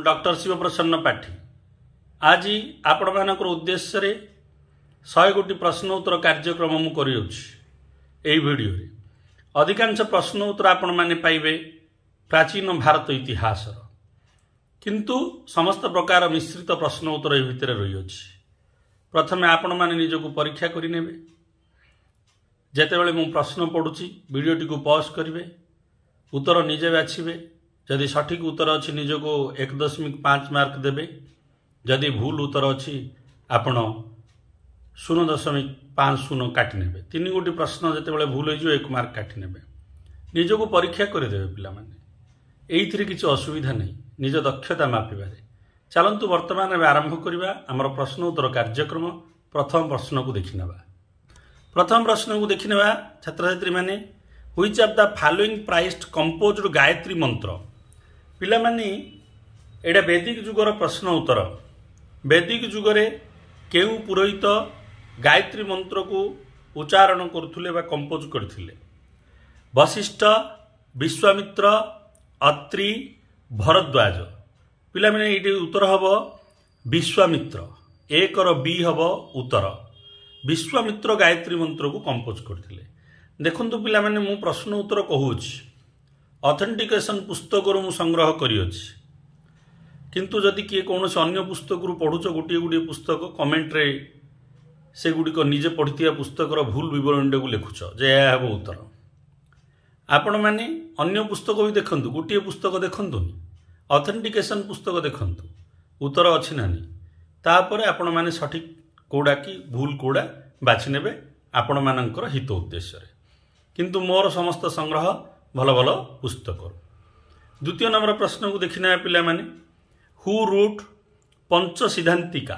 Doctor ଶିବପ୍ରସନ୍ନ Pathi ଆଜି ଆପଣମାନଙ୍କର ଉଦ୍ଦେଶ୍ୟରେ ଶହେ ଗୋଟି ପ୍ରଶ୍ନ ଉତ୍ତର କାର୍ଯ୍ୟକ୍ରମ ମୁଁ କରିଅଛି ଏହି ଭିଡ଼ିଓରେ ଅଧିକାଂଶ ପ୍ରଶ୍ନ ଉତ୍ତର ଆପଣମାନେ ପାଇବେ ପ୍ରାଚୀନ ଭାରତ ଇତିହାସର କିନ୍ତୁ ସମସ୍ତ ପ୍ରକାର ମିଶ୍ରିତ ପ୍ରଶ୍ନ ଉତ୍ତର ଏହି ଭିତରେ ରହିଅଛି ପ୍ରଥମେ ଆପଣମାନେ ନିଜକୁ ପରୀକ୍ଷା କରିନେବେ ଯେତେବେଳେ ମୁଁ ପ୍ରଶ୍ନ ପଡ଼ୁଛି ଭିଡ଼ିଓଟିକୁ ପଜ୍ କରିବେ ଉତ୍ତର ନିଜେ ବାଛିବେ ଯଦି ସଠିକ୍ ଉତ୍ତର ଅଛି ନିଜକୁ ଏକ ଦଶମିକ ପାଞ୍ଚ ମାର୍କ ଦେବେ ଯଦି ଭୁଲ ଉତ୍ତର ଅଛି ଆପଣ ଶୂନ ଦଶମିକ ପାଞ୍ଚ ଶୂନ କାଟିନେବେ ତିନି ଗୋଟି ପ୍ରଶ୍ନ ଯେତେବେଳେ ଭୁଲ ହେଇଯିବ ଏକ ମାର୍କ କାଟିନେବେ ନିଜକୁ ପରୀକ୍ଷା କରିଦେବେ ପିଲାମାନେ ଏଇଥିରେ କିଛି ଅସୁବିଧା ନାହିଁ ନିଜ ଦକ୍ଷତା ମାପିବାରେ ଚାଲନ୍ତୁ ବର୍ତ୍ତମାନ ଏବେ ଆରମ୍ଭ କରିବା ଆମର ପ୍ରଶ୍ନ ଉତ୍ତର କାର୍ଯ୍ୟକ୍ରମ ପ୍ରଥମ ପ୍ରଶ୍ନକୁ ଦେଖିନେବା ପ୍ରଥମ ପ୍ରଶ୍ନକୁ ଦେଖିନେବା ଛାତ୍ରଛାତ୍ରୀମାନେ which of the following praised composed Gayatri Mantra ପିଲାମାନେ ଏଇଟା ବୈଦିକ ଯୁଗର ପ୍ରଶ୍ନ ଉତ୍ତର ବୈଦିକ ଯୁଗରେ କେଉଁ ପୁରୋହିତ ଗାୟତ୍ରୀ ମନ୍ତ୍ରକୁ ଉଚ୍ଚାରଣ କରୁଥିଲେ ବା କମ୍ପୋଜ କରିଥିଲେ ବଶିଷ୍ଠ ବିଶ୍ୱାମିତ୍ର ଅତ୍ରି ଭରଦ୍ୱାଜ ପିଲାମାନେ ଏଇଠି ଉତ୍ତର ହେବ ବିଶ୍ୱାମିତ୍ର ଏକର ବି ହେବ ଉତ୍ତର ବିଶ୍ୱାମିତ୍ର ଗାୟତ୍ରୀ ମନ୍ତ୍ରକୁ କମ୍ପୋଜ କରିଥିଲେ ଦେଖନ୍ତୁ ପିଲାମାନେ ମୁଁ ପ୍ରଶ୍ନ ଉତ୍ତର କହୁଅଛି ଅଥେଣ୍ଟିକେସନ୍ ପୁସ୍ତକରୁ ମୁଁ ସଂଗ୍ରହ କରିଅଛି କିନ୍ତୁ ଯଦି କିଏ କୌଣସି ଅନ୍ୟ ପୁସ୍ତକରୁ ପଢ଼ୁଛ ଗୋଟିଏ ଗୋଟିଏ ପୁସ୍ତକ କମେଣ୍ଟରେ ସେଗୁଡ଼ିକ ନିଜେ ପଢ଼ିଥିବା ପୁସ୍ତକର ଭୁଲ ବିବରଣୀଟାକୁ ଲେଖୁଛ ଯେ ଏହା ହେବ ଉତ୍ତର ଆପଣମାନେ ଅନ୍ୟ ପୁସ୍ତକ ବି ଦେଖନ୍ତୁ ଗୋଟିଏ ପୁସ୍ତକ ଦେଖନ୍ତୁନି ଅଥେଣ୍ଟିକେସନ୍ ପୁସ୍ତକ ଦେଖନ୍ତୁ ଉତ୍ତର ଅଛି ନା ନାହିଁ ତାପରେ ଆପଣମାନେ ସଠିକ୍ କେଉଁଟା କି ଭୁଲ କେଉଁଟା ବାଛି ନେବେ ଆପଣମାନଙ୍କର ହିତ ଉଦ୍ଦେଶ୍ୟରେ କିନ୍ତୁ ମୋର ସମସ୍ତ ସଂଗ୍ରହ ଭଲ ଭଲ ପୁସ୍ତକ ଦ୍ୱିତୀୟ ନମ୍ବର ପ୍ରଶ୍ନକୁ ଦେଖିନେବେ ପିଲାମାନେ ହୁ ରୁଟ୍ ପଞ୍ଚ ସିଦ୍ଧାନ୍ତିକା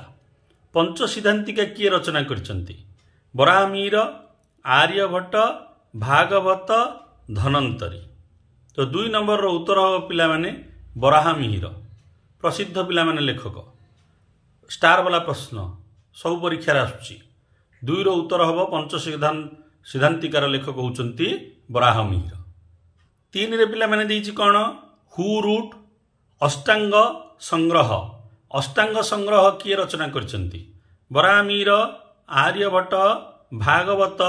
ପଞ୍ଚ ସିଦ୍ଧାନ୍ତିକା କିଏ ରଚନା କରିଛନ୍ତି ବରାମୀର ଆର୍ଯ୍ୟଭଟ୍ଟ ଭାଗବତ ଧନନ୍ତରୀ ତ ଦୁଇ ନମ୍ବରର ଉତ୍ତର ହେବ ପିଲାମାନେ ବରାହା ମିହିର ପ୍ରସିଦ୍ଧ ପିଲାମାନେ ଲେଖକ ବାଲା ପ୍ରଶ୍ନ ସବୁ ପରୀକ୍ଷାରେ ଆସୁଛି ଦୁଇର ଉତ୍ତର ହେବ ପଞ୍ଚ ସିଦ୍ଧାନ୍ତିକାର ଲେଖକ ହେଉଛନ୍ତି ବରାହ ମିହିର ତିନିରେ ପିଲାମାନେ ଦେଇଛି କ'ଣ ହୁ ରୁଟ୍ ଅଷ୍ଟାଙ୍ଗ ସଂଗ୍ରହ ଅଷ୍ଟାଙ୍ଗ ସଂଗ୍ରହ କିଏ ରଚନା କରିଛନ୍ତି ବରାମୀର ଆର୍ଯ୍ୟଭଟ୍ଟ ଭାଗବତ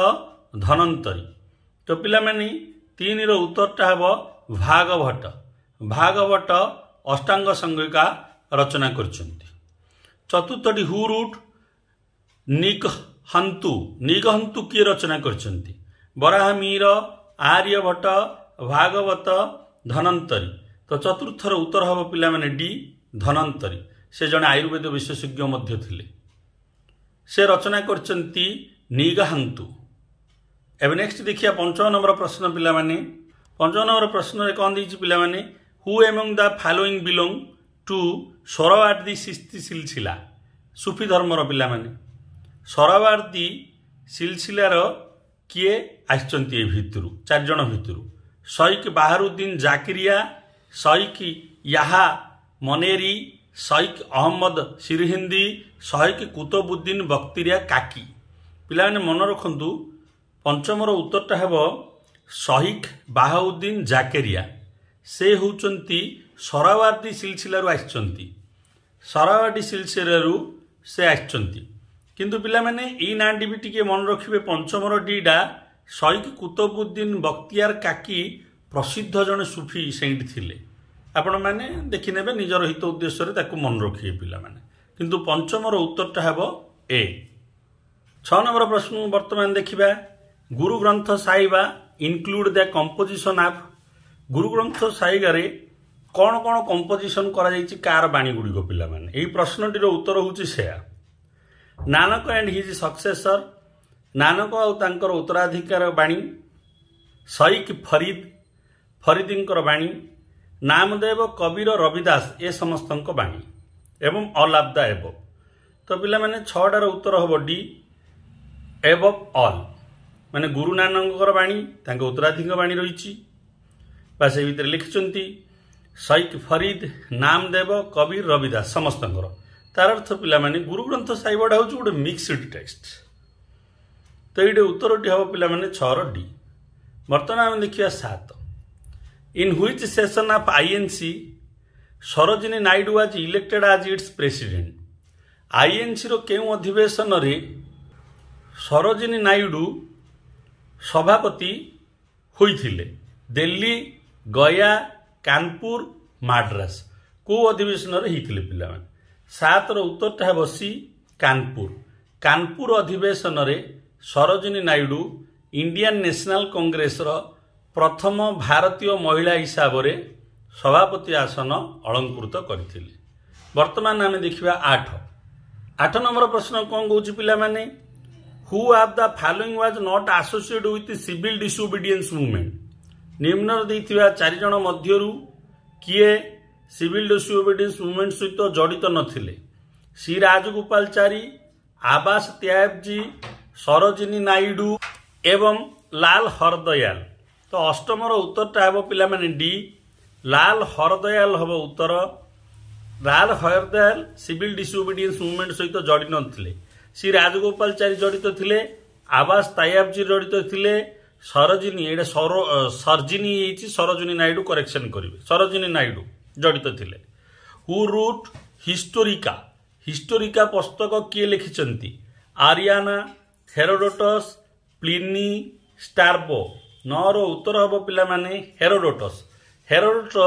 ଧନନ୍ତରୀ ତ ପିଲାମାନେ ତିନିର ଉତ୍ତରଟା ହେବ ଭାଗବଟ ଭାଗବଟ ଅଷ୍ଟାଙ୍ଗ ସଂଗିକା ରଚନା କରିଛନ୍ତି ଚତୁର୍ଥଟି ହୁ ରୁଟ୍ ନିଗହନ୍ତୁ ନିଗହନ୍ତୁ କିଏ ରଚନା କରିଛନ୍ତି ବରାହମୀର ଆର୍ଯ୍ୟଭଟ୍ଟ ଭାଗବତ ଧନନ୍ତରୀ ତ ଚତୁର୍ଥର ଉତ୍ତର ହେବ ପିଲାମାନେ ଡି ଧନନ୍ତରୀ ସେ ଜଣେ ଆୟୁର୍ବେଦ ବିଶେଷଜ୍ଞ ମଧ୍ୟ ଥିଲେ ସେ ରଚନା କରିଛନ୍ତି ନିଗାହାନ୍ତୁ ଏବେ ନେକ୍ସଟ ଦେଖିବା ପଞ୍ଚମ ନମ୍ବର ପ୍ରଶ୍ନ ପିଲାମାନେ ପଞ୍ଚମ ନମ୍ବର ପ୍ରଶ୍ନରେ କ'ଣ ଦେଇଛି ପିଲାମାନେ who among the following belong to the Chishti Silsila Sufi ଧର୍ମର ପିଲାମାନେ ସରବାର ଦି ସିଲସିଲାର କିଏ ଆସିଛନ୍ତି ଏ ଭିତରୁ ଚାରିଜଣ ଭିତରୁ ସୈକ ବାହାରୁଦ୍ଦିନ ଜାକିରିଆ ସୈକ ୟାହା ମନେରି ସୈକ ଅହମ୍ମଦ ସିରିହିନ୍ଦି ସୈକ କୁତବୁଦ୍ଦିନ ବକ୍ତିରିଆ କାକି ପିଲାମାନେ ମନେ ରଖନ୍ତୁ ପଞ୍ଚମର ଉତ୍ତରଟା ହେବ ସହିକ ବାହାଉଦ୍ଦିନ ଜାକେରିଆ ସେ ହେଉଛନ୍ତି ସରାୱାର୍ଦୀ ସିଲସିଲାରୁ ଆସିଛନ୍ତି ସରାୱାର୍ଡ଼ି ସିଲସିଲାରୁ ସେ ଆସିଛନ୍ତି କିନ୍ତୁ ପିଲାମାନେ ଏଇ ନାଁଟି ବି ଟିକିଏ ମନେ ରଖିବେ ପଞ୍ଚମର ଡିଟା ସୈକି କୁତବୁଦ୍ଦିନ ବକ୍ତିଆର କାକି ପ୍ରସିଦ୍ଧ ଜଣେ ସୁଫି ସେଇଠି ଥିଲେ ଆପଣମାନେ ଦେଖିନେବେ ନିଜର ହିତ ଉଦ୍ଦେଶ୍ୟରେ ତାକୁ ମନେ ରଖିବେ ପିଲାମାନେ କିନ୍ତୁ ପଞ୍ଚମର ଉତ୍ତରଟା ହେବ ଏ ଛଅ ନମ୍ବର ପ୍ରଶ୍ନ ବର୍ତ୍ତମାନ ଦେଖିବା Guru Granth Sahib include the composition of Guru Granth ସାହିଗାରେ କ'ଣ କ'ଣ କମ୍ପୋଜିସନ୍ କରାଯାଇଛି କାହାର ବାଣୀଗୁଡ଼ିକ ପିଲାମାନେ ଏହି ପ୍ରଶ୍ନଟିର ଉତ୍ତର ହେଉଛି ସେୟା Nanak and his successor Nanak ଆଉ ତାଙ୍କର ଉତ୍ତରାଧିକାର ବାଣୀ ସଇକ୍ ଫରିଦ ଫରିଦିଙ୍କର ବାଣୀ ନାମଦେବ କବିର ରବିଦାସ ଏ ସମସ୍ତଙ୍କ ବାଣୀ ଏବଂ ଅଲାବ୍ଦା ଏବ ତ ପିଲାମାନେ ଛଅଟାର ଉତ୍ତର ହେବ ଡି ଏବ ଅଲ୍ ମାନେ ଗୁରୁ ନାନକଙ୍କର ବାଣୀ ତାଙ୍କ ଉତ୍ତରାଧିକ ବାଣୀ ରହିଛି ବା ସେ ଭିତରେ ଲେଖିଛନ୍ତି ସଇକ୍ ଫରିଦ ନାମଦେବ କବିର ରବିଦାସ ସମସ୍ତଙ୍କର ତାର ଅର୍ଥ ପିଲାମାନେ ଗୁରୁ ଗ୍ରନ୍ଥ ସାହିବଟା ହେଉଛି ଗୋଟେ ମିକ୍ସଡ଼ ଟେକ୍ସଟ ତ ଏଇଠି ଉତ୍ତରଟି ହେବ ପିଲାମାନେ ଛଅର ଡି ବର୍ତ୍ତମାନ ଆମେ ଦେଖିବା ସାତ in which session of INC Sarojini Naidu was elected as its president ଆଇଏନ୍ସିର କେଉଁ ଅଧିବେଶନରେ ସରୋଜିନୀ ନାଇଡୁ ସଭାପତି ହୋଇଥିଲେ ଦିଲ୍ଲୀ ଗୟା କାନପୁର ମାଡ୍ରାସ କେଉଁ ଅଧିବେଶନରେ ହୋଇଥିଲେ ପିଲାମାନେ ସାତର ଉତ୍ତରଟା ହେବ ସି କାନପୁର କାନପୁର ଅଧିବେଶନରେ ସରୋଜିନୀ ନାଇଡ଼ୁ ଇଣ୍ଡିଆନ୍ ନ୍ୟାସନାଲ୍ କଂଗ୍ରେସର ପ୍ରଥମ ଭାରତୀୟ ମହିଳା ହିସାବରେ ସଭାପତି ଆସନ ଅଳଙ୍କୃତ କରିଥିଲେ ବର୍ତ୍ତମାନ ଆମେ ଦେଖିବା ଆଠ ଆଠ ନମ୍ବର ପ୍ରଶ୍ନ କ'ଣ କହୁଛି ପିଲାମାନେ who of the following was not associate with civil disobedience movement ନିମ୍ନ ଦେଇଥିବା ଚାରିଜଣ ମଧ୍ୟରୁ କିଏ ସିଭିଲ୍ ଡିସୋବିଡିଏନ୍ସ ମୁଭମେଣ୍ଟ ସହିତ ଜଡ଼ିତ ନଥିଲେ ଶ୍ରୀ ରାଜଗୋପାଳଚାରୀ ଆବାସ ତ୍ୟାଗଜୀ ସରୋଜିନୀ ନାଇଡୁ ଏବଂ ଲାଲ ହରଦୟାଲ ତ ଅଷ୍ଟମର ଉତ୍ତରଟା ହେବ ପିଲାମାନେ ଡି ଲାଲ ହରଦୟାଲ ହେବ ଉତ୍ତର Lala Hardayal civil disobedience movement ସହିତ ଜଡ଼ିତ ନଥିଲେ ଶ୍ରୀ ରାଜଗୋପାଳଚାରୀ ଜଡ଼ିତ ଥିଲେ ଆବାସ ତାୟାବଜୀ ଜଡ଼ିତ ଥିଲେ ସରୋଜିନୀ ଏଇଟା ସର ସର୍ଜିନୀ ହେଇଛି ସରୋଜିନୀ ନାଇଡୁ କରେକ୍ସନ୍ କରିବେ ସରୋଜିନୀ ନାଇଡୁ ଜଡ଼ିତ ଥିଲେ ହୁ ରୁଟ୍ ହିଷ୍ଟୋରିକା ହିଷ୍ଟୋରିକା ପୁସ୍ତକ କିଏ ଲେଖିଛନ୍ତି ଆରିଆନା ହେରୋଡୋଟସ୍ ପ୍ଲିନି ଷ୍ଟାର୍ବୋ ନଅର ଉତ୍ତର ହେବ ପିଲାମାନେ ହେରୋଡୋଟସ୍ ହେରୋଡୋଟର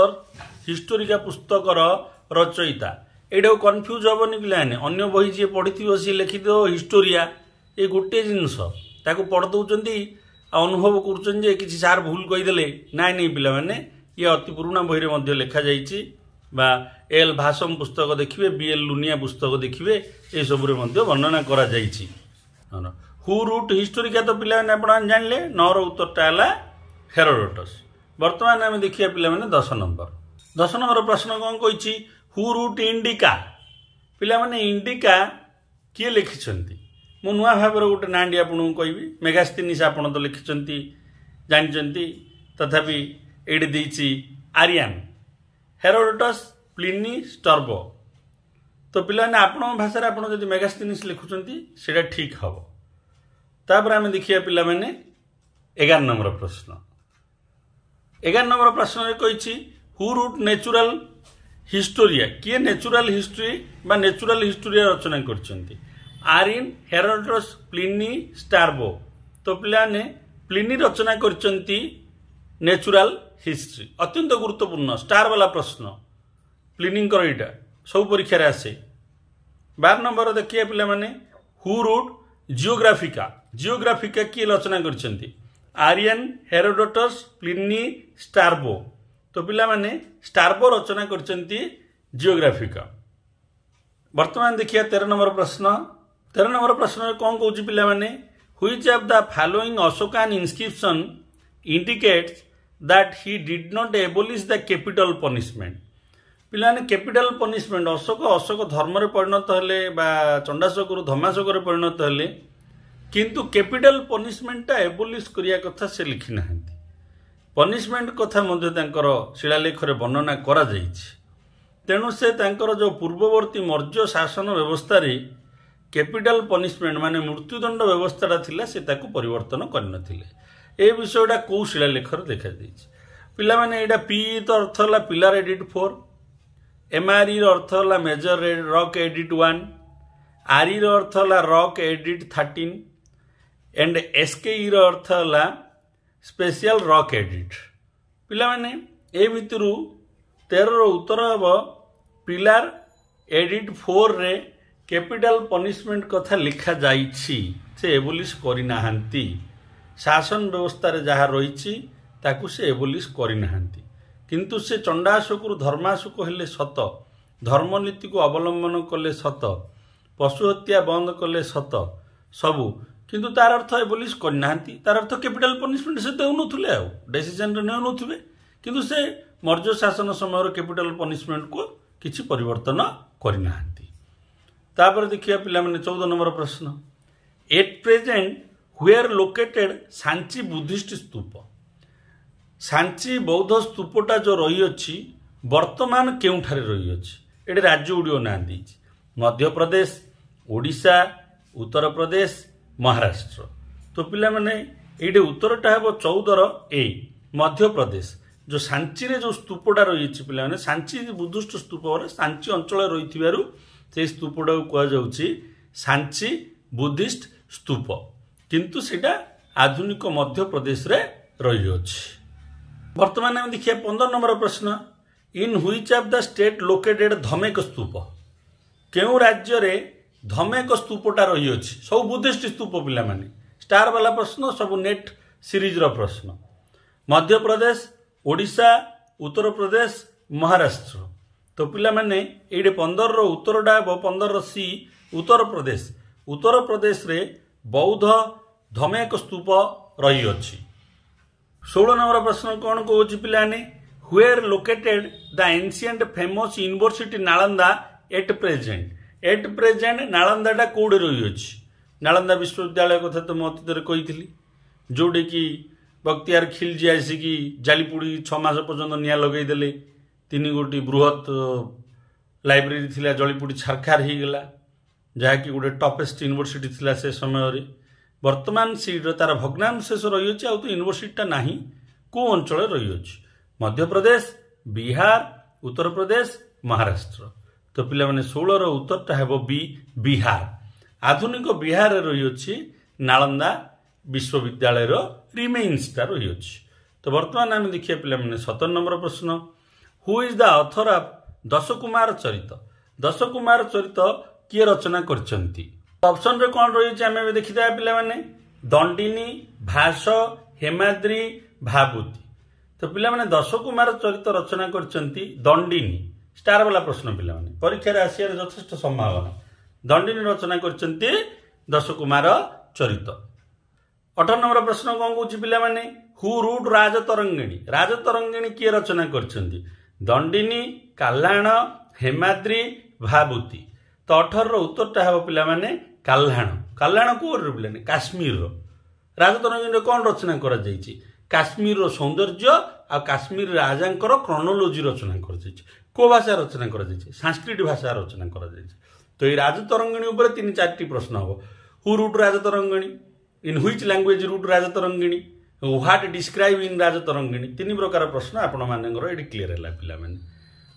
ହିଷ୍ଟୋରିକା ପୁସ୍ତକର ରଚୟିତା ଏଇଟାକୁ କନଫ୍ୟୁଜ୍ ହେବନି ପିଲାମାନେ ଅନ୍ୟ ବହି ଯିଏ ପଢ଼ିଥିବ ସିଏ ଲେଖିଥିବ ହିଷ୍ଟୋରିଆ ଏ ଗୋଟିଏ ଜିନିଷ ତାକୁ ଦେଉଛନ୍ତି ଆଉ ଅନୁଭବ କରୁଛନ୍ତି ଯେ କିଛି ସାର୍ ଭୁଲ କହିଦେଲେ ନାଇଁ ନାଇଁ ପିଲାମାନେ ଇଏ ଅତି ପୁରୁଣା ବହିରେ ମଧ୍ୟ ଲେଖାଯାଇଛି ବା ଏଲ୍ ଭାସମ୍ ପୁସ୍ତକ ଦେଖିବେ ବି ଏଲ୍ ଲୁନିଆ ପୁସ୍ତକ ଦେଖିବେ ଏସବୁରେ ମଧ୍ୟ ବର୍ଣ୍ଣନା କରାଯାଇଛି হু রুট হিস্টোরিকা তো পিলামানে আপনার জাঁলে নর উত্তরটা হল হেরোডোটস বর্তমানে আমি দেখিবা পিলামানে দশ নম্বর দশ নম্বর প্রশ্ন কম কইছি হু রুট ইন্ডিকা পিলামানে ইন্ডিকা କିଏ ଲେଖିଛନ୍ତି ମୁଁ ନୂଆ ଭାବରେ ଗୋଟେ ନାଁଟି ଆପଣଙ୍କୁ କହିବି ମେଘାସ୍ତିନିସ୍ ଆପଣ ତ ଲେଖିଛନ୍ତି ଜାଣିଛନ୍ତି ତଥାପି ଏଇଠି ଦେଇଛି ଆରିଆନ୍ ହେରୋଡଟସ୍ ପ୍ଲିନି ଷ୍ଟର୍ବ ତ ପିଲାମାନେ ଆପଣଙ୍କ ଭାଷାରେ ଆପଣ ଯଦି ମେଗାସ୍ତିନିସ୍ ଲେଖୁଛନ୍ତି ସେଇଟା ଠିକ୍ ହେବ ତାପରେ ଆମେ ଦେଖିବା ପିଲାମାନେ ଏଗାର ନମ୍ବର ପ୍ରଶ୍ନ ଏଗାର ନମ୍ବର ପ୍ରଶ୍ନରେ କହିଛି ହୁ ରୁଟ୍ ନେଚୁରାଲ ହିଷ୍ଟୋରିଆ କିଏ ନେଚୁରାଲ ହିଷ୍ଟ୍ରି ବା ନେଚୁରାଲ ହିଷ୍ଟୋରିଆ ରଚନା କରିଛନ୍ତି ଆରିନ୍ ହେରଲ୍ଡ୍ରସ୍ ପ୍ଲିନି ଷ୍ଟାର୍ବୋ ତ ପିଲାମାନେ ପ୍ଲିନି ରଚନା କରିଛନ୍ତି ନେଚୁରାଲ ହିଷ୍ଟ୍ରି ଅତ୍ୟନ୍ତ ଗୁରୁତ୍ୱପୂର୍ଣ୍ଣ ଷ୍ଟାର୍ ବାଲା ପ୍ରଶ୍ନ ପ୍ଲିନିଙ୍କର ଏଇଟା ସବୁ ପରୀକ୍ଷାରେ ଆସେ ବାର ନମ୍ବର ଦେଖିବା ପିଲାମାନେ ହୁ ରୁଟ୍ ଜିଓଗ୍ରାଫିକା ଜିଓଗ୍ରାଫିକା କିଏ ରଚନା କରିଛନ୍ତି ଆରିଆନ୍ ହେରୋଡୋଟସ୍ ପ୍ଲିନି ଷ୍ଟାର୍ବୋ ତ ପିଲାମାନେ ଷ୍ଟାର୍ବୋ ରଚନା କରିଛନ୍ତି ଜିଓଗ୍ରାଫିକା ବର୍ତ୍ତମାନ ଦେଖିବା ତେର ନମ୍ବର ପ୍ରଶ୍ନ ତେର ନମ୍ବର ପ୍ରଶ୍ନରେ କ'ଣ କହୁଛି ପିଲାମାନେ which of the following Ashokan inscription indicates that he did not abolish the capital punishment ପିଲାମାନେ କ୍ୟାପିଟାଲ ପନିଶମେଣ୍ଟ ଅଶୋକ ଅଶୋକ ଧର୍ମରେ ପରିଣତ ହେଲେ ବା ଚଣ୍ଡାଶୋକରୁ ଧର୍ମାଶୋକରେ ପରିଣତ ହେଲେ କିନ୍ତୁ କ୍ୟାପିଟାଲ ପନିସମେଣ୍ଟଟା ଏବୁଲିଶ କରିବା କଥା ସେ ଲେଖି ନାହାନ୍ତି ପନିସମେଣ୍ଟ କଥା ମଧ୍ୟ ତାଙ୍କର ଶିଳାଲେଖରେ ବର୍ଣ୍ଣନା କରାଯାଇଛି ତେଣୁ ସେ ତାଙ୍କର ଯେଉଁ ପୂର୍ବବର୍ତ୍ତୀ ମର୍ଯ୍ୟ ଶାସନ ବ୍ୟବସ୍ଥାରେ କ୍ୟାପିଟାଲ ପନିସମେଣ୍ଟ ମାନେ ମୃତ୍ୟୁଦଣ୍ଡ ବ୍ୟବସ୍ଥାଟା ଥିଲା ସେ ତାକୁ ପରିବର୍ତ୍ତନ କରିନଥିଲେ ଏ ବିଷୟଟା କେଉଁ ଶିଳାଲେଖରେ ଦେଖାଯାଇଛି ପିଲାମାନେ ଏଇଟା ପି ତ e ଅର୍ଥ ହେଲା ପିଲାର ଏଡ଼ିଟ୍ ଫୋର୍ ଏମ୍ଆର୍ଇର ଅର୍ଥ ହେଲା ମେଜର୍ ରକ୍ ଏଡ଼ିଟ୍ ୱାନ୍ ଆରିର ଅର୍ଥ ହେଲା ରକ୍ ଏଡ଼ିଟ୍ ଥାର୍ଟିନ୍ ଏଣ୍ଡ ଏସ୍କେଇର ଅର୍ଥ ହେଲା ସ୍ପେସିଆଲ ରକ୍ ଏଡିଟ୍ ପିଲାମାନେ ଏ ଭିତରୁ ତେରର ଉତ୍ତର ହେବ ପିଲାର ଏଡିଟ୍ ଫୋର୍ରେ କ୍ୟାପିଟାଲ ପନିସମେଣ୍ଟ କଥା ଲେଖାଯାଇଛି ସେ ଏବୁଲିସ୍ କରିନାହାନ୍ତି ଶାସନ ବ୍ୟବସ୍ଥାରେ ଯାହା ରହିଛି ତାକୁ ସେ ଏବୁଲିସ୍ କରିନାହାନ୍ତି କିନ୍ତୁ ସେ ଚଣ୍ଡାଶୋକରୁ ଧର୍ମାଶୋକ ହେଲେ ସତ ଧର୍ମନୀତିକୁ ଅବଲମ୍ବନ କଲେ ସତ ପଶୁ ହତ୍ୟା ବନ୍ଦ କଲେ ସତ ସବୁ କିନ୍ତୁ ତାର ଅର୍ଥ ଏଭଳି କରିନାହାନ୍ତି ତାର ଅର୍ଥ କ୍ୟାପିଟାଲ ପନିସମେଣ୍ଟ ସେ ଦେଉନଥିଲେ ଆଉ ଡେସିସନରେ ନେଉନଥିବେ କିନ୍ତୁ ସେ ମୌର୍ଯ୍ୟ ଶାସନ ସମୟର କ୍ୟାପିଟାଲ ପନିସମେଣ୍ଟକୁ କିଛି ପରିବର୍ତ୍ତନ କରିନାହାନ୍ତି ତାପରେ ଦେଖିବା ପିଲାମାନେ ଚଉଦ ନମ୍ବର ପ୍ରଶ୍ନ at present where located Sanchi Buddhist stupa Sanchi ବୌଦ୍ଧ ସ୍ତୂପଟା ଯେଉଁ ରହିଅଛି ବର୍ତ୍ତମାନ କେଉଁଠାରେ ରହିଅଛି ଏଠି ରାଜ୍ୟ ଗୁଡ଼ିକ ନାଁ ଦେଇଛି ମଧ୍ୟପ୍ରଦେଶ ଓଡ଼ିଶା ଉତ୍ତରପ୍ରଦେଶ ମହାରାଷ୍ଟ୍ର ତ ପିଲାମାନେ ଏଇଠି ଉତ୍ତରଟା ହେବ ଚଉଦର ଏ ମଧ୍ୟପ୍ରଦେଶ ଯେଉଁ ସାଞ୍ଚିରେ ଯେଉଁ ସ୍ତୁପଟା ରହିଅଛି ପିଲାମାନେ ସାଞ୍ଚି ବୁଦ୍ଧିଷ୍ଟ ସ୍ତୁପ ଘରେ ସାଞ୍ଚି ଅଞ୍ଚଳ ରହିଥିବାରୁ ସେହି ସ୍ତୁପଟାକୁ କୁହାଯାଉଛି ସାଞ୍ଚି ବୁଦ୍ଧିଷ୍ଟ ସ୍ତୁପ କିନ୍ତୁ ସେଇଟା ଆଧୁନିକ ମଧ୍ୟପ୍ରଦେଶରେ ରହିଅଛି ବର୍ତ୍ତମାନ ଆମେ ଦେଖିବା ପନ୍ଦର ନମ୍ବର ପ୍ରଶ୍ନ in which of the state located Dhamek stupa କେଉଁ ରାଜ୍ୟରେ ଧମେକ ସ୍ତୂପଟା ରହିଅଛି ସବୁ ବୁଦ୍ଧିଷ୍ଟ ସ୍ତୂପ ପିଲାମାନେ ବାଲା ପ୍ରଶ୍ନ ସବୁ ନେଟ୍ ସିରିଜ୍ର ପ୍ରଶ୍ନ ମଧ୍ୟପ୍ରଦେଶ ଓଡ଼ିଶା ଉତ୍ତରପ୍ରଦେଶ ମହାରାଷ୍ଟ୍ର ତ ପିଲାମାନେ ଏଇଠି ପନ୍ଦରର ଉତ୍ତରଟା ହେବ ପନ୍ଦରର ସି ଉତ୍ତରପ୍ରଦେଶ ଉତ୍ତରପ୍ରଦେଶରେ ବୌଦ୍ଧ ଧମେକ ସ୍ତୂପ ରହିଅଛି ଷୋହଳ ନମ୍ବର ପ୍ରଶ୍ନ କ'ଣ କହୁଛି ପିଲାମାନେ where located the ancient famous university Nalanda at present at present নালন্দাটা କେଉଁଠି ରହିଅଛି ନାଳନ୍ଦା ବିଶ୍ୱବିଦ୍ୟାଳୟ କଥା ତ ମୁଁ ଅତୀତରେ କହିଥିଲି ଯେଉଁଠିକି ବକ୍ତିଆର ଖିଲଜି ଆସିକି ଜାଲିପୁଡ଼ି ଛଅ ମାସ ପର୍ଯ୍ୟନ୍ତ ନିଆଁ ଲଗାଇଦେଲେ ତିନି ଗୋଟି ବୃହତ୍ ଲାଇବ୍ରେରୀ ଥିଲା ଜଳିପୁଡ଼ି ଛାରଖାର ହୋଇଗଲା ଯାହାକି ଗୋଟେ ଟପେଷ୍ଟ ୟୁନିଭର୍ସିଟି ଥିଲା ସେ ସମୟରେ ବର୍ତ୍ତମାନ ସିଟ୍ର ତା'ର ଭଗ୍ନାଂଶେଷ ରହିଅଛି ଆଉ ତ ୟୁନିଭର୍ସିଟିଟା ନାହିଁ କେଉଁ ଅଞ୍ଚଳରେ ରହିଅଛି ମଧ୍ୟପ୍ରଦେଶ ବିହାର ଉତ୍ତରପ୍ରଦେଶ ମହାରାଷ୍ଟ୍ର ପିଲାମାନେ ଷୋହଳର ଉତ୍ତରଟା ହେବ ବି ବିହାର ଆଧୁନିକ ବିହାରରେ ରହିଅଛି ନାଳନ୍ଦା ବିଶ୍ୱବିଦ୍ୟାଳୟର ରିମେନ୍ସଟା ରହିଅଛି ତ ବର୍ତ୍ତମାନ ଆମେ ଦେଖିବା ପିଲାମାନେ ସତର ନମ୍ବର ପ୍ରଶ୍ନ who is the author of Dashakumara Charita Dashakumara ଚରିତ କିଏ ରଚନା କରିଛନ୍ତି ଅପସନରେ କ'ଣ ରହିଛି ଆମେ ଏବେ ଦେଖିଥିବା ପିଲାମାନେ ଦଣ୍ଡିନୀ ଭାସ ହେମାଦ୍ରି ଭାବୁତି ତ ପିଲାମାନେ ଦଶକୁମାର ଚରିତ ରଚନା କରିଛନ୍ତି ଦଣ୍ଡିନୀ ଷ୍ଟାର ବାଲା ପ୍ରଶ୍ନ ପିଲାମାନେ ପରୀକ୍ଷାରେ ଆସିବାର ଯଥେଷ୍ଟ ସମ୍ଭାବନା ଦଣ୍ଡିନୀ ରଚନା କରିଛନ୍ତି ଦଶ କୁମାର ଚରିତ ଅଠର ନମ୍ବର ପ୍ରଶ୍ନ କ'ଣ କହୁଛି ପିଲାମାନେ ହୁ ରୁଟ ରୁଟ୍ ରାଜତରଙ୍ଗିଣୀ ରାଜତରଙ୍ଗିଣୀ କିଏ ରଚନା କରିଛନ୍ତି ଦଣ୍ଡିନୀ କାହ୍ଲାଣ ହେମାଦ୍ରି ଭାବୁତି ତ ଅଠରର ଉତ୍ତରଟା ହେବ ପିଲାମାନେ କାହ୍ଲାଣ କାହ୍ଲାଣ କେଉଁ ପିଲାମାନେ କାଶ୍ମୀରର ରାଜତରଙ୍ଗିଣୀରେ କ'ଣ ରଚନା କରାଯାଇଛି କାଶ୍ମୀରର ସୌନ୍ଦର୍ଯ୍ୟ ଆଉ କାଶ୍ମୀର ରାଜାଙ୍କର କ୍ରୋନୋଲୋଜି ରଚନା କରାଯାଇଛି କେଉଁ ଭାଷା ରଚନା କରାଯାଇଛି ସାଂସ୍କ୍ରିଟ ଭାଷା ରଚନା କରାଯାଇଛି ତ ଏଇ ରାଜତରଙ୍ଗିଣୀ ଉପରେ ତିନି ଚାରିଟି ପ୍ରଶ୍ନ ହେବ who wrote Rajatarangini in which language wrote Rajatarangini what describe in Rajatarangini ତିନି ପ୍ରକାର ପ୍ରଶ୍ନ ଆପଣମାନଙ୍କର ଏଇଠି କ୍ଲିୟର୍ ହେଲା ପିଲାମାନେ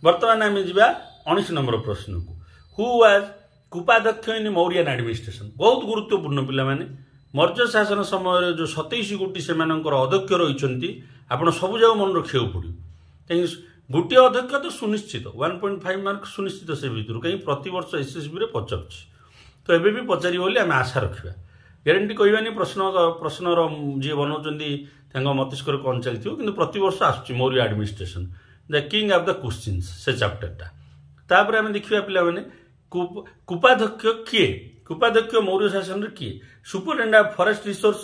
ବର୍ତ୍ତମାନ ଆମେ ଯିବା ଉଣେଇଶ ନମ୍ବର ପ୍ରଶ୍ନକୁ who was Kupadhyaksha in Mauryan administration ବହୁତ ଗୁରୁତ୍ୱପୂର୍ଣ୍ଣ ପିଲାମାନେ ମର୍ଯ୍ୟ ଶାସନ ସମୟରେ ଯେଉଁ ସତେଇଶ ଗୋଟି ସେମାନଙ୍କର ଅଧ୍ୟକ୍ଷ ରହିଛନ୍ତି ଆପଣ ସବୁଯାକ ମନେ ରଖିବାକୁ ପଡ଼ିବ କାହିଁକି ଗୋଟିଏ ଅଧ୍ୟକ୍ଷ ତ ସୁନିଶ୍ଚିତ ୱାନ୍ ପଏଣ୍ଟ ଫାଇଭ୍ ମାର୍କ ସୁନିଶ୍ଚିତ ସେ ଭିତରୁ କାହିଁକି ପ୍ରତିବର୍ଷ ଏସ୍ଏସ୍ବିରେ ପଚାରୁଛି ତ ଏବେ ବି ପଚାରିବ ବୋଲି ଆମେ ଆଶା ରଖିବା ଗ୍ୟାରେଣ୍ଟି କହିବାନି ପ୍ରଶ୍ନ ପ୍ରଶ୍ନର ଯିଏ ବନାଉଛନ୍ତି ତାଙ୍କ ମସ୍ତିଷ୍କରେ କ'ଣ ଚାଲିଥିବ କିନ୍ତୁ ପ୍ରତିବର୍ଷ ଆସୁଛି Maurya administration the king of the questions ସେ ଚାପ୍ଟରଟା ତାପରେ ଆମେ ଦେଖିବା ପିଲାମାନେ କୁପାଧ୍ୟକ୍ଷ କିଏ କୁପାଧ୍ୟକ୍ଷ ମୌର୍ଯ୍ୟ ଶାସନରେ କିଏ superintend of forest resource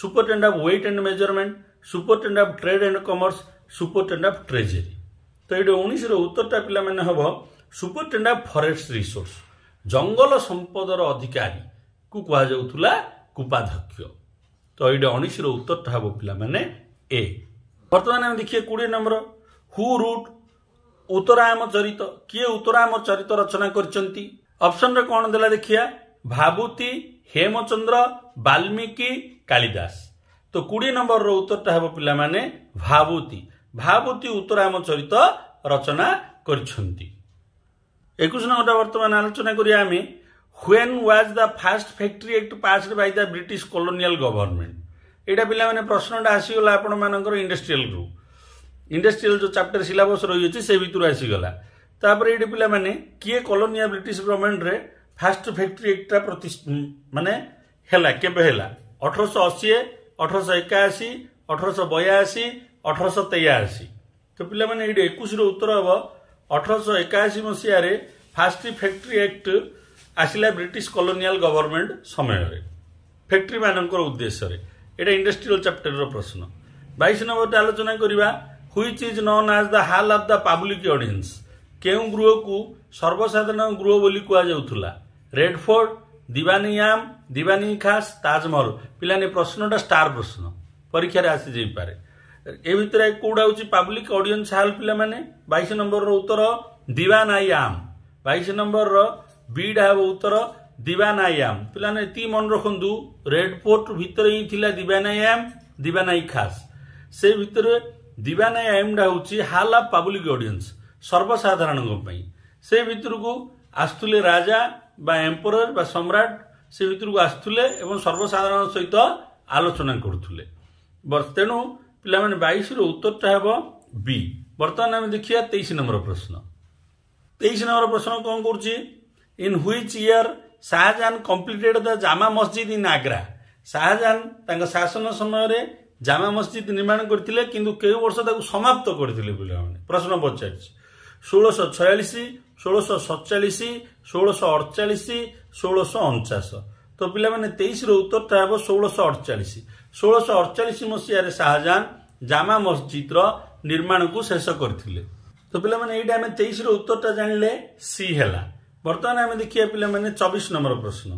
superintend of weight and measurement superintend of trade and commerce superintend of treasury ଏଇଠି ଉଣେଇଶର ଉତ୍ତରଟା ପିଲାମାନେ ହେବ ସୁପରିଟେଣ୍ଡାଣ୍ଟ ଫରେଷ୍ଟ ରିସୋର୍ସ ଜଙ୍ଗଲ ସମ୍ପଦର ଅଧିକାରୀକୁ କୁହାଯାଉଥିଲା କୁପାଧ୍ୟକ୍ଷ ତ ଏଇଠି ଉଣେଇଶର ଉତ୍ତରଟା ହେବ ପିଲାମାନେ ଏ ବର୍ତ୍ତମାନ ଆମେ ଦେଖିବେ କୋଡ଼ିଏ ନମ୍ବର ହୁ ରୁଟ୍ ଉତ୍ତରାୟମ ଚରିତ କିଏ ଉତ୍ତରାୟମ ଚରିତ ରଚନା କରିଛନ୍ତି ଅପସନରେ କ'ଣ ଦେଲା ଦେଖିବା ଭାବୁତି ହେମଚନ୍ଦ୍ର ବାଲ୍ମିକି କାଳିଦାସ ତ କୋଡ଼ିଏ ନମ୍ବରର ଉତ୍ତରଟା ହେବ ପିଲାମାନେ ଭାବୁତି ଭାବତୀ ଉତ୍ତରାୟମ ଚରିତ ରଚନା କରିଛନ୍ତି ଏକୋଇଶ ନମ୍ବରଟା ବର୍ତ୍ତମାନ ଆଲୋଚନା କରିବା ଆମେ when was the first factory act pass by the British colonial government ଏଇଟା ପିଲାମାନେ ପ୍ରଶ୍ନଟା ଆସିଗଲା ଆପଣମାନଙ୍କର ଇଣ୍ଡଷ୍ଟ୍ରିଆଲରୁ ଇଣ୍ଡଷ୍ଟ୍ରିଆଲ ଯେଉଁ ଚାପ୍ଟର ସିଲାବସ୍ ରହିଅଛି ସେ ଭିତରୁ ଆସିଗଲା ତାପରେ ଏଇଠି ପିଲାମାନେ କିଏ କଲୋନିଆ ବ୍ରିଟିଶ ଗଭର୍ଣ୍ଣମେଣ୍ଟରେ ଫାଷ୍ଟ ଫ୍ୟାକ୍ଟ୍ରି ଆକ୍ଟଟା ପ୍ରତି ମାନେ ହେଲା କେବେ ହେଲା ଅଠରଶହ ଅଶୀ ଅଠରଶହ ଏକାଅଶୀ ଅଠରଶହ ବୟାଅଶୀ ଅଠରଶହ ତେୟାଅଶୀ ତ ପିଲାମାନେ ଏଇଠି ଏକୋଇଶର ଉତ୍ତର ହେବ ଅଠରଶହ ଏକାଅଶୀ ମସିହାରେ ଫାଷ୍ଟ ଫ୍ୟାକ୍ଟ୍ରି ଆକ୍ଟ ଆସିଲା ବ୍ରିଟିଶ କଲୋନିଆଲ ଗଭର୍ଣ୍ଣମେଣ୍ଟ ସମୟରେ ଫ୍ୟାକ୍ଟ୍ରିମାନଙ୍କର ଉଦ୍ଦେଶ୍ୟରେ ଏଇଟା ଇଣ୍ଡଷ୍ଟ୍ରିଆଲ ଚାପ୍ଟରର ପ୍ରଶ୍ନ ବାଇଶ ନମ୍ବରଟା ଆଲୋଚନା କରିବା which is known as the hall of the public audience କେଉଁ ଗୃହକୁ ସର୍ବସାଧାରଣ ଗୃହ ବୋଲି କୁହାଯାଉଥିଲା ରେଡ୍ଫୋର୍ଡ ଆମ୍ ଦିବାନି ଖାସ୍ ତାଜମହଲ ପିଲାନେ ପ୍ରଶ୍ନଟା ଷ୍ଟାର୍ ପ୍ରଶ୍ନ ପରୀକ୍ଷାରେ ଆସିଯାଇପାରେ ଏ ଭିତରେ କେଉଁଟା ହେଉଛି ପବ୍ଲିକ ଅଡିଏନ୍ସ ହେଲ୍ପ ପିଲାମାନେ ବାଇଶ ନମ୍ବରର ଉତ୍ତର ଦିୱାନ ଆଇ ଆମ୍ ବାଇଶ ନମ୍ବରର ବିଡ଼ା ହେବ ଉତ୍ତର ଦିୱାନ ଆଇ ଆମ୍ ପିଲାମାନେ ଏତିକି ମନେ ରଖନ୍ତୁ ରେଡ୍ ଫୋର୍ଟ ଭିତରେ ହିଁ ଥିଲା ଦିୱାନ ଆଇ ଆମ୍ ଦିୱାନ ଆଇ ଖାସ୍ ସେ ଭିତରେ ଦିୱାନ ଆଇ ଆମ୍ଟା ହେଉଛି ହାଲ୍ ଅଫ୍ ପବ୍ଲିକ ଅଡିଏନ୍ସ ସର୍ବସାଧାରଣଙ୍କ ପାଇଁ ସେ ଭିତରକୁ ଆସୁଥିଲେ ରାଜା ବା ଏମ୍ପରର ବା ସମ୍ରାଟ ସେ ଭିତରକୁ ଆସୁଥିଲେ ଏବଂ ସର୍ବସାଧାରଣ ସହିତ ଆଲୋଚନା କରୁଥିଲେ ତେଣୁ ପିଲାମାନେ ବାଇଶର ଉତ୍ତରଟା ହେବ ବି ବର୍ତ୍ତମାନ ଆମେ ଦେଖିବା ତେଇଶ ନମ୍ବର ପ୍ରଶ୍ନ ତେଇଶ ନମ୍ବର ପ୍ରଶ୍ନ କ'ଣ କରୁଛି in which year Shahjahan completed the Jama Masjid in Agra Shahjahan ତାଙ୍କ ଶାସନ ସମୟରେ ଜାମା ମସଜିଦ୍ ନିର୍ମାଣ କରିଥିଲେ କିନ୍ତୁ କେଉଁ ବର୍ଷ ତାକୁ ସମାପ୍ତ କରିଥିଲେ ପିଲାମାନେ ପ୍ରଶ୍ନ ପଚାରିଛି ଷୋଳଶହ ଛୟାଳିଶ ଷୋଳଶହ ସତଚାଳିଶ ଷୋଳଶହ ଅଠଚାଳିଶ ଷୋଳଶହ ଅଣଚାଶ ତ ପିଲାମାନେ ତେଇଶର ଉତ୍ତରଟା ହେବ ଷୋଳଶହ ଅଠଚାଳିଶ ଷୋହଳଶହ ଅଡ଼ଚାଳିଶ ମସିହାରେ ଶାହାଜାହାନ ଜାମା ମସଜିଦର ନିର୍ମାଣକୁ ଶେଷ କରିଥିଲେ ତ ପିଲାମାନେ ଏଇଟା ଆମେ ତେଇଶର ଉତ୍ତରଟା ଜାଣିଲେ ସି ହେଲା ବର୍ତ୍ତମାନ ଆମେ ଦେଖିବା ପିଲାମାନେ ଚବିଶ ନମ୍ବର ପ୍ରଶ୍ନ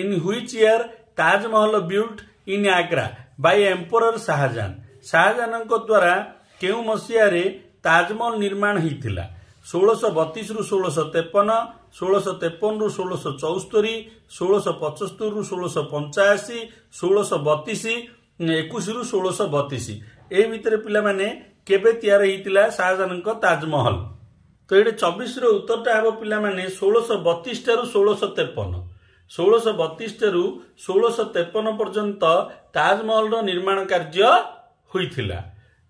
in which year Taj Mahal built in Agra by emperor Shahjahan ଶାହାଜାହାନଙ୍କ ଦ୍ୱାରା କେଉଁ ମସିହାରେ ତାଜମହଲ ନିର୍ମାଣ ହୋଇଥିଲା ଷୋହଳଶହ ବତିଶରୁ ଷୋହଳଶହ ତେପନ ଷୋହଳଶହ ତେପନରୁ ଷୋହଳଶହ ଚଉସ୍ତରି ଷୋହଳଶହ ପଞ୍ଚସ୍ତରୀରୁ ଷୋହଳଶହ ପଞ୍ଚାଅଶୀ ଷୋହଳଶହ ବତିଶ ଏକୋଇଶରୁ ଷୋହଳଶହ ବତିଶ ଏଇ ଭିତରେ ପିଲାମାନେ କେବେ ତିଆରି ହୋଇଥିଲା ଶାହାଜାହାନଙ୍କ ତାଜମହଲ ତ ଏଇଠି ଚବିଶର ଉତ୍ତରଟା ହେବ ପିଲାମାନେ ଷୋହଳଶହ ବତିଶଟାରୁ ଷୋହଳଶହ ତେପନ ଷୋହଳଶହ ବତିଶଟାରୁ ଷୋହଳଶହ ତେପନ ପର୍ଯ୍ୟନ୍ତ ତାଜମହଲର ନିର୍ମାଣ କାର୍ଯ୍ୟ ହୋଇଥିଲା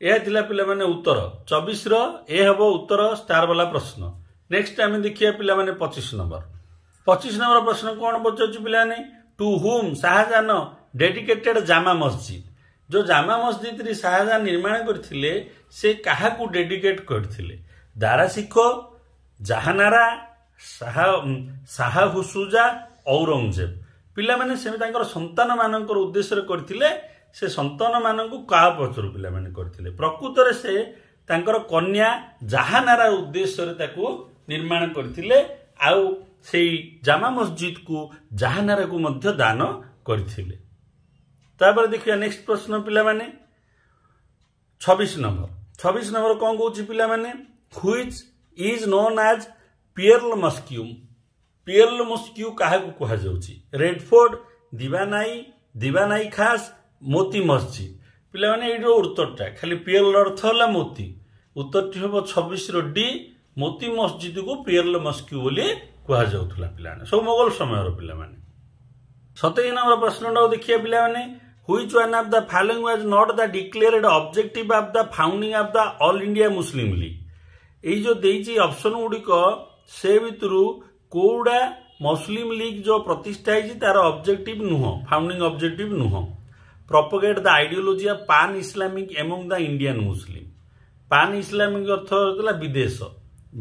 ଏହା ଥିଲା ପିଲାମାନେ ଉତ୍ତର ଚବିଶର ଏ ହେବ ଉତ୍ତର ଷ୍ଟାର ବାଲା ପ୍ରଶ୍ନ ନେକ୍ସଟ ଆମେ ଦେଖିବା ପିଲାମାନେ ପଚିଶ ନମ୍ବର ପଚିଶ ନମ୍ବର ପ୍ରଶ୍ନ କ'ଣ ପଚାରୁଛୁ ପିଲାମାନେ ଟୁ ହୁମ୍ ଶାହାଜାନ ଡେଡିକେଟେଡ୍ ଜାମା ମସଜିଦ ଯେଉଁ ଜାମା ମସଜିଦରେ ଶାହାଜାନ ନିର୍ମାଣ କରିଥିଲେ ସେ କାହାକୁ ଡେଡିକେଟ୍ କରିଥିଲେ ଦାରାଶିଖ ଜାହାନାରା ଶାହା ଶାହା ହୁସୁଜା ଔରଙ୍ଗଜେବ ପିଲାମାନେ ସେମିତି ତାଙ୍କର ସନ୍ତାନମାନଙ୍କର ଉଦ୍ଦେଶ୍ୟରେ କରିଥିଲେ ସେ ସନ୍ତାନମାନଙ୍କୁ କାହା ପଛରୁ ପିଲାମାନେ କରିଥିଲେ ପ୍ରକୃତରେ ସେ ତାଙ୍କର କନ୍ୟା ଜାହାନାରା ଉଦ୍ଦେଶ୍ୟରେ ତାକୁ ନିର୍ମାଣ କରିଥିଲେ ଆଉ ସେଇ ଜାମା ମସଜିଦକୁ ଜାହାନାରାକୁ ମଧ୍ୟ ଦାନ କରିଥିଲେ ତାପରେ ଦେଖିବା ନେକ୍ସଟ ପ୍ରଶ୍ନ ପିଲାମାନେ ଛବିଶ ନମ୍ବର ଛବିଶ ନମ୍ବର କ'ଣ କହୁଛି ପିଲାମାନେ ହୁଇଜ୍ ଇଜ୍ ନୋନ୍ ଆଜ୍ ପିଏରଲ ମସ୍କ୍ୟୁମ୍ ପିଏରଲ ମସ୍କ୍ୟୁ କାହାକୁ କୁହାଯାଉଛି ରେଡ଼ଫୋର୍ଡ଼ ଦିବାନାଇ ଦିବାନାଇ ଖାସ୍ ମୋତି ମସ୍ଜିଦ୍ ପିଲାମାନେ ଏଇଠି ଉତ୍ତରଟା ଖାଲି ପିଏଲ୍ର ଅର୍ଥ ହେଲା ମୋତି ଉତ୍ତରଟି ହେବ ଛବିଶର ଡି ମୋତି ମସ୍ଜିଦ୍କୁ ପିଏଲ୍ ମସ୍କ୍ୟୁ ବୋଲି କୁହାଯାଉଥିଲା ପିଲାମାନେ ସବୁ ମୋଗଲ ସମୟର ପିଲାମାନେ ସତେଇଶ ନମ୍ବର ପ୍ରଶ୍ନଟାକୁ ଦେଖିବା ପିଲାମାନେ which one of the following was not the declared objective of the founding of the All India Muslim League ଏଇ ଯେଉଁ ଦେଇଛି ଅପସନ୍ ଗୁଡ଼ିକ ସେ ଭିତରୁ କେଉଁଟା ମୁସଲିମ୍ ଲିଗ୍ ଯେଉଁ ପ୍ରତିଷ୍ଠା ହେଇଛି ତାର ଅବଜେକ୍ଟିଭ୍ ନୁହଁ ଫାଉଣ୍ଡିଂ ଅବଜେକ୍ଟିଭ୍ ନୁହଁ propagate the ideology of pan Islamic ଏବଂ the Indian Muslim PAN Islamic ଅର୍ଥ ହେଉଥିଲା ବିଦେଶ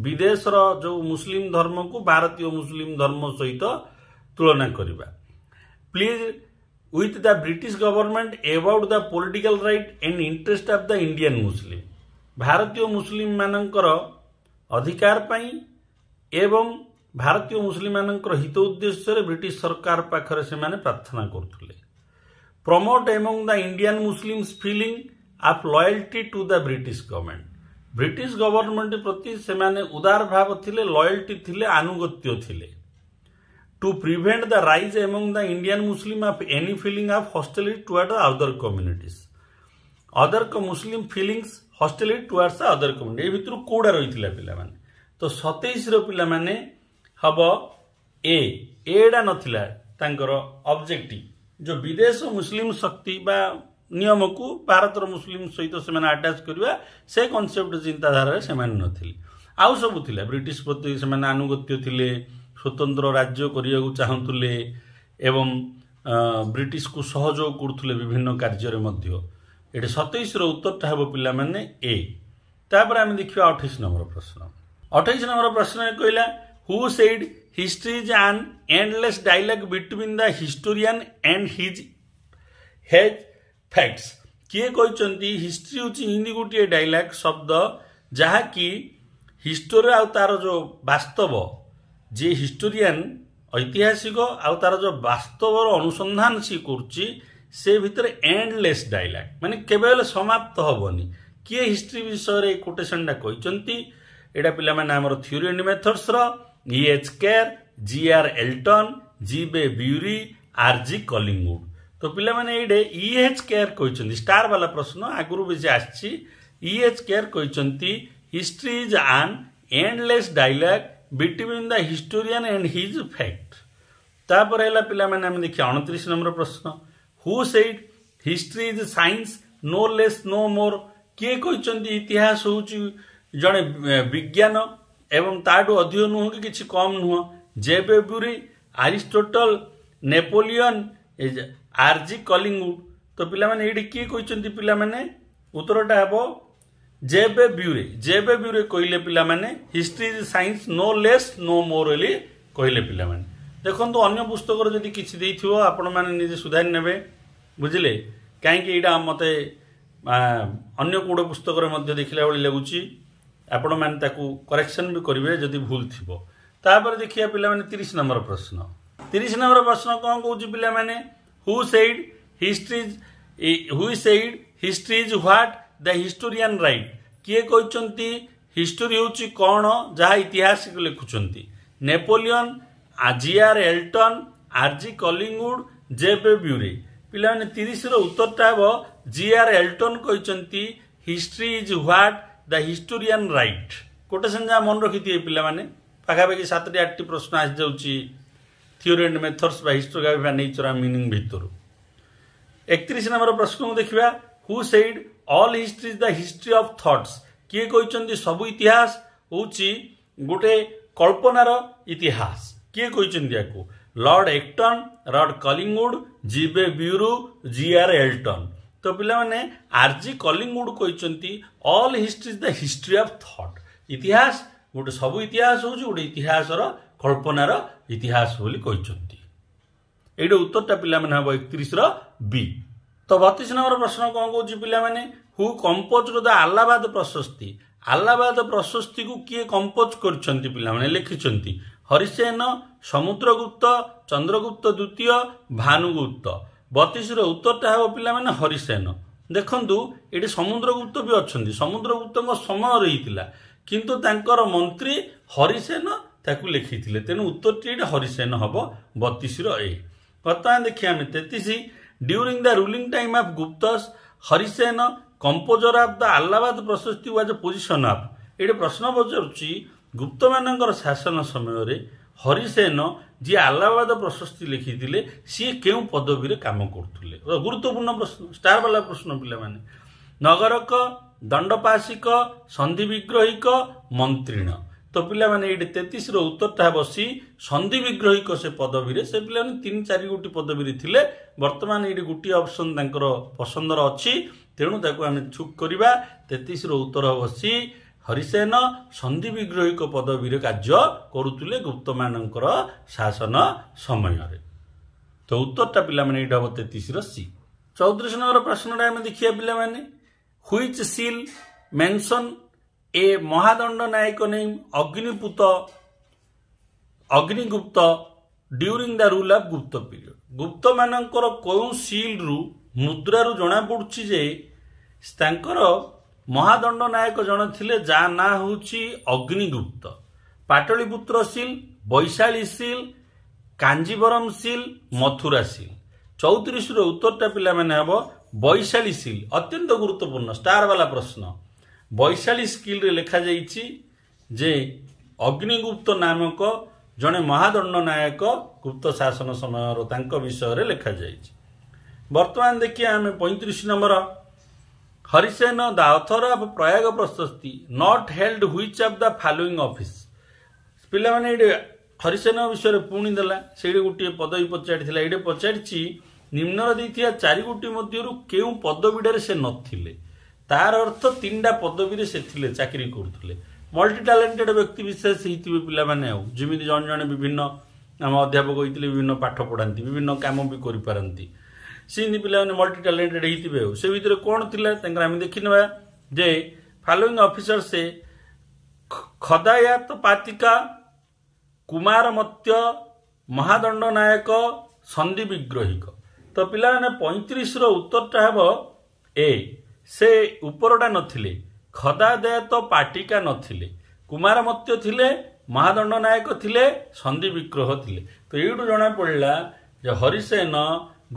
ବିଦେଶର ଯେଉଁ ମୁସଲିମ ଧର୍ମକୁ ଭାରତୀୟ ମୁସଲିମ ଧର୍ମ ସହିତ ତୁଳନା କରିବା please with the British government about the political right and interest of the Indian Muslim ଭାରତୀୟ ମୁସଲିମମାନଙ୍କର ଅଧିକାର ପାଇଁ ଏବଂ ଭାରତୀୟ ମୁସଲିମମାନଙ୍କର ହିତ ଉଦ୍ଦେଶ୍ୟରେ ବ୍ରିଟିଶ ସରକାର ପାଖରେ ସେମାନେ ପ୍ରାର୍ଥନା କରୁଥିଲେ promote among the Indian Muslims feeling of loyalty to the British government. British government ପ୍ରତି ସେମାନେ ଉଦାର ଭାବ ଥିଲେ ଲୟାଲିଟି ଥିଲେ ଆନୁଗତ୍ୟ ଥିଲେ to prevent the rise among the Indian Muslim of any feeling of hostility toward other communities other Muslim feelings hostility towards the other community ଏ ଭିତରୁ କେଉଁଟା ରହିଥିଲା ପିଲାମାନେ ତ ସତେଇଶର ପିଲାମାନେ ହେବ ଏ ଏଟା ନଥିଲା ତାଙ୍କର ଅବଜେକ୍ଟିଭ ଯେଉଁ ବିଦେଶ ମୁସଲିମ ଶକ୍ତି ବା ନିୟମକୁ ଭାରତର ମୁସଲିମ ସହିତ ସେମାନେ ଆଟାଚ୍ କରିବା ସେ କନସେପ୍ଟ ଚିନ୍ତାଧାରାରେ ସେମାନେ ନଥିଲେ ଆଉ ସବୁ ଥିଲା ବ୍ରିଟିଶ ପ୍ରତି ସେମାନେ ଆନୁଗତ୍ୟ ଥିଲେ ସ୍ୱତନ୍ତ୍ର ରାଜ୍ୟ କରିବାକୁ ଚାହୁଁଥିଲେ ଏବଂ ବ୍ରିଟିଶକୁ ସହଯୋଗ କରୁଥିଲେ ବିଭିନ୍ନ କାର୍ଯ୍ୟରେ ମଧ୍ୟ ଏଠି ସତେଇଶର ଉତ୍ତରଟା ହେବ ପିଲାମାନେ ଏ ତାପରେ ଆମେ ଦେଖିବା ଅଠେଇଶ ନମ୍ବର ପ୍ରଶ୍ନ ଅଠେଇଶ ନମ୍ବର ପ୍ରଶ୍ନ କହିଲା ହୁ ସେଇଡ଼ history is an endless dialogue between the historian and his his facts କିଏ କହିଛନ୍ତି ହିଷ୍ଟ୍ରି ହେଉଛି ଏମିତି ଗୋଟିଏ ଡାଇଲାଗ ଶବ୍ଦ ଯାହାକି ହିଷ୍ଟୋରୀ ଆଉ ତାର ଯେଉଁ ବାସ୍ତବ ଯିଏ ହିଷ୍ଟୋରିଆନ୍ ଐତିହାସିକ ଆଉ ତାର ଯେଉଁ ବାସ୍ତବର ଅନୁସନ୍ଧାନ ସିଏ କରୁଛି ସେ ଭିତରେ ଏଣ୍ଡଲେସ୍ ଡାଇଲାଗ ମାନେ କେବେ ହେଲେ ସମାପ୍ତ ହେବନି କିଏ ହିଷ୍ଟ୍ରି ବିଷୟରେ ଏଇ କୋଟେସନ୍ଟା କହିଛନ୍ତି ଏଇଟା ପିଲାମାନେ ଆମର ଥିଓରି ଆଣ୍ଡ ମେଥଡ୍ସର E H Carr G R Elton J B Bury R G Collingwood ତ ପିଲାମାନେ ଏଇଠି ଇ ଏଚ୍ କେୟାର କହିଛନ୍ତି ଷ୍ଟାର ବାଲା ପ୍ରଶ୍ନ ଆଗରୁ ବେଶୀ ଆସିଛି ଇ ଏଚ୍ କେୟାର କହିଛନ୍ତି history is an endless dialogue between the historian and his fact ତାପରେ ହେଲା ପିଲାମାନେ ଆମେ ଦେଖିବା ଅଣତିରିଶ ନମ୍ବର ପ୍ରଶ୍ନ who said history is science no less no more କିଏ କହିଛନ୍ତି ଇତିହାସ ହେଉଛି ଜଣେ ବିଜ୍ଞାନ ଏବଂ ତାଠୁ ଅଧିକ ନୁହଁ କି କିଛି କମ୍ ନୁହଁ ଜେ ବେବୁରୀ ଆରିଷ୍ଟୋଟଲ ନେପୋଲିଅନ୍ ଆର୍ଜି କଲିଙ୍ଗଉଡ଼ ତ ପିଲାମାନେ ଏଇଠି କିଏ କହିଛନ୍ତି ପିଲାମାନେ ଉତ୍ତରଟା ହେବ ଜେ ବେ ବ୍ୟୁରେ ଜେ ବ୍ୟୁରେ କହିଲେ ପିଲାମାନେ history is science no less no more ବୋଲି କହିଲେ ପିଲାମାନେ ଦେଖନ୍ତୁ ଅନ୍ୟ ପୁସ୍ତକରେ ଯଦି କିଛି ଦେଇଥିବ ଆପଣମାନେ ନିଜେ ସୁଧାରି ନେବେ ବୁଝିଲେ କାହିଁକି ଏଇଟା ମୋତେ ଅନ୍ୟ କେଉଁ ପୁସ୍ତକରେ ମଧ୍ୟ ଦେଖିଲା ଭଳି ଲାଗୁଛି ଆପଣମାନେ ତାକୁ କରେକ୍ସନ୍ ବି କରିବେ ଯଦି ଭୁଲ ଥିବ ତାପରେ ଦେଖିବା ପିଲାମାନେ ତିରିଶ ନମ୍ବର ପ୍ରଶ୍ନ ତିରିଶ ନମ୍ବର ପ୍ରଶ୍ନ କ'ଣ କହୁଛି ପିଲାମାନେ who said history's who said history is what the historian write କିଏ କହିଛନ୍ତି ହିଷ୍ଟୋରୀ ହେଉଛି କ'ଣ ଯାହା ଇତିହାସକୁ ଲେଖୁଛନ୍ତି ନେପୋଲିୟନ୍ ଆଜିଆର୍ ଏଲଟନ୍ ଆର୍ଜି କଲିଙ୍ଗୁଡ୍ ଜେବେ ବ୍ୟୁରେ ପିଲାମାନେ ତିରିଶର ଉତ୍ତରଟା ହେବ ଜି ଆର୍ ଏଲଟନ୍ କହିଛନ୍ତି history is what the historian write quotation ଯାହା ମନେ ରଖିଥିବେ ପିଲାମାନେ ପାଖାପାଖି ସାତଟି ଆଠଟି ପ୍ରଶ୍ନ ଆସିଯାଉଛି ଥିଓରି ଆଣ୍ଡ ମେଥଡ୍ସ ବା ହିଷ୍ଟୋଗ୍ରାଫି ବା ନେଚର୍ ଆଣ୍ଡ ମିନିଂ ଭିତରୁ ଏକତିରିଶ ନମ୍ବର ପ୍ରଶ୍ନକୁ ଦେଖିବା who said all history is the history of thoughts କିଏ କହିଛନ୍ତି ସବୁ ଇତିହାସ ହେଉଛି ଗୋଟେ କଳ୍ପନାର ଇତିହାସ କିଏ କହିଛନ୍ତି ୟାକୁ Lord Acton Lord Collingwood J B Bury G R Elton ତ ପିଲାମାନେ ଆର୍ଜି କଲିଙ୍ଗୁଡ କହିଛନ୍ତି all history is the history of thought ଇତିହାସ ଗୋଟେ ସବୁ ଇତିହାସ ହେଉଛି ଗୋଟେ ଇତିହାସର କଳ୍ପନାର ଇତିହାସ ବୋଲି କହିଛନ୍ତି ଏଇଟା ଉତ୍ତରଟା ପିଲାମାନେ ହେବ ଏକତିରିଶର ବି ତ ବତିଶ ନମ୍ବର ପ୍ରଶ୍ନ କ'ଣ କହୁଛି ପିଲାମାନେ ହୁ କମ୍ପୋଜ୍ ର ଦ ଆହ୍ଲାବାଦ ପ୍ରଶସ୍ତି ଆହ୍ଲାବାଦ ପ୍ରଶସ୍ତିକୁ କିଏ କମ୍ପୋଜ୍ କରିଛନ୍ତି ପିଲାମାନେ ଲେଖିଛନ୍ତି ହରିସେନ ସମୁଦ୍ରଗୁପ୍ତ ଚନ୍ଦ୍ରଗୁପ୍ତ ଦ୍ୱିତୀୟ ଭାନୁଗୁପ୍ତ ବତିଶର ଉତ୍ତରଟା ହେବ ପିଲାମାନେ ହରିସେନ ଦେଖନ୍ତୁ ଏଠି ସମୁଦ୍ରଗୁପ୍ତ ବି ଅଛନ୍ତି ସମୁଦ୍ରଗୁପ୍ତଙ୍କ ସମୟ ରହିଥିଲା କିନ୍ତୁ ତାଙ୍କର ମନ୍ତ୍ରୀ ହରିସେନ ତାକୁ ଲେଖିଥିଲେ ତେଣୁ ଉତ୍ତରଟି ଏଠି ହରିସେନ ହେବ ବତିଶର ଏ ବର୍ତ୍ତମାନ ଦେଖିବା ଆମେ ତେତିଶ during the ruling time of Guptas Harisena composer of the Allahabad prashasti was position of ଏଠି ପ୍ରଶ୍ନ ପଚାରୁଛି ଗୁପ୍ତମାନଙ୍କର ଶାସନ ସମୟରେ ହରିସେନ ଯିଏ ଆହ୍ଲାବାଦ ପ୍ରଶସ୍ତି ଲେଖିଥିଲେ ସିଏ କେଉଁ ପଦବୀରେ କାମ କରୁଥିଲେ ଗୁରୁତ୍ୱପୂର୍ଣ୍ଣ ପ୍ରଶ୍ନ ବାଲା ପ୍ରଶ୍ନ ପିଲାମାନେ ନଗରକ ଦଣ୍ଡପାସିକ ସନ୍ଧି ବିଗ୍ରହିକ ମନ୍ତ୍ରୀଣ ତ ପିଲାମାନେ ଏଇଠି ତେତିଶର ଉତ୍ତରଟା ବସି ସନ୍ଧି ବିଗ୍ରହିକ ସେ ପଦବୀରେ ସେ ପିଲାମାନେ ତିନି ଚାରି ଗୋଟି ପଦବୀରେ ଥିଲେ ବର୍ତ୍ତମାନ ଏଇଠି ଗୋଟିଏ ଅପସନ୍ ତାଙ୍କର ପସନ୍ଦର ଅଛି ତେଣୁ ତାକୁ ଆମେ ଚୁପ୍ କରିବା ତେତିଶର ଉତ୍ତର ବସି ହରିସେନ ସନ୍ଧି ବିଗ୍ରହୀଙ୍କ ପଦବୀରେ କାର୍ଯ୍ୟ କରୁଥିଲେ ଗୁପ୍ତମାନଙ୍କର ଶାସନ ସମୟରେ ତ ଉତ୍ତରଟା ପିଲାମାନେ ଏଇଟା ହେବ ତେତିଶର ସି ଚୌତିରିଶ ନମ୍ବର ପ୍ରଶ୍ନଟା ଆମେ ଦେଖିବା ପିଲାମାନେ which seal mention a Mahadanda Nayak ନେଇ ଅଗ୍ନିପୁତ Agnigupta during the rule of Gupta period ଗୁପ୍ତମାନଙ୍କର କେଉଁ ସିଲ୍ରୁ ମୁଦ୍ରାରୁ ଜଣାପଡ଼ୁଛି ଯେ ତାଙ୍କର ମହାଦଣ୍ଡ ନାୟକ ଜଣେ ଥିଲେ ଯାହା ନାଁ ହେଉଛି Agnigupta Pataliputra seal Vaishali seal Kanjivaram seal Mathura seal ଚଉତିରିଶର ଉତ୍ତରଟା ପିଲାମାନେ ହେବ ବୈଶାଳୀ ସିଲ୍ ଅତ୍ୟନ୍ତ ଗୁରୁତ୍ୱପୂର୍ଣ୍ଣ ବାଲା ପ୍ରଶ୍ନ ବୈଶାଳୀ ସ୍କିଲ୍ରେ ଲେଖାଯାଇଛି ଯେ ଅଗ୍ନିଗୁପ୍ତ ନାମକ ଜଣେ ମହାଦଣ୍ଡ ନାୟକ ଗୁପ୍ତ ଶାସନ ସମୟର ତାଙ୍କ ବିଷୟରେ ଲେଖାଯାଇଛି ବର୍ତ୍ତମାନ ଦେଖିବା ଆମେ ପଇଁତିରିଶ number Harisena, the author of Prayaga Prasasti, not held which of the following office. ପିଲାମାନେ ଏଇଠି ହରିସେନ ବିଷୟରେ ପୁଣି ଦେଲା ସେଇଠି ଗୋଟିଏ ପଦବୀ ପଚାରିଥିଲା ଏଇଠି ପଚାରିଛି ନିମ୍ନର ଦେଇଥିବା ଚାରି ଗୋଟି ମଧ୍ୟରୁ କେଉଁ ପଦବୀଟାରେ ସେ ନଥିଲେ ତାର ଅର୍ଥ ତିନିଟା ପଦବୀରେ ସେ ଥିଲେ ଚାକିରି କରୁଥିଲେ ମଲ୍ଟି ଟ୍ୟାଲେଣ୍ଟେଡ୍ ବ୍ୟକ୍ତିବିଶେଷ ହେଇଥିବେ ପିଲାମାନେ ଆଉ ଯେମିତି ଜଣେ ଜଣେ ବିଭିନ୍ନ ଆମ ଅଧ୍ୟାପକ ହେଇଥିଲେ ବିଭିନ୍ନ ପାଠ ପଢ଼ାନ୍ତି ବିଭିନ୍ନ କାମ ବି କରିପାରନ୍ତି ସିନ୍ ପିଲାମାନେ ମଲ୍ଟି ଟ୍ୟାଲେଣ୍ଟେଡ୍ ହେଇଥିବେ ଆଉ ସେ ଭିତରେ କ'ଣ ଥିଲା ତାଙ୍କର ଆମେ ଦେଖିନେବା ଯେ ଫଲୋଇଂ ଅଫିସର ସେ ଖଦାୟତ ପାତିକା କୁମାର ମତ୍ୟ ମହାଦଣ୍ଡ ନାୟକ ସନ୍ଧି ବିଗ୍ରହିକ ତ ପିଲାମାନେ ପଇଁତିରିଶର ଉତ୍ତରଟା ହେବ ଏ ସେ ଉପରଟା ନଥିଲେ ଖଦାଦାୟତ ପାଟିକା ନଥିଲେ କୁମାର ମତ୍ୟ ଥିଲେ ମହାଦଣ୍ଡ ନାୟକ ଥିଲେ ସନ୍ଧି ବିଗ୍ରହ ଥିଲେ ତ ଏଇଠୁ ଜଣାପଡ଼ିଲା ଯେ ହରିସେନ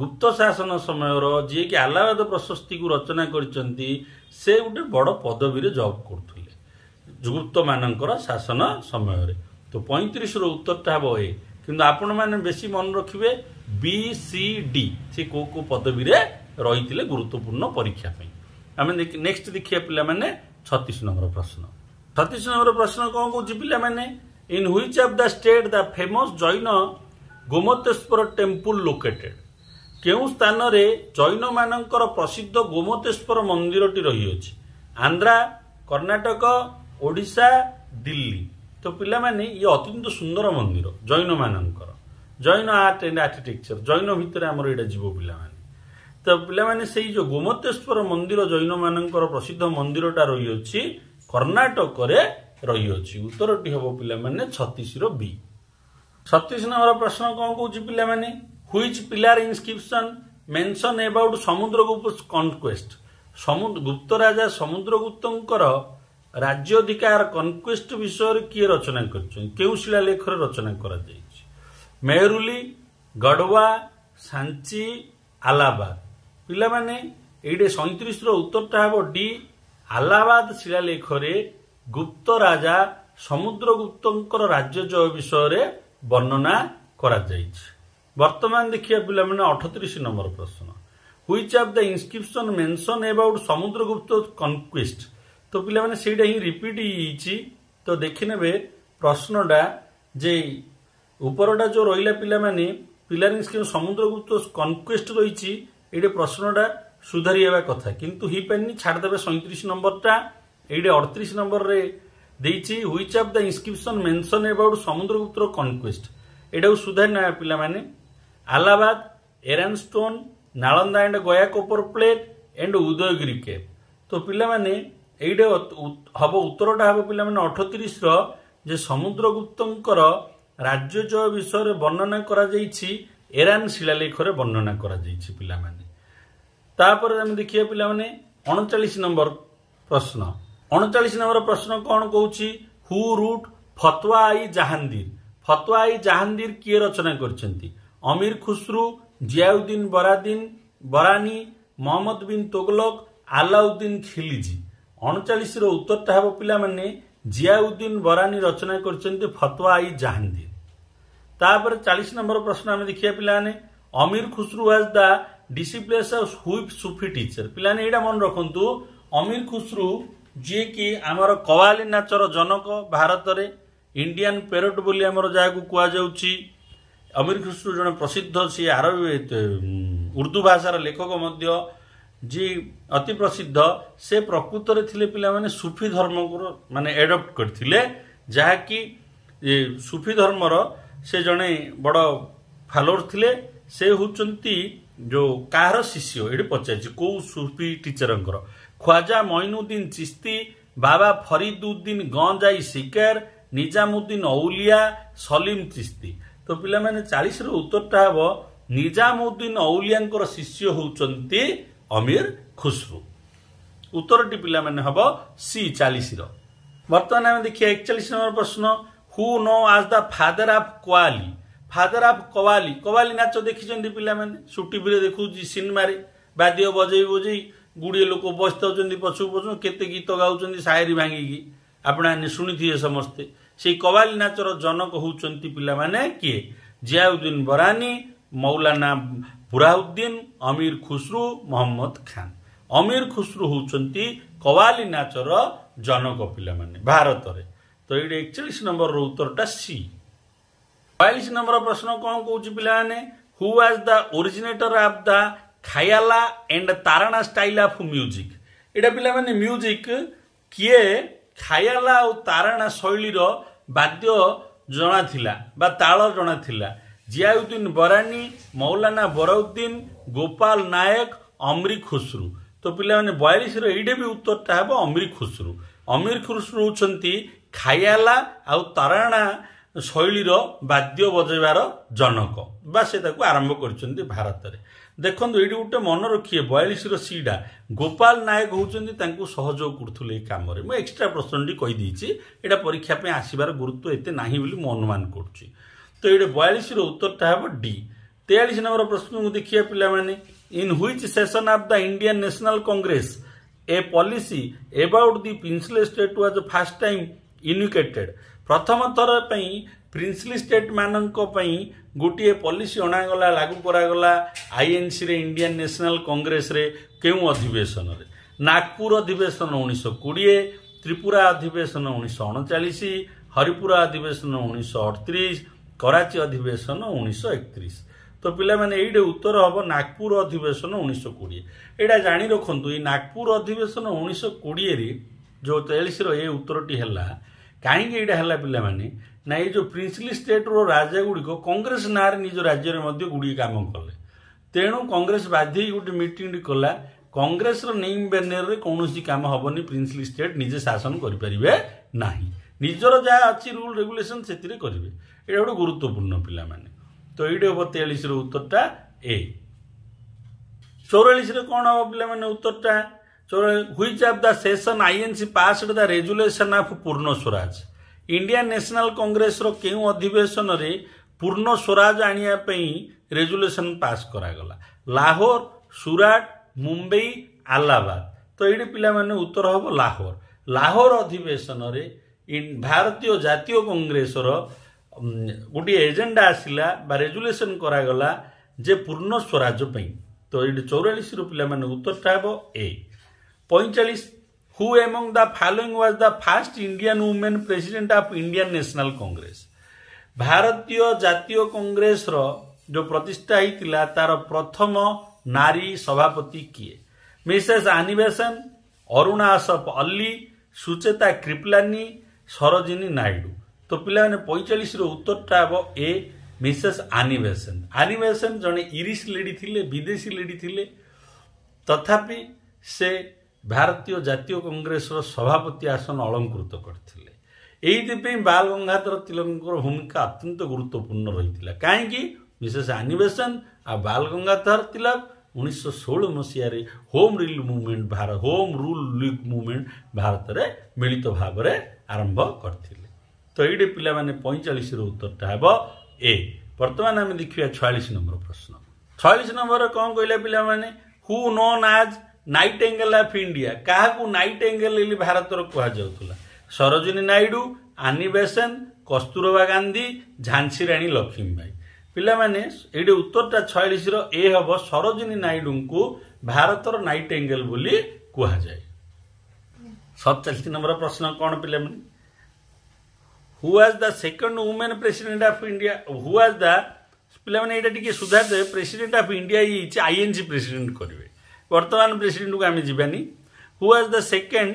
ଗୁପ୍ତ ଶାସନ ସମୟର ଯିଏକି ଆହ୍ଲାବାଦ ପ୍ରଶସ୍ତିକୁ ରଚନା କରିଛନ୍ତି ସେ ଗୋଟେ ବଡ଼ ପଦବୀରେ ଜବ୍ କରୁଥିଲେ ଗୁପ୍ତମାନଙ୍କର ଶାସନ ସମୟରେ ତ ପଇଁତିରିଶର ଉତ୍ତରଟା ହେବ ଏ କିନ୍ତୁ ଆପଣମାନେ ବେଶୀ ମନେ ରଖିବେ ବି ସି ଡି ସେ କେଉଁ କେଉଁ ପଦବୀରେ ରହିଥିଲେ ଗୁରୁତ୍ୱପୂର୍ଣ୍ଣ ପରୀକ୍ଷା ପାଇଁ ଆମେ ନେକ୍ସଟ ଦେଖିବା ପିଲାମାନେ ଛତିଶ ନମ୍ବର ପ୍ରଶ୍ନ ଛତିଶ ନମ୍ବର ପ୍ରଶ୍ନ କ'ଣ କହୁଛି ପିଲାମାନେ in which of the state the famous Jain Gomateshwar temple located କେଉଁ ସ୍ଥାନରେ ଜୈନମାନଙ୍କର ପ୍ରସିଦ୍ଧ ଗୋମତେଶ୍ୱର ମନ୍ଦିରଟି ରହିଅଛି ଆନ୍ଧ୍ରା କର୍ଣ୍ଣାଟକ ଓଡ଼ିଶା ଦିଲ୍ଲୀ ତ ପିଲାମାନେ ଇଏ ଅତ୍ୟନ୍ତ ସୁନ୍ଦର ମନ୍ଦିର ଜୈନମାନଙ୍କର Jain art and architecture Jain ଭିତରେ ଆମର ଏଇଟା ଯିବ ପିଲାମାନେ ତ ପିଲାମାନେ ସେଇ ଯେଉଁ ଗୋମତେଶ୍ୱର ମନ୍ଦିର ଜୈନମାନଙ୍କର ପ୍ରସିଦ୍ଧ ମନ୍ଦିରଟା ରହିଅଛି କର୍ଣ୍ଣାଟକରେ ରହିଅଛି ଉତ୍ତରଟି ହେବ ପିଲାମାନେ ଛତିଶର ବି ଛତିଶ ନମ୍ବର ପ୍ରଶ୍ନ କ'ଣ କହୁଛି ପିଲାମାନେ which pillar inscription mention about Samudragupta conquest Gupta ରାଜା ସମୁଦ୍ରଗୁପ୍ତଙ୍କର ରାଜ୍ୟ ଅଧିକାର କନ୍କ୍ୱେଷ୍ଟ ବିଷୟରେ କିଏ ରଚନା କରିଛନ୍ତି କେଉଁ ଶିଳାଲେଖରେ ରଚନା କରାଯାଇଛି ମେହରୁଲି ଗଡ଼ୱା ସାଞ୍ଚି ଆହ୍ଲାବାଦ ପିଲାମାନେ ଏଇଠି ସଇଁତିରିଶର ଉତ୍ତରଟା ହେବ ଡି ଆହ୍ଲାବାଦ ଶିଳାଲେଖରେ ଗୁପ୍ତ ରାଜା ସମୁଦ୍ରଗୁପ୍ତଙ୍କର ରାଜ୍ୟ ଜୟ ବିଷୟରେ ବର୍ଣ୍ଣନା କରାଯାଇଛି বর্তমান দেখিয়া পিলামানে অঠতিরিশ নম্বর প্রশ্ন which of the inscription mention about Samudragupta conquest তো পিলামানে সেইটা হি রিপিট হয়েছি তো দেখি নেবে প্রশ্নটা যে উপরটা যে রইলা পিলামানে পিলার ইনস্ক্রিপশন সমুদ্রগুপ্ত কনকুইস্ট রয়েছে এইটা প্রশ্নটা সুধারি হওয়া কথা কিন্তু হি ছাড় দেবে সৈত্রিশ নম্বরটা এইটা অড়তিরিশ নম্বরের which of the inscription mention about Samudragupta conquest এটাও সুধারি নেওয়া ନେବା মানে Allahabad Eran stone Nalanda and Gaya copper plate and Udayagiri cave ତ ପିଲାମାନେ ଏଇଟା ହବ ଉତ୍ତରଟା ହବ ପିଲାମାନେ ଅଠତିରିଶର ଯେ ସମୁଦ୍ରଗୁପ୍ତଙ୍କର ରାଜ୍ୟ ଜୟ ବିଷୟରେ ବର୍ଣ୍ଣନା କରାଯାଇଛି ଏରାନ ଶିଳାଲେଖରେ ବର୍ଣ୍ଣନା କରାଯାଇଛି ପିଲାମାନେ ତାପରେ ଆମେ ଦେଖିବା ପିଲାମାନେ ଅଣଚାଳିଶ ନମ୍ବର ପ୍ରଶ୍ନ ଅଣଚାଳିଶ ନମ୍ବର ପ୍ରଶ୍ନ କ'ଣ କହୁଛି ହୁ ରୁଟ୍ ଫତୱା ଆଇ ଜାହାନ୍ଦିର ଫତୱା ଆଇ ଜାହାନ୍ଦିର କିଏ ରଚନା କରିଛନ୍ତି অমির খুসরু জিয়াউদ্দিন বরাদিন বরানি মহম্মদ বিন তোগলক আলাউদ্দিন খিলিজি অଣଚାଳିଶର ଉତ୍ତରଟା ହେବ ପିଲାମାନେ ଜିଆଉଦ୍ଦିନ ବରାନୀ ରଚନା କରିଛନ୍ତି ଫତୱା ଇ ଜାହାଙ୍ଗୀର ତାପରେ ଚାଳିଶ ନମ୍ବର ପ୍ରଶ୍ନ ଆମେ ଦେଖିବା ପିଲାମାନେ Amir Khusrau was the disciples of which Sufi teacher ପିଲାମାନେ ଏଇଟା ମନେ ରଖନ୍ତୁ ଅମିର ଖୁସରୁ ଯିଏକି ଆମର କୱାଲି ନାଚର ଜନକ ଭାରତରେ ଇଣ୍ଡିଆନ୍ ପେରୋଟ ବୋଲି ଆମର ଯାହାକୁ କୁହାଯାଉଛି अमिर खुसुरु जे प्रसिद्ध सि आरबी उर्दु भाषार लेखक जी अति प्रसिद्ध से प्रकृत प्रकृतले ले पहिला धर्म को म एडप्ट गरि सुफि धर्म र से जे बड फालवर से सि जो र शिष्य युफी टीचर ख्वाजा महिनुदिन चिस्ति बाबा फरीदुद्दीन गँ सिकर निजामुद्दीन औलिया सलीम चिस्ति ତ ପିଲାମାନେ ଚାଳିଶର ଉତ୍ତରଟା ହେବ ନିଜାମୁଦ୍ଦିନ ଅଉଲିଆଙ୍କର ଶିଷ୍ୟ ହେଉଛନ୍ତି ଅମୀର ଖୁସବୁ ଉତ୍ତରଟି ପିଲାମାନେ ହେବ ସି ଚାଳିଶର ବର୍ତ୍ତମାନ ଆମେ ଦେଖିବା ଏକଚାଳିଶ ନମ୍ବର ପ୍ରଶ୍ନ who known as the father of qawwali father of qawwali qawwali ନାଚ ଦେଖିଛନ୍ତି ପିଲାମାନେ ସୁଟିଭିରେ ଦେଖୁଛି ସିନେମାରେ ବାଦ୍ୟ ବଜେଇ ବଜେଇ ଗୁଡ଼ିଏ ଲୋକ ବସିଥାଉଛନ୍ତି ପଛକୁ ପଛକୁ କେତେ ଗୀତ ଗାଉଛନ୍ତି ସାଇରି ଭାଙ୍ଗିକି ଆପଣ ଶୁଣିଥିବେ ସମସ୍ତେ সেই କବାଲି ନାଚର ଜନକ ହେଉଛନ୍ତି ପିଲାମାନେ କିଏ ଜିଆଉଦ୍ଦିନ ବରାନୀ ମୌଲାନା ବୁରାଉଦ୍ଦିନ ଅମୀର ଖୁସରୁ ମହମ୍ମଦ ଖାନ୍ ଅମୀର ଖୁସରୁ ହେଉଛନ୍ତି କବାଲି ନାଚର ଜନକ ପିଲାମାନେ ଭାରତରେ ତ ଏଇଠି ଏକଚାଳିଶ ନମ୍ବରର ଉତ୍ତରଟା ସି ବୟାଳିଶ ନମ୍ବର ପ୍ରଶ୍ନ କ'ଣ କହୁଛି ପିଲାମାନେ who was the originator of the Khayal and Tarana style of music ଏଇଟା ପିଲାମାନେ ମ୍ୟୁଜିକ୍ କିଏ ଖାୟାଲା ଆଉ ତାରାଣା ଶୈଳୀର ବାଦ୍ୟ ଜଣାଥିଲା ବା ତାଳ ଜଣାଥିଲା ଜିଆଉଦ୍ଦିନ ବରାନୀ ମୌଲାନା ବରାଉଦ୍ଦିନ ଗୋପାଳ ନାୟକ ଅମ୍ରି ଖୁସ୍ରୁ ତ ପିଲାମାନେ ବୟାଳିଶର ଏଇଟା ବି ଉତ୍ତରଟା ହେବ ଅମ୍ରି ଖୁସ୍ରୁ ଅମିର ଖୁସ୍ରୁ ହେଉଛନ୍ତି ଖାୟାଲା ଆଉ ତାରାଣା ଶୈଳୀର ବାଦ୍ୟ ବଜାଇବାର ଜନକ ବା ସେ ତାକୁ ଆରମ୍ଭ କରିଛନ୍ତି ଭାରତରେ ଦେଖନ୍ତୁ ଏଇଠି ଗୋଟେ ମନେ ରଖିବେ ବୟାଳିଶର ସିଟା ଗୋପାଳ ନାୟକ ହେଉଛନ୍ତି ତାଙ୍କୁ ସହଯୋଗ କରୁଥିଲେ ଏଇ କାମରେ ମୁଁ ଏକ୍ସଟ୍ରା ପ୍ରଶ୍ନଟି କହିଦେଇଛି ଏଇଟା ପରୀକ୍ଷା ପାଇଁ ଆସିବାର ଗୁରୁତ୍ୱ ଏତେ ନାହିଁ ବୋଲି ମୁଁ ଅନୁମାନ କରୁଛି ତ ଏଇଠି ବୟାଳିଶର ଉତ୍ତରଟା ହେବ ଡି ତେୟାଳିଶ ନମ୍ବର ପ୍ରଶ୍ନକୁ ଦେଖିବା ପିଲାମାନେ in which session of the Indian national Congress a policy about the princely state was first time enunciated ପ୍ରଥମ ଥର ପାଇଁ ପ୍ରିନ୍ସଲି ଷ୍ଟେଟ୍ମାନଙ୍କ ପାଇଁ ଗୋଟିଏ ପଲିସି ଅଣାଗଲା ଲାଗୁ କରାଗଲା ଆଇଏନ୍ସିରେ ଇଣ୍ଡିଆନ୍ ନ୍ୟାସନାଲ୍ କଂଗ୍ରେସରେ କେଉଁ ଅଧିବେଶନରେ ନାଗପୁର ଅଧିବେଶନ ଉଣେଇଶହ କୋଡ଼ିଏ ତ୍ରିପୁରା ଅଧିବେଶନ ଉଣେଇଶହ ଅଣଚାଳିଶ ହରିପୁର ଅଧିବେଶନ ଉଣେଇଶହ ଅଠତିରିଶ କରାଚୀ ଅଧିବେଶନ ଉଣେଇଶହ ଏକତିରିଶ ତ ପିଲାମାନେ ଏଇଠି ଉତ୍ତର ହେବ ନାଗପୁର ଅଧିବେଶନ ଉଣେଇଶହ କୋଡ଼ିଏ ଏଇଟା ଜାଣି ରଖନ୍ତୁ ଏଇ ନାଗପୁର ଅଧିବେଶନ ଉଣେଇଶହ କୋଡ଼ିଏରେ ଯେଉଁ ତେଳିଶର ଏ ଉତ୍ତରଟି ହେଲା କାହିଁକି ଏଇଟା ହେଲା ପିଲାମାନେ ନା ଏଇ ଯେଉଁ ପ୍ରିନ୍ସଲି ଷ୍ଟେଟ୍ର ରାଜା ଗୁଡ଼ିକ କଂଗ୍ରେସ ନାଁରେ ନିଜ ରାଜ୍ୟରେ ମଧ୍ୟ ଗୁଡ଼ିଏ କାମ କଲେ ତେଣୁ କଂଗ୍ରେସ ବାଧ୍ୟ ହେଇ ଗୋଟେ ମିଟିଂଟି କଲା କଂଗ୍ରେସର ନେମ୍ ବ୍ୟାନର୍ରେ କୌଣସି କାମ ହେବନି ପ୍ରିନ୍ସଲି ଷ୍ଟେଟ୍ ନିଜେ ଶାସନ କରିପାରିବେ ନାହିଁ ନିଜର ଯାହା ଅଛି ରୁଲ୍ ରେଗୁଲେସନ୍ ସେଥିରେ କରିବେ ଏଇଟା ଗୋଟେ ଗୁରୁତ୍ୱପୂର୍ଣ୍ଣ ପିଲାମାନେ ତ ଏଇଠି ହେବ ତେୟାଳିଶର ଉତ୍ତରଟା ଏ ଚଉରାଳିଶରେ କ'ଣ ହେବ ପିଲାମାନେ ଉତ୍ତରଟା So, which of the session INC passed the resolution of Purno Suraj? Indian National Congress ro kyu adhiveshan re Purno Suraj aniya pai resolution pass karagala. Lahore, Surat, Mumbai, Allahabad. To edi pila mane uttar hobo Lahore. Lahore adhiveshan re in Bharatiya Jatiya Congress ro guti agenda asila ba resolution karagala je Purno Suraj pai. To edi 44 ro pila mane uttar ta hobo A. ପଇଁଚାଳିଶ who among the following was the first Indian women president of Indian National Congress ଭାରତୀୟ ଜାତୀୟ କଂଗ୍ରେସର ଯେଉଁ ପ୍ରତିଷ୍ଠା ହୋଇଥିଲା ତାର ପ୍ରଥମ ନାରୀ ସଭାପତି କିଏ ମିସେସ୍ ଆନିବେସନ ଅରୁଣା ଆସଫ ଅଲ୍ଲୀ ସୁଚେତା କ୍ରିପ୍ଲାନୀ ସରୋଜିନୀ ନାଇଡୁ ତ ପିଲାମାନେ ପଇଁଚାଳିଶର ଉତ୍ତରଟା ହେବ ଏ ମିସେସ୍ ଆନିବେସନ ଆନିବେସନ ଜଣେ ଇରିଶ ଲେଡ଼ି ଥିଲେ ବିଦେଶୀ ଲେଡ଼ି ଥିଲେ ତଥାପି ସେ ଭାରତୀୟ ଜାତୀୟ କଂଗ୍ରେସର ସଭାପତି ଆସନ ଅଳଙ୍କୃତ କରିଥିଲେ ଏଇଥିପାଇଁ ବାଲ ଗଙ୍ଗାଧର ତିଲକଙ୍କର ଭୂମିକା ଅତ୍ୟନ୍ତ ଗୁରୁତ୍ୱପୂର୍ଣ୍ଣ ରହିଥିଲା କାହିଁକି ମିସେସ୍ ଆନିବେସନ୍ ଆଉ ବାଲ ଗଙ୍ଗାଧର ତିଲକ ଉଣେଇଶହ ଷୋହଳ ମସିହାରେ home rule movement Bharat home rule league movement ଭାରତରେ ମିଳିତ ଭାବରେ ଆରମ୍ଭ କରିଥିଲେ ତ ଏଇଠି ପିଲାମାନେ ପଇଁଚାଳିଶର ଉତ୍ତରଟା ହେବ ଏ ବର୍ତ୍ତମାନ ଆମେ ଦେଖିବା ଛୟାଳିଶ ନମ୍ବର ପ୍ରଶ୍ନ ଛୟାଳିଶ ନମ୍ବରରେ କ'ଣ କହିଲା ପିଲାମାନେ who known as nightingale of India କାହାକୁ ନାଇଟ୍ ଏଙ୍ଗେଲ ବୋଲି ଭାରତର କୁହାଯାଉଥିଲା ସରୋଜିନୀ ନାଇଡୁ ଆନି ବେସେନ କସ୍ତୁରବା ଗାନ୍ଧୀ ଝାନ୍ସୀ ରାଣୀ ଲକ୍ଷ୍ମୀବାଇ ପିଲାମାନେ ଏଇଠି ଉତ୍ତରଟା ଛୟାଳିଶର ଏ ହେବ ସରୋଜିନୀ ନାଇଡୁଙ୍କୁ ଭାରତର ନାଇଟ୍ ଏଙ୍ଗେଲ ବୋଲି କୁହାଯାଏ ସତଚାଳିଶ ନମ୍ବର ପ୍ରଶ୍ନ କ'ଣ ପିଲାମାନେ who as the second women president of India who as the ପିଲାମାନେ ଏଇଟା ଟିକେ ସୁଧାର ଦେବେ ପ୍ରେସିଡେଣ୍ଟ ଅଫ୍ ଇଣ୍ଡିଆ ହେଇଛି ଆଇଏନ୍ଜି ପ୍ରେସିଡେଣ୍ଟ କରିବେ ବର୍ତ୍ତମାନ ପ୍ରେସିଡେଣ୍ଟକୁ ଆମେ ଯିବାନି who as the second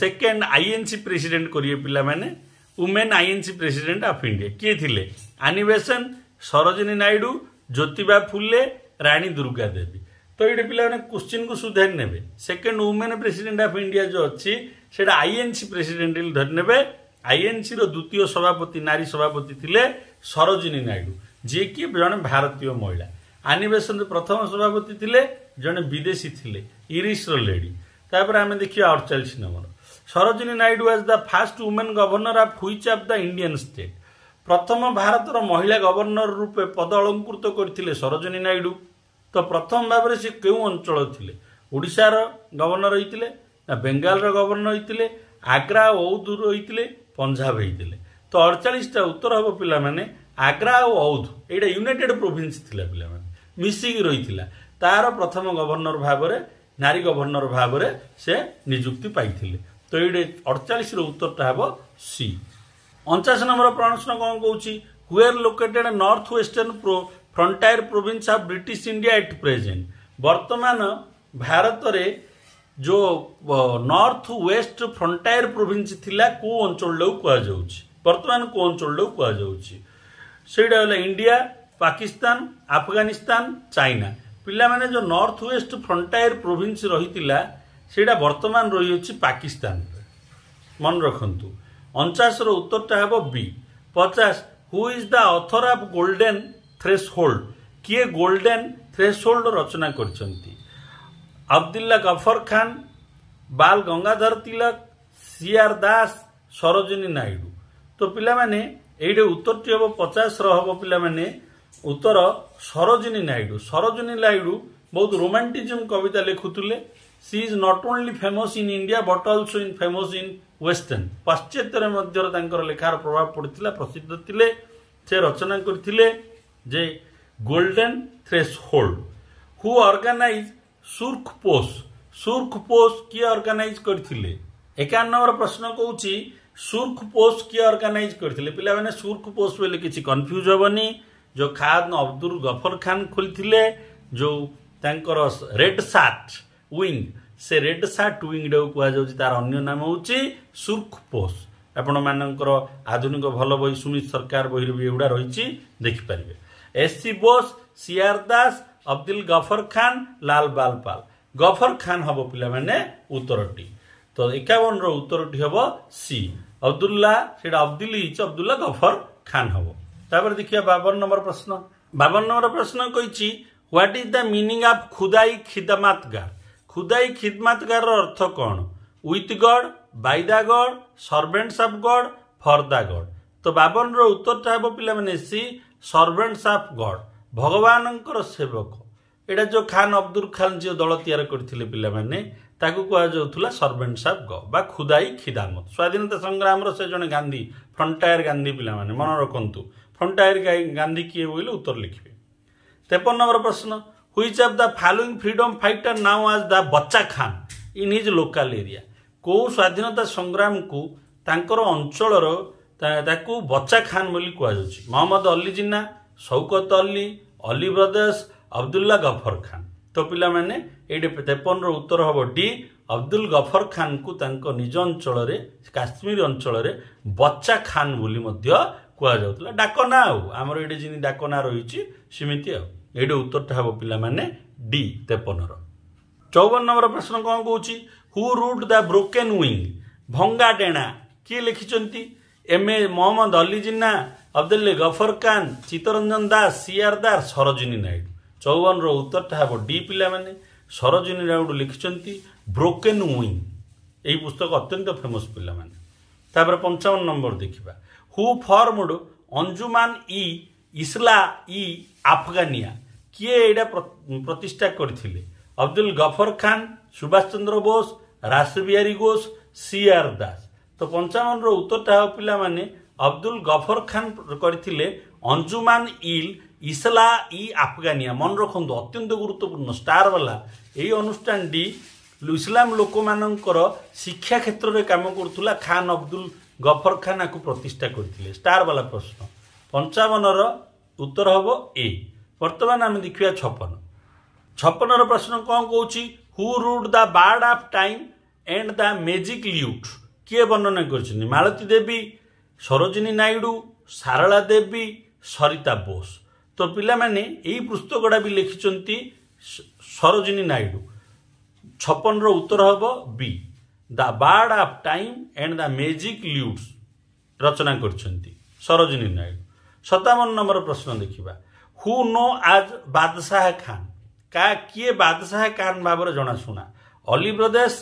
second INC president କରିବେ ପିଲାମାନେ women INC president of India କିଏ ଥିଲେ ଆନିବେସନ ସରୋଜିନୀ ନାଇଡୁ ଜ୍ୟୋତିବା ଫୁଲେ ରାଣୀ ଦୁର୍ଗା ଦେବୀ ତ ଏଇଠି ପିଲାମାନେ କୋଶ୍ଚିନ୍କୁ ସୁଧାରି ନେବେ second women president of India ଯେଉଁ ଅଛି ସେଇଟା ଆଇଏନ୍ସି ପ୍ରେସିଡେଣ୍ଟ ଧରି ନେବେ ଆଇଏନ୍ସିର ଦ୍ୱିତୀୟ ସଭାପତି ନାରୀ ସଭାପତି ଥିଲେ ସରୋଜିନୀ ନାଇଡୁ ଯିଏକି ଜଣେ ଭାରତୀୟ ମହିଳା ଆନିବେସନର ପ୍ରଥମ ସଭାପତି ଥିଲେ ଜଣେ ବିଦେଶୀ ଥିଲେ ଇରିଶର ଲେଡି ତାପରେ ଆମେ ଦେଖିବା ଅଡ଼ଚାଳିଶ number Sarojini Naidu was the first women governor of which of the Indian state ପ୍ରଥମ ଭାରତର ମହିଳା ଗଭର୍ଣ୍ଣର ରୂପେ ପଦ ଅଳଙ୍କୃତ କରିଥିଲେ ସରୋଜିନୀ ନାଇଡୁ ତ ପ୍ରଥମ ଭାବରେ ସେ କେଉଁ ଅଞ୍ଚଳ ଥିଲେ ଓଡ଼ିଶାର ଗଭର୍ଣ୍ଣର ହୋଇଥିଲେ ନା ବେଙ୍ଗାଲର ଗଭର୍ଣ୍ଣର ହୋଇଥିଲେ ଆଗ୍ରା ଔଧର ହୋଇଥିଲେ ପଞ୍ଜାବ ହୋଇଥିଲେ ତ ଅଡ଼ଚାଳିଶଟା ଉତ୍ତର ହେବ ପିଲାମାନେ ଆଗ୍ରା ଆଉ ଔଧ ଏଇଟା ୟୁନାଇଟେଡ୍ ପ୍ରୋଭିନ୍ସ ଥିଲା ପିଲାମାନେ ମିଶିକି ରହିଥିଲା ତାର ପ୍ରଥମ ଗଭର୍ଣ୍ଣର ଭାବରେ ନାରୀ ଗଭର୍ଣ୍ଣର ଭାବରେ ସେ ନିଯୁକ୍ତି ପାଇଥିଲେ ତ ଏଇଠି ଅଡ଼ଚାଳିଶର ଉତ୍ତରଟା ହେବ ସି ଅଣଚାଶ ନମ୍ବର ପ୍ରଶ୍ନ କ'ଣ କହୁଛି where located north western pro frontier province of British India at present ବର୍ତ୍ତମାନ ଭାରତରେ ଯେଉଁ ନର୍ଥ ୱେଷ୍ଟ ଫ୍ରଣ୍ଟାୟର୍ ପ୍ରୋଭିନ୍ସ ଥିଲା କେଉଁ ଅଞ୍ଚଳଟାକୁ କୁହାଯାଉଛି ବର୍ତ୍ତମାନ କେଉଁ ଅଞ୍ଚଳଟାକୁ କୁହାଯାଉଛି ସେଇଟା ହେଲା ଇଣ୍ଡିଆ ପାକିସ୍ତାନ ଆଫଗାନିସ୍ତାନ ଚାଇନା ପିଲାମାନେ ଯେଉଁ ନର୍ଥ ୱେଷ୍ଟ ଫ୍ରଣ୍ଟାୟର ପ୍ରୋଭିନ୍ସ ରହିଥିଲା ସେଇଟା ବର୍ତ୍ତମାନ ରହିଅଛି ପାକିସ୍ତାନରେ ମନେ ରଖନ୍ତୁ ଅଣଚାଶର ଉତ୍ତରଟା ହେବ ବି ପଚାଶ who is the author of golden threshold କିଏ ଗୋଲ୍ଡେନ୍ ଥ୍ରେସ୍ ହୋଲ୍ଡ ରଚନା କରିଛନ୍ତି ଅବଦୁଲ୍ଲା ଗଫର ଖାନ୍ ବାଲ ଗଙ୍ଗାଧର ତିଲକ ସିଆର୍ ଦାସ ସରୋଜିନୀ ନାଇଡୁ ତ ପିଲାମାନେ ଏଇଠି ଉତ୍ତରଟି ହେବ ପଚାଶର ହେବ ପିଲାମାନେ ଉତ୍ତର ସରୋଜିନୀ ନାଇଡୁ ସରୋଜିନୀ ନାଇଡୁ ବହୁତ ରୋମାଣ୍ଟିଜିମ୍ କବିତା ଲେଖୁଥିଲେ she is not only famous in India but also in famous in western ପାଶ୍ଚାତ୍ୟରେ ମଧ୍ୟ ତାଙ୍କର ଲେଖାର ପ୍ରଭାବ ପଡ଼ିଥିଲା ପ୍ରସିଦ୍ଧ ଥିଲେ ସେ ରଚନା କରିଥିଲେ ଯେ golden threshold who organise Surkh Posh Surkh Posh କିଏ ଅର୍ଗାନାଇଜ୍ କରିଥିଲେ ଏକାଅନ ନମ୍ବର ପ୍ରଶ୍ନ କହୁଛି ସୁର୍ଖ ପୋଷ କିଏ ଅର୍ଗାନାଇଜ୍ କରିଥିଲେ ପିଲାମାନେ ସୁର୍ଖ ପୋଷ ବୋଲି କିଛି କନଫ୍ୟୁଜ୍ ହେବନି ଯେଉଁ ଖାନ୍ ଅବଦୁଲ ଗଫର ଖାନ୍ ଖୋଲିଥିଲେ ଯେଉଁ ତାଙ୍କର ରେଡ୍ ସାର୍ଟ ୱିଙ୍ଗ ସେ ରେଡ୍ ସାର୍ଟ ୱିଙ୍ଗଟାକୁ କୁହାଯାଉଛି ତାର ଅନ୍ୟ ନାମ ହେଉଛି ସୁର୍ଖ ପୋଷ୍ ଆପଣମାନଙ୍କର ଆଧୁନିକ ଭଲ ବହି ସୁମିତ ସରକାର ବହିରେ ବି ଏଗୁଡ଼ା ରହିଛି ଦେଖିପାରିବେ S C Bose C R Das Abdul Ghaffar Khan Lal Bal Pal Ghaffar Khan ହେବ ପିଲାମାନେ ଉତ୍ତରଟି ତ ଏକାବନର ଉତ୍ତରଟି ହେବ ସି ଅବଦୁଲ୍ଲା ସେଇଟା ଅବଦୁଲ ଇଚ୍ ଅବଦୁଲ୍ଲା ଗଫର ଖାନ ହେବ ତାପରେ ଦେଖିବା ବାବନ ନମ୍ବର ପ୍ରଶ୍ନ ବାବନ ନମ୍ବର ପ୍ରଶ୍ନ କହିଛି what is the meaning of Khudai Khidmatgar Khudai ଖିଦମାତଗାରର ଅର୍ଥ କ'ଣ ୱିଥ୍ ଗଡ୍ ବାଇଦାଗଡ servants of God for the God ତ ବାବନର ଉତ୍ତରଟା ହେବ ପିଲାମାନେ ସି ସର୍ଭେଣ୍ଟସ୍ ଅଫ୍ ଗଡ଼ ଭଗବାନଙ୍କର ସେବକ ଏଇଟା ଯେଉଁ ଖାନ୍ ଅବଦୁଲ ଖାନ୍ ଯିଏ ଦଳ ତିଆରି କରିଥିଲେ ପିଲାମାନେ ତାକୁ କୁହାଯାଉଥିଲା ସର୍ଭେଣ୍ଟସ୍ ଅଫ୍ ଗଡ୍ ବା ଖୁଦାଇ ଖିଦାମତ ସ୍ୱାଧୀନତା ସଂଗ୍ରାମର ସେ ଜଣେ ଗାନ୍ଧୀ ଫ୍ରଣ୍ଟାୟାର ଗାନ୍ଧୀ ପିଲାମାନେ ମନେ ରଖନ୍ତୁ ଫ୍ରଣ୍ଟାଇର ଗାନ୍ଧୀ କିଏ ବୋଲି ଉତ୍ତର ଲେଖିବେ ତେପନ ନମ୍ବର ପ୍ରଶ୍ନ which of the following freedom fighter now as the Bacha Khan in his local area କେଉଁ ସ୍ୱାଧୀନତା ସଂଗ୍ରାମକୁ ତାଙ୍କର ଅଞ୍ଚଳର ତାକୁ ବଚା ଖାନ୍ ବୋଲି କୁହାଯାଉଛି ମହମ୍ମଦ ଅଲ୍ଲୀ ଜିନ୍ନା ସୌକତ ଅଲ୍ଲୀ ଅଲି ବ୍ରଦର୍ସ ଅବଦୁଲ୍ଲା ଗଫର ଖାନ୍ ତ ପିଲାମାନେ ଏଇଠି ତେପନର ଉତ୍ତର ହେବ ଡି ଅବଦୁଲ ଗଫର ଖାନ୍କୁ ତାଙ୍କ ନିଜ ଅଞ୍ଚଳରେ କାଶ୍ମୀର ଅଞ୍ଚଳରେ ବଚା ଖାନ୍ ବୋଲି ମଧ୍ୟ କୁହାଯାଉଥିଲା ଡାକନା ଆଉ ଆମର ଏଇଠି ଯେମିତି ଡାକନା ରହିଛି ସେମିତି ଆଉ ଏଇଠି ଉତ୍ତରଟା ହେବ ପିଲାମାନେ ଡି ତେପନର ଚଉବନ ନମ୍ବର ପ୍ରଶ୍ନ କ'ଣ କହୁଛି who wrote the broken wing ଭଙ୍ଗା ଡେଣା କିଏ ଲେଖିଛନ୍ତି M A Mohammad Ali Jinnah Abdul Ghaffar Khan Chittaranjan Das C R ଦାର ସରୋଜିନୀ ନାଇଡ଼ୁ ଚଉବନର ଉତ୍ତରଟା ହେବ ଡି ପିଲାମାନେ ସରୋଜିନୀ ନାଇଡ଼ୁ ଲେଖିଛନ୍ତି ବ୍ରୋକେନ୍ ୱିଙ୍ଗ ଏହି ପୁସ୍ତକ ଅତ୍ୟନ୍ତ ଫେମସ୍ ପିଲାମାନେ ତାପରେ ପଞ୍ଚାବନ ନମ୍ବର ଦେଖିବା কুফর্মড অঞ্জুমান ই ইসলা ই আফগানিয়া କିଏ ଏଇଟା ପ୍ରତିଷ୍ଠା କରିଥିଲେ ଅବଦୁଲ ଗଫର ଖାନ୍ ସୁଭାଷ ଚନ୍ଦ୍ର ବୋଷ ରାସବିହାରୀ ଘୋଷ ସି ଆର୍ ଦାସ ତ ପଞ୍ଚାବନର ଉତ୍ତରଟା ହେବ ପିଲାମାନେ ଅବଦୁଲ ଗଫର ଖାନ୍ କରିଥିଲେ ଅଞ୍ଜୁମାନ ଇଲ୍ ଇସଲା ଇ ଆଫଗାନିଆ ମନେ ରଖନ୍ତୁ ଅତ୍ୟନ୍ତ ଗୁରୁତ୍ୱପୂର୍ଣ୍ଣ ଷ୍ଟାର୍ ବାଲା ଏହି ଅନୁଷ୍ଠାନଟି ଇସଲାମ ଲୋକମାନଙ୍କର ଶିକ୍ଷା କ୍ଷେତ୍ରରେ କାମ କରୁଥିଲା ଖାନ୍ ଅବଦୁଲ ଗଫରଖାନାକୁ ପ୍ରତିଷ୍ଠା କରିଥିଲେ ବାଲା ପ୍ରଶ୍ନ ପଞ୍ଚାବନର ଉତ୍ତର ହେବ ଏ ବର୍ତ୍ତମାନ ଆମେ ଦେଖିବା ଛପନ ଛପନର ପ୍ରଶ୍ନ କ'ଣ କହୁଛି who wrote the bird of time and the magic lute କିଏ ବର୍ଣ୍ଣନା କରିଛନ୍ତି ମାଳତୀ ଦେବୀ ସରୋଜିନୀ ନାଇଡ଼ୁ ସାରଳା ଦେବୀ ସରିତା ବୋଷ ତ ପିଲାମାନେ ଏଇ ପୁସ୍ତକଟା ବି ଲେଖିଛନ୍ତି ସରୋଜିନୀ ନାଇଡ଼ୁ ଛପନର ଉତ୍ତର ହେବ B the bird of time and the magic lutes ରଚନା କରିଛନ୍ତି ସରୋଜିନୀ ନାୟକ ସତାବନ ନମ୍ବର ପ୍ରଶ୍ନ ଦେଖିବା ହୁ ନୋ ଆଜ୍ ବାଦଶାହ ଖାନ୍ କା କିଏ ବାଦଶାହ ଖାନ୍ ଭାବରେ ଜଣାଶୁଣା ଅଲି ପ୍ରଦେଶ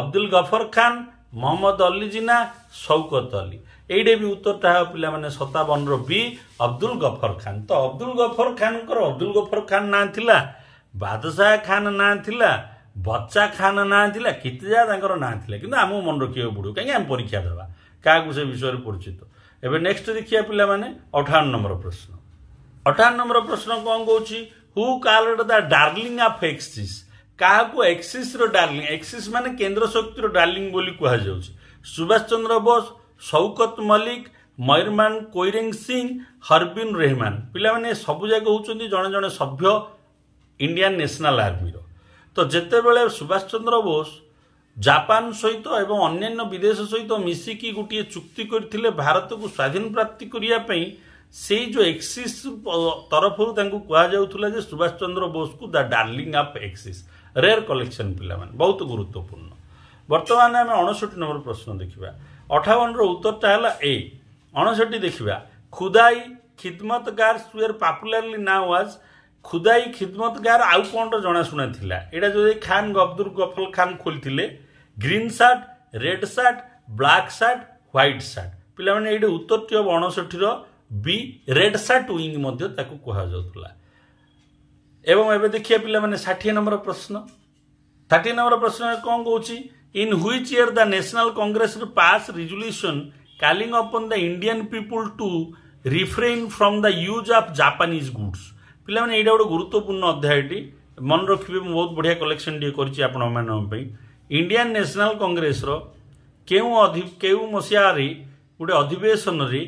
ଅବଦୁଲ ଗଫର ଖାନ୍ ମହମ୍ମଦ ଅଲି ଜିନା ଶୌକତ ଅଲି ଏଇଟା ବି ଉତ୍ତରଟା ହେବ ପିଲାମାନେ ସତାବନର ବି ଅବଦୁଲ ଗଫର ଖାନ୍ ତ ଅବଦୁଲ ଗଫର ଖାନ୍ଙ୍କର ଅବଦୁଲ ଗଫର ଖାନ୍ ନାଁ ଥିଲା ବାଦଶାହ ଖାନ୍ ନାଁ ଥିଲା ବଚା ଖାନ ନାଁ ଥିଲା କେତେ ଯାହା ତାଙ୍କର ନାଁ ଥିଲା କିନ୍ତୁ ଆମକୁ ମନେ ରଖିବାକୁ ପଡ଼ିବ କାହିଁକି ଆମେ ପରୀକ୍ଷା ଦେବା କାହାକୁ ସେ ବିଷୟରେ ପରିଚିତ ଏବେ ନେକ୍ସଟ ଦେଖିବା ପିଲାମାନେ ଅଠାନ ନମ୍ବର ପ୍ରଶ୍ନ ଅଠାନ ନମ୍ବର ପ୍ରଶ୍ନ କ'ଣ କହୁଛି ହୁ କାଲ ଦା ଡାର୍ଲିଂ ଅଫ୍ ଏକ୍ସିସ୍ କାହାକୁ ଏକ୍ସିସ୍ର ଡାର୍ଲିଂ ଏକ୍ସିସ୍ ମାନେ କେନ୍ଦ୍ର ଶକ୍ତିର ଡାର୍ଲିଂ ବୋଲି କୁହାଯାଉଛି ସୁଭାଷ ଚନ୍ଦ୍ର ବୋଷ ସୌକତ ମଲ୍ଲିକ ମୟୂରମାନ କୋଇରେଂ ସିଂ ହରବିନ୍ ରେହମାନ ପିଲାମାନେ ସବୁ ଯାକ ହେଉଛନ୍ତି ଜଣେ ଜଣେ ସଭ୍ୟ ଇଣ୍ଡିଆନ୍ ନ୍ୟାସନାଲ୍ ଆର୍ମିର ତ ଯେତେବେଳେ ସୁଭାଷ ଚନ୍ଦ୍ର ବୋଷ ଜାପାନ ସହିତ ଏବଂ ଅନ୍ୟାନ୍ୟ ବିଦେଶ ସହିତ ମିଶିକି ଗୋଟିଏ ଚୁକ୍ତି କରିଥିଲେ ଭାରତକୁ ସ୍ୱାଧୀନ ପ୍ରାପ୍ତି କରିବା ପାଇଁ ସେଇ ଯେଉଁ ଏକ୍ସିସ୍ ତରଫରୁ ତାଙ୍କୁ କୁହାଯାଉଥିଲା ଯେ ସୁଭାଷ ଚନ୍ଦ୍ର ବୋଷକୁ the darling of axis rare collection ପିଲାମାନେ ବହୁତ ଗୁରୁତ୍ୱପୂର୍ଣ୍ଣ ବର୍ତ୍ତମାନ ଆମେ ଅଣଷଠି ନମ୍ବର ପ୍ରଶ୍ନ ଦେଖିବା ଅଠାବନର ଉତ୍ତରଟା ହେଲା ଏ ଅଣଷଠି ଦେଖିବା ଖୁଦାଇ ଖିଦମତଗାର ସୁଏର ପାପୁଲାରଲି ନା ୱାଜ୍ ଖୁଦାଇ ଖିଦମତଗାର ଆଉ କ'ଣର ଜଣାଶୁଣା ଥିଲା ଏଇଟା ଯଦି ଖାନ୍ ଗବଦୁର ଗଫଲ ଖାନ୍ ଖୋଲିଥିଲେ green shirt red shirt black shirt white shirt ପିଲାମାନେ ଏଇଠି ଉତ୍ତରୀୟ ଅଣଷଠିର ବି ରେଡ୍ ସାର୍ଟ ୱିଙ୍ଗ ମଧ୍ୟ ତାକୁ କୁହାଯାଉଥିଲା ଏବଂ ଏବେ ଦେଖିବା ପିଲାମାନେ ଷାଠିଏ ନମ୍ବର ପ୍ରଶ୍ନ ଷାଠିଏ ନମ୍ବର ପ୍ରଶ୍ନରେ କ'ଣ କହୁଛି in which year the national Congress pass resolution calling upon the Indian people to refrain from the use of Japanese goods ପିଲାମାନେ ଏଇଟା ଗୋଟେ ଗୁରୁତ୍ୱପୂର୍ଣ୍ଣ ଅଧ୍ୟାୟଟି ମନେ ରଖିବେ ମୁଁ ବହୁତ ବଢ଼ିଆ କଲେକ୍ସନ୍ ଟିକେ କରିଛି ଆପଣମାନଙ୍କ ପାଇଁ ଇଣ୍ଡିଆନ୍ ନ୍ୟାସନାଲ୍ କଂଗ୍ରେସର କେଉଁ ଅଧି କେଉଁ ମସିହାରେ ଗୋଟେ ଅଧିବେଶନରେ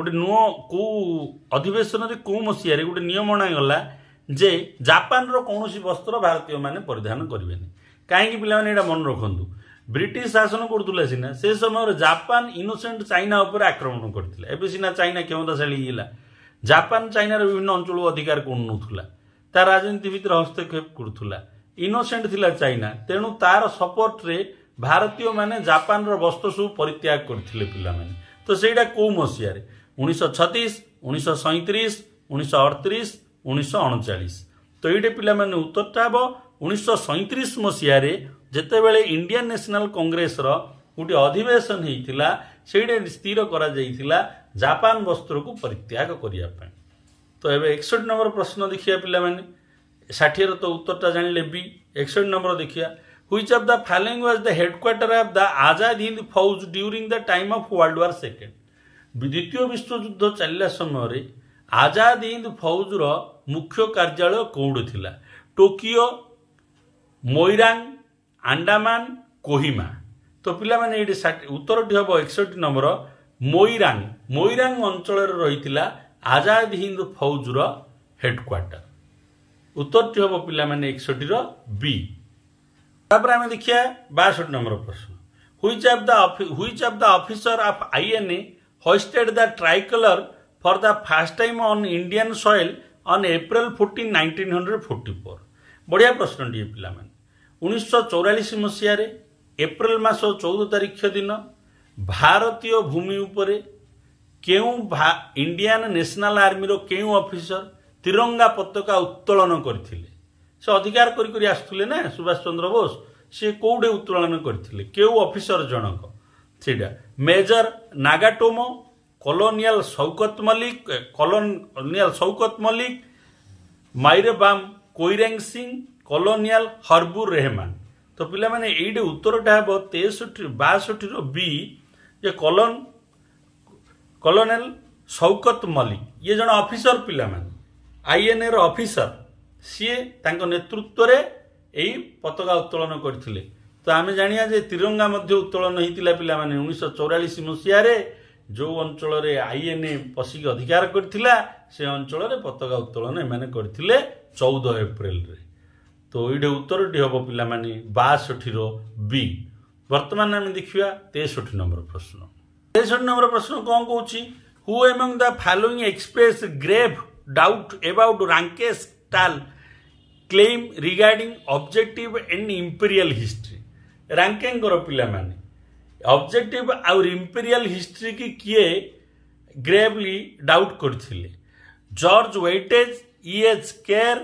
ଗୋଟେ ନୂଆ କେଉଁ ଅଧିବେଶନରେ କେଉଁ ମସିହାରେ ଗୋଟେ ନିୟମ ଅଣାଗଲା ଯେ ଜାପାନର କୌଣସି ବସ୍ତ୍ର ଭାରତୀୟମାନେ ପରିଧାନ କରିବେନି କାହିଁକି ପିଲାମାନେ ଏଇଟା ମନେ ରଖନ୍ତୁ ବ୍ରିଟିଶ ଶାସନ କରୁଥିଲା ସିନା ସେ ସମୟରେ ଜାପାନ ଇନୋସେଣ୍ଟ ଚାଇନା ଉପରେ ଆକ୍ରମଣ କରିଥିଲା ଏବେ ସିନା ଚାଇନା କ୍ଷମତାଶାଳୀ ହେଇଗଲା ଜାପାନ ଚାଇନାର ବିଭିନ୍ନ ଅଞ୍ଚଳକୁ ଅଧିକାର କରୁନଥିଲା ତା ରାଜନୀତି ଭିତରେ ହସ୍ତକ୍ଷେପ କରୁଥିଲା ଇନୋସେଣ୍ଟ ଥିଲା ଚାଇନା ତେଣୁ ତାର ସପୋର୍ଟରେ ଭାରତୀୟମାନେ ଜାପାନର ବସ୍ତ୍ର ସବୁ ପରିତ୍ୟାଗ କରିଥିଲେ ପିଲାମାନେ ତ ସେଇଟା କେଉଁ ମସିହାରେ ଉଣେଇଶହ ଛତିଶ ଉଣେଇଶହ ସଇଁତିରିଶ ଉଣେଇଶହ ଅଠତିରିଶ ଉଣେଇଶହ ଅଣଚାଳିଶ ତ ଏଇଠି ପିଲାମାନେ ଉତ୍ତରଟା ହେବ ଉଣେଇଶହ ସଇଁତିରିଶ ମସିହାରେ ଯେତେବେଳେ ଇଣ୍ଡିଆନ୍ ନ୍ୟାସନାଲ୍ କଂଗ୍ରେସର ଗୋଟିଏ ଅଧିବେଶନ ହେଇଥିଲା ସେଇଟା ସ୍ଥିର କରାଯାଇଥିଲା ଜାପାନ ବସ୍ତ୍ରକୁ ପରିତ୍ୟାଗ କରିବା ପାଇଁ ତ ଏବେ ଏକଷଠି ନମ୍ବର ପ୍ରଶ୍ନ ଦେଖିବା ପିଲାମାନେ ଷାଠିଏର ତ ଉତ୍ତରଟା ଜାଣିଲେ ବି ଏକଷଠି ନମ୍ବର ଦେଖିବା which of the following was the headquarter of the Azad Hind Fauj during the time of world war second ଦ୍ୱିତୀୟ ବିଶ୍ୱଯୁଦ୍ଧ ଚାଲିଲା ସମୟରେ ଆଜାଦ ହିନ୍ଦ ଫୌଜର ମୁଖ୍ୟ କାର୍ଯ୍ୟାଳୟ କେଉଁଠି ଥିଲା ଟୋକିଓ ମୋଇରାଙ୍ଗ ଆଣ୍ଡାମାନ କୋହିମା ତ ପିଲାମାନେ ଏଇଠି ଉତ୍ତରଟି ହେବ ଏକଷଠି ନମ୍ବର ମୋଇରାଙ୍ଗ ମୋଇରାଙ୍ଗ ଅଞ୍ଚଳରେ ରହିଥିଲା ଆଜାଦ ହିନ୍ଦ ଫୌଜର ହେଡ଼କ୍ୱାର୍ଟର ଉତ୍ତରଟି ହେବ ପିଲାମାନେ ଏକଷଠିର ବି ତାପରେ ଆମେ ଦେଖିବା ବାଷଠି ନମ୍ବର ପ୍ରଶ୍ନ which of the which of the officer of INA hoisted the tricolour for the first time on Indian soil on April fourteen nineteen hundred forty four ବଢ଼ିଆ ପ୍ରଶ୍ନଟିଏ ପିଲାମାନେ ଉଣେଇଶହ ଚଉରାଳିଶ ମସିହାରେ ଏପ୍ରିଲ ମାସ ଚଉଦ ତାରିଖ ଦିନ ଭାରତୀୟ ଭୂମି ଉପରେ କେଉଁ ଇଣ୍ଡିଆନ୍ ନ୍ୟାସନାଲ୍ ଆର୍ମିର କେଉଁ ଅଫିସର ତିରଙ୍ଗା ପତାକା ଉତ୍ତୋଳନ କରିଥିଲେ ସେ ଅଧିକାର କରି କରି ଆସୁଥିଲେ ନା ସୁଭାଷ ଚନ୍ଦ୍ର ବୋଷ ସେ କେଉଁଠି ଉତ୍ତୋଳନ କରିଥିଲେ କେଉଁ ଅଫିସର ଜଣକ ସେଇଟା major Nagatomo colonel Shaukat Malik colonel Shaukat Malik Mairembam Koireng Singh colonel ହର୍ବୁ ରେହମାନ ତ ପିଲାମାନେ ଏଇଠି ଉତ୍ତରଟା ହେବ ତେଷଠି ବାଷଠିର ବି ଯେ କଲନ କଲୋନେଲ ସୌକତ ମଲ୍ଲିକ ଇଏ ଜଣେ ଅଫିସର ପିଲାମାନେ ଆଇଏନ୍ଏର ଅଫିସର ସିଏ ତାଙ୍କ ନେତୃତ୍ୱରେ ଏହି ପତାକା ଉତ୍ତୋଳନ କରିଥିଲେ ତ ଆମେ ଜାଣିବା ଯେ ତିରଙ୍ଗା ମଧ୍ୟ ଉତ୍ତୋଳନ ହୋଇଥିଲା ପିଲାମାନେ ଉଣେଇଶହ ଚଉରାଳିଶ ମସିହାରେ ଯେଉଁ ଅଞ୍ଚଳରେ ଆଇଏନ୍ଏ ପଶିକି ଅଧିକାର କରିଥିଲା ସେ ଅଞ୍ଚଳରେ ପତାକା ଉତ୍ତୋଳନ ଏମାନେ କରିଥିଲେ ଚଉଦ ଏପ୍ରିଲରେ ତ ଏଇଠି ଉତ୍ତରଟି ହେବ ପିଲାମାନେ ବାଷଠିର ବି ବର୍ତ୍ତମାନ ଆମେ ଦେଖିବା ତେଷଠି ନମ୍ବର ପ୍ରଶ୍ନ ତେଷଠି ନମ୍ବର ପ୍ରଶ୍ନ କ'ଣ କହୁଛି who among the following express grave doubt about Ranke's tall claim regarding objective and imperial history ରାଙ୍କେଙ୍କର ପିଲାମାନେ ଅବଜେକ୍ଟିଭ୍ ଆଉ ଇମ୍ପେରିଆଲ୍ କି କିଏ ଗ୍ରେଭ୍ଲି ଡାଉଟ୍ କରିଥିଲେ ଜର୍ଜ ୱେଟେଜ୍ E H Carr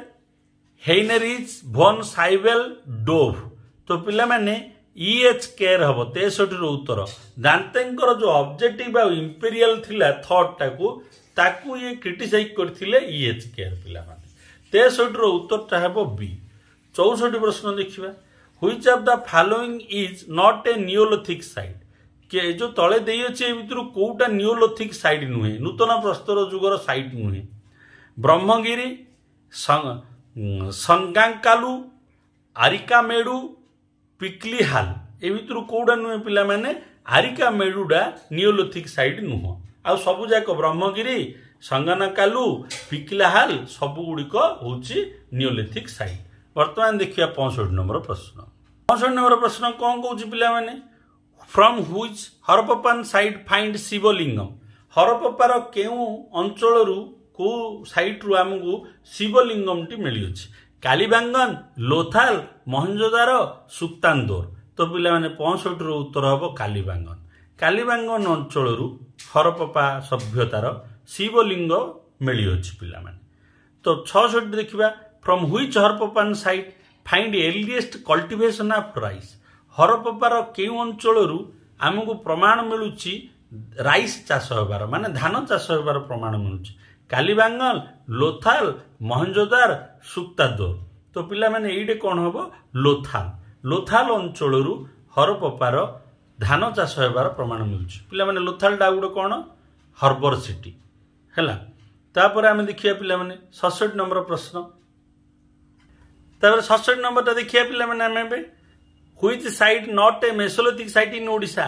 Heinrich von Sybel Dove ତ ପିଲାମାନେ ଇଏଚ୍ e କେର୍ ହବ ତେଷଠିର ଉତ୍ତର ଦାନ୍ତେଙ୍କର ଯେଉଁ ଅବଜେକ୍ଟିଭ ଆଉ ଇମ୍ପେରିଆଲ ଥିଲା ଥଟ୍ଟାକୁ ତାକୁ ଇଏ କ୍ରିଟିସାଇଜ୍ କରିଥିଲେ ଇଏଚ୍ e କେର୍ ପିଲାମାନେ ତେଷଠିର ଉତ୍ତରଟା ହେବ ବି ଚଉଷଠି ପ୍ରଶ୍ନ ଦେଖିବା which of the following is not a neolithic site କି ଯେଉଁ ତଳେ ଦେଇଅଛି ଏ ଭିତରୁ କେଉଁଟା ନିଓଲୋଥିକ୍ ସାଇଟ୍ ନୁହେଁ ନୂତନ ପ୍ରସ୍ତର ଯୁଗର ସାଇଟ୍ ନୁହେଁ ବ୍ରହ୍ମଗିରି ସଙ୍ଗାଙ୍କାଲୁ ଆରିକାମେଡ଼ୁ ପିକ୍ଲି ହାଲ୍ ଏ ଭିତରୁ କେଉଁଟା ନୁହେଁ ପିଲାମାନେ ଆରିକା ମେରୁଡ଼ା ନିଓଲୋଥିକ୍ ସାଇଟ୍ ନୁହଁ ଆଉ ସବୁଯାକ ବ୍ରହ୍ମଗିରି ସଙ୍ଗନକାଲୁ ପିକ୍ଲା ହାଲ୍ ସବୁଗୁଡ଼ିକ ହେଉଛି ନିଓଲିଥିକ୍ ସାଇଟ୍ ବର୍ତ୍ତମାନ ଦେଖିବା ପଞ୍ଚଷଠି ନମ୍ବର ପ୍ରଶ୍ନ ପଞ୍ଚଷଠି ନମ୍ବର ପ୍ରଶ୍ନ କ'ଣ କହୁଛି ପିଲାମାନେ from which Harappan site find Shivalingam ହରପପାର କେଉଁ ଅଞ୍ଚଳରୁ କେଉଁ ସାଇଟ୍ରୁ ଆମକୁ ଶିବଲିଙ୍ଗମ୍ଟି ମିଳିଅଛି କାଲିବାଙ୍ଗନ ଲୋଥାଲ ମହଞ୍ଜଦାର ସୁକ୍ତାନ୍ଦୋର ତ ପିଲାମାନେ ପଞ୍ଚଷଠିରୁ ଉତ୍ତର ହେବ କାଲିବାଙ୍ଗନ କାଲିବାଙ୍ଗନ ଅଞ୍ଚଳରୁ ହରପପା ସଭ୍ୟତାର ଶିବଲିଙ୍ଗ ମିଳିଅଛି ପିଲାମାନେ ତ ଛଅଷଠି ଦେଖିବା from which Harappan site find earliest cultivation of rice ହରପପାର କେଉଁ ଅଞ୍ଚଳରୁ ଆମକୁ ପ୍ରମାଣ ମିଳୁଛି ରାଇସ୍ ଚାଷ ହେବାର ମାନେ ଧାନ ଚାଷ ହେବାର ପ୍ରମାଣ ମିଳୁଛି କାଲିବାଙ୍ଗଲ ଲୋଥାଲ ମହଞ୍ଜୋଦାର ସୁକ୍ତାଦୋର ତ ପିଲାମାନେ ଏଇଠି କ'ଣ ହେବ ଲୋଥାଲ ଲୋଥାଲ ଅଞ୍ଚଳରୁ ହରପପାର ଧାନ ଚାଷ ହେବାର ପ୍ରମାଣ ମିଳୁଛି ପିଲାମାନେ ଲୋଥାଲଟା ଆଉ ଗୋଟେ କ'ଣ ହର୍ବର ସିଟି ହେଲା ତାପରେ ଆମେ ଦେଖିବା ପିଲାମାନେ ଷଷଠି ନମ୍ବର ପ୍ରଶ୍ନ ତାପରେ ଷଷଠି ନମ୍ବରଟା ଦେଖିବା ପିଲାମାନେ ଆମେ ଏବେ which site not a mesolithic site in Odisha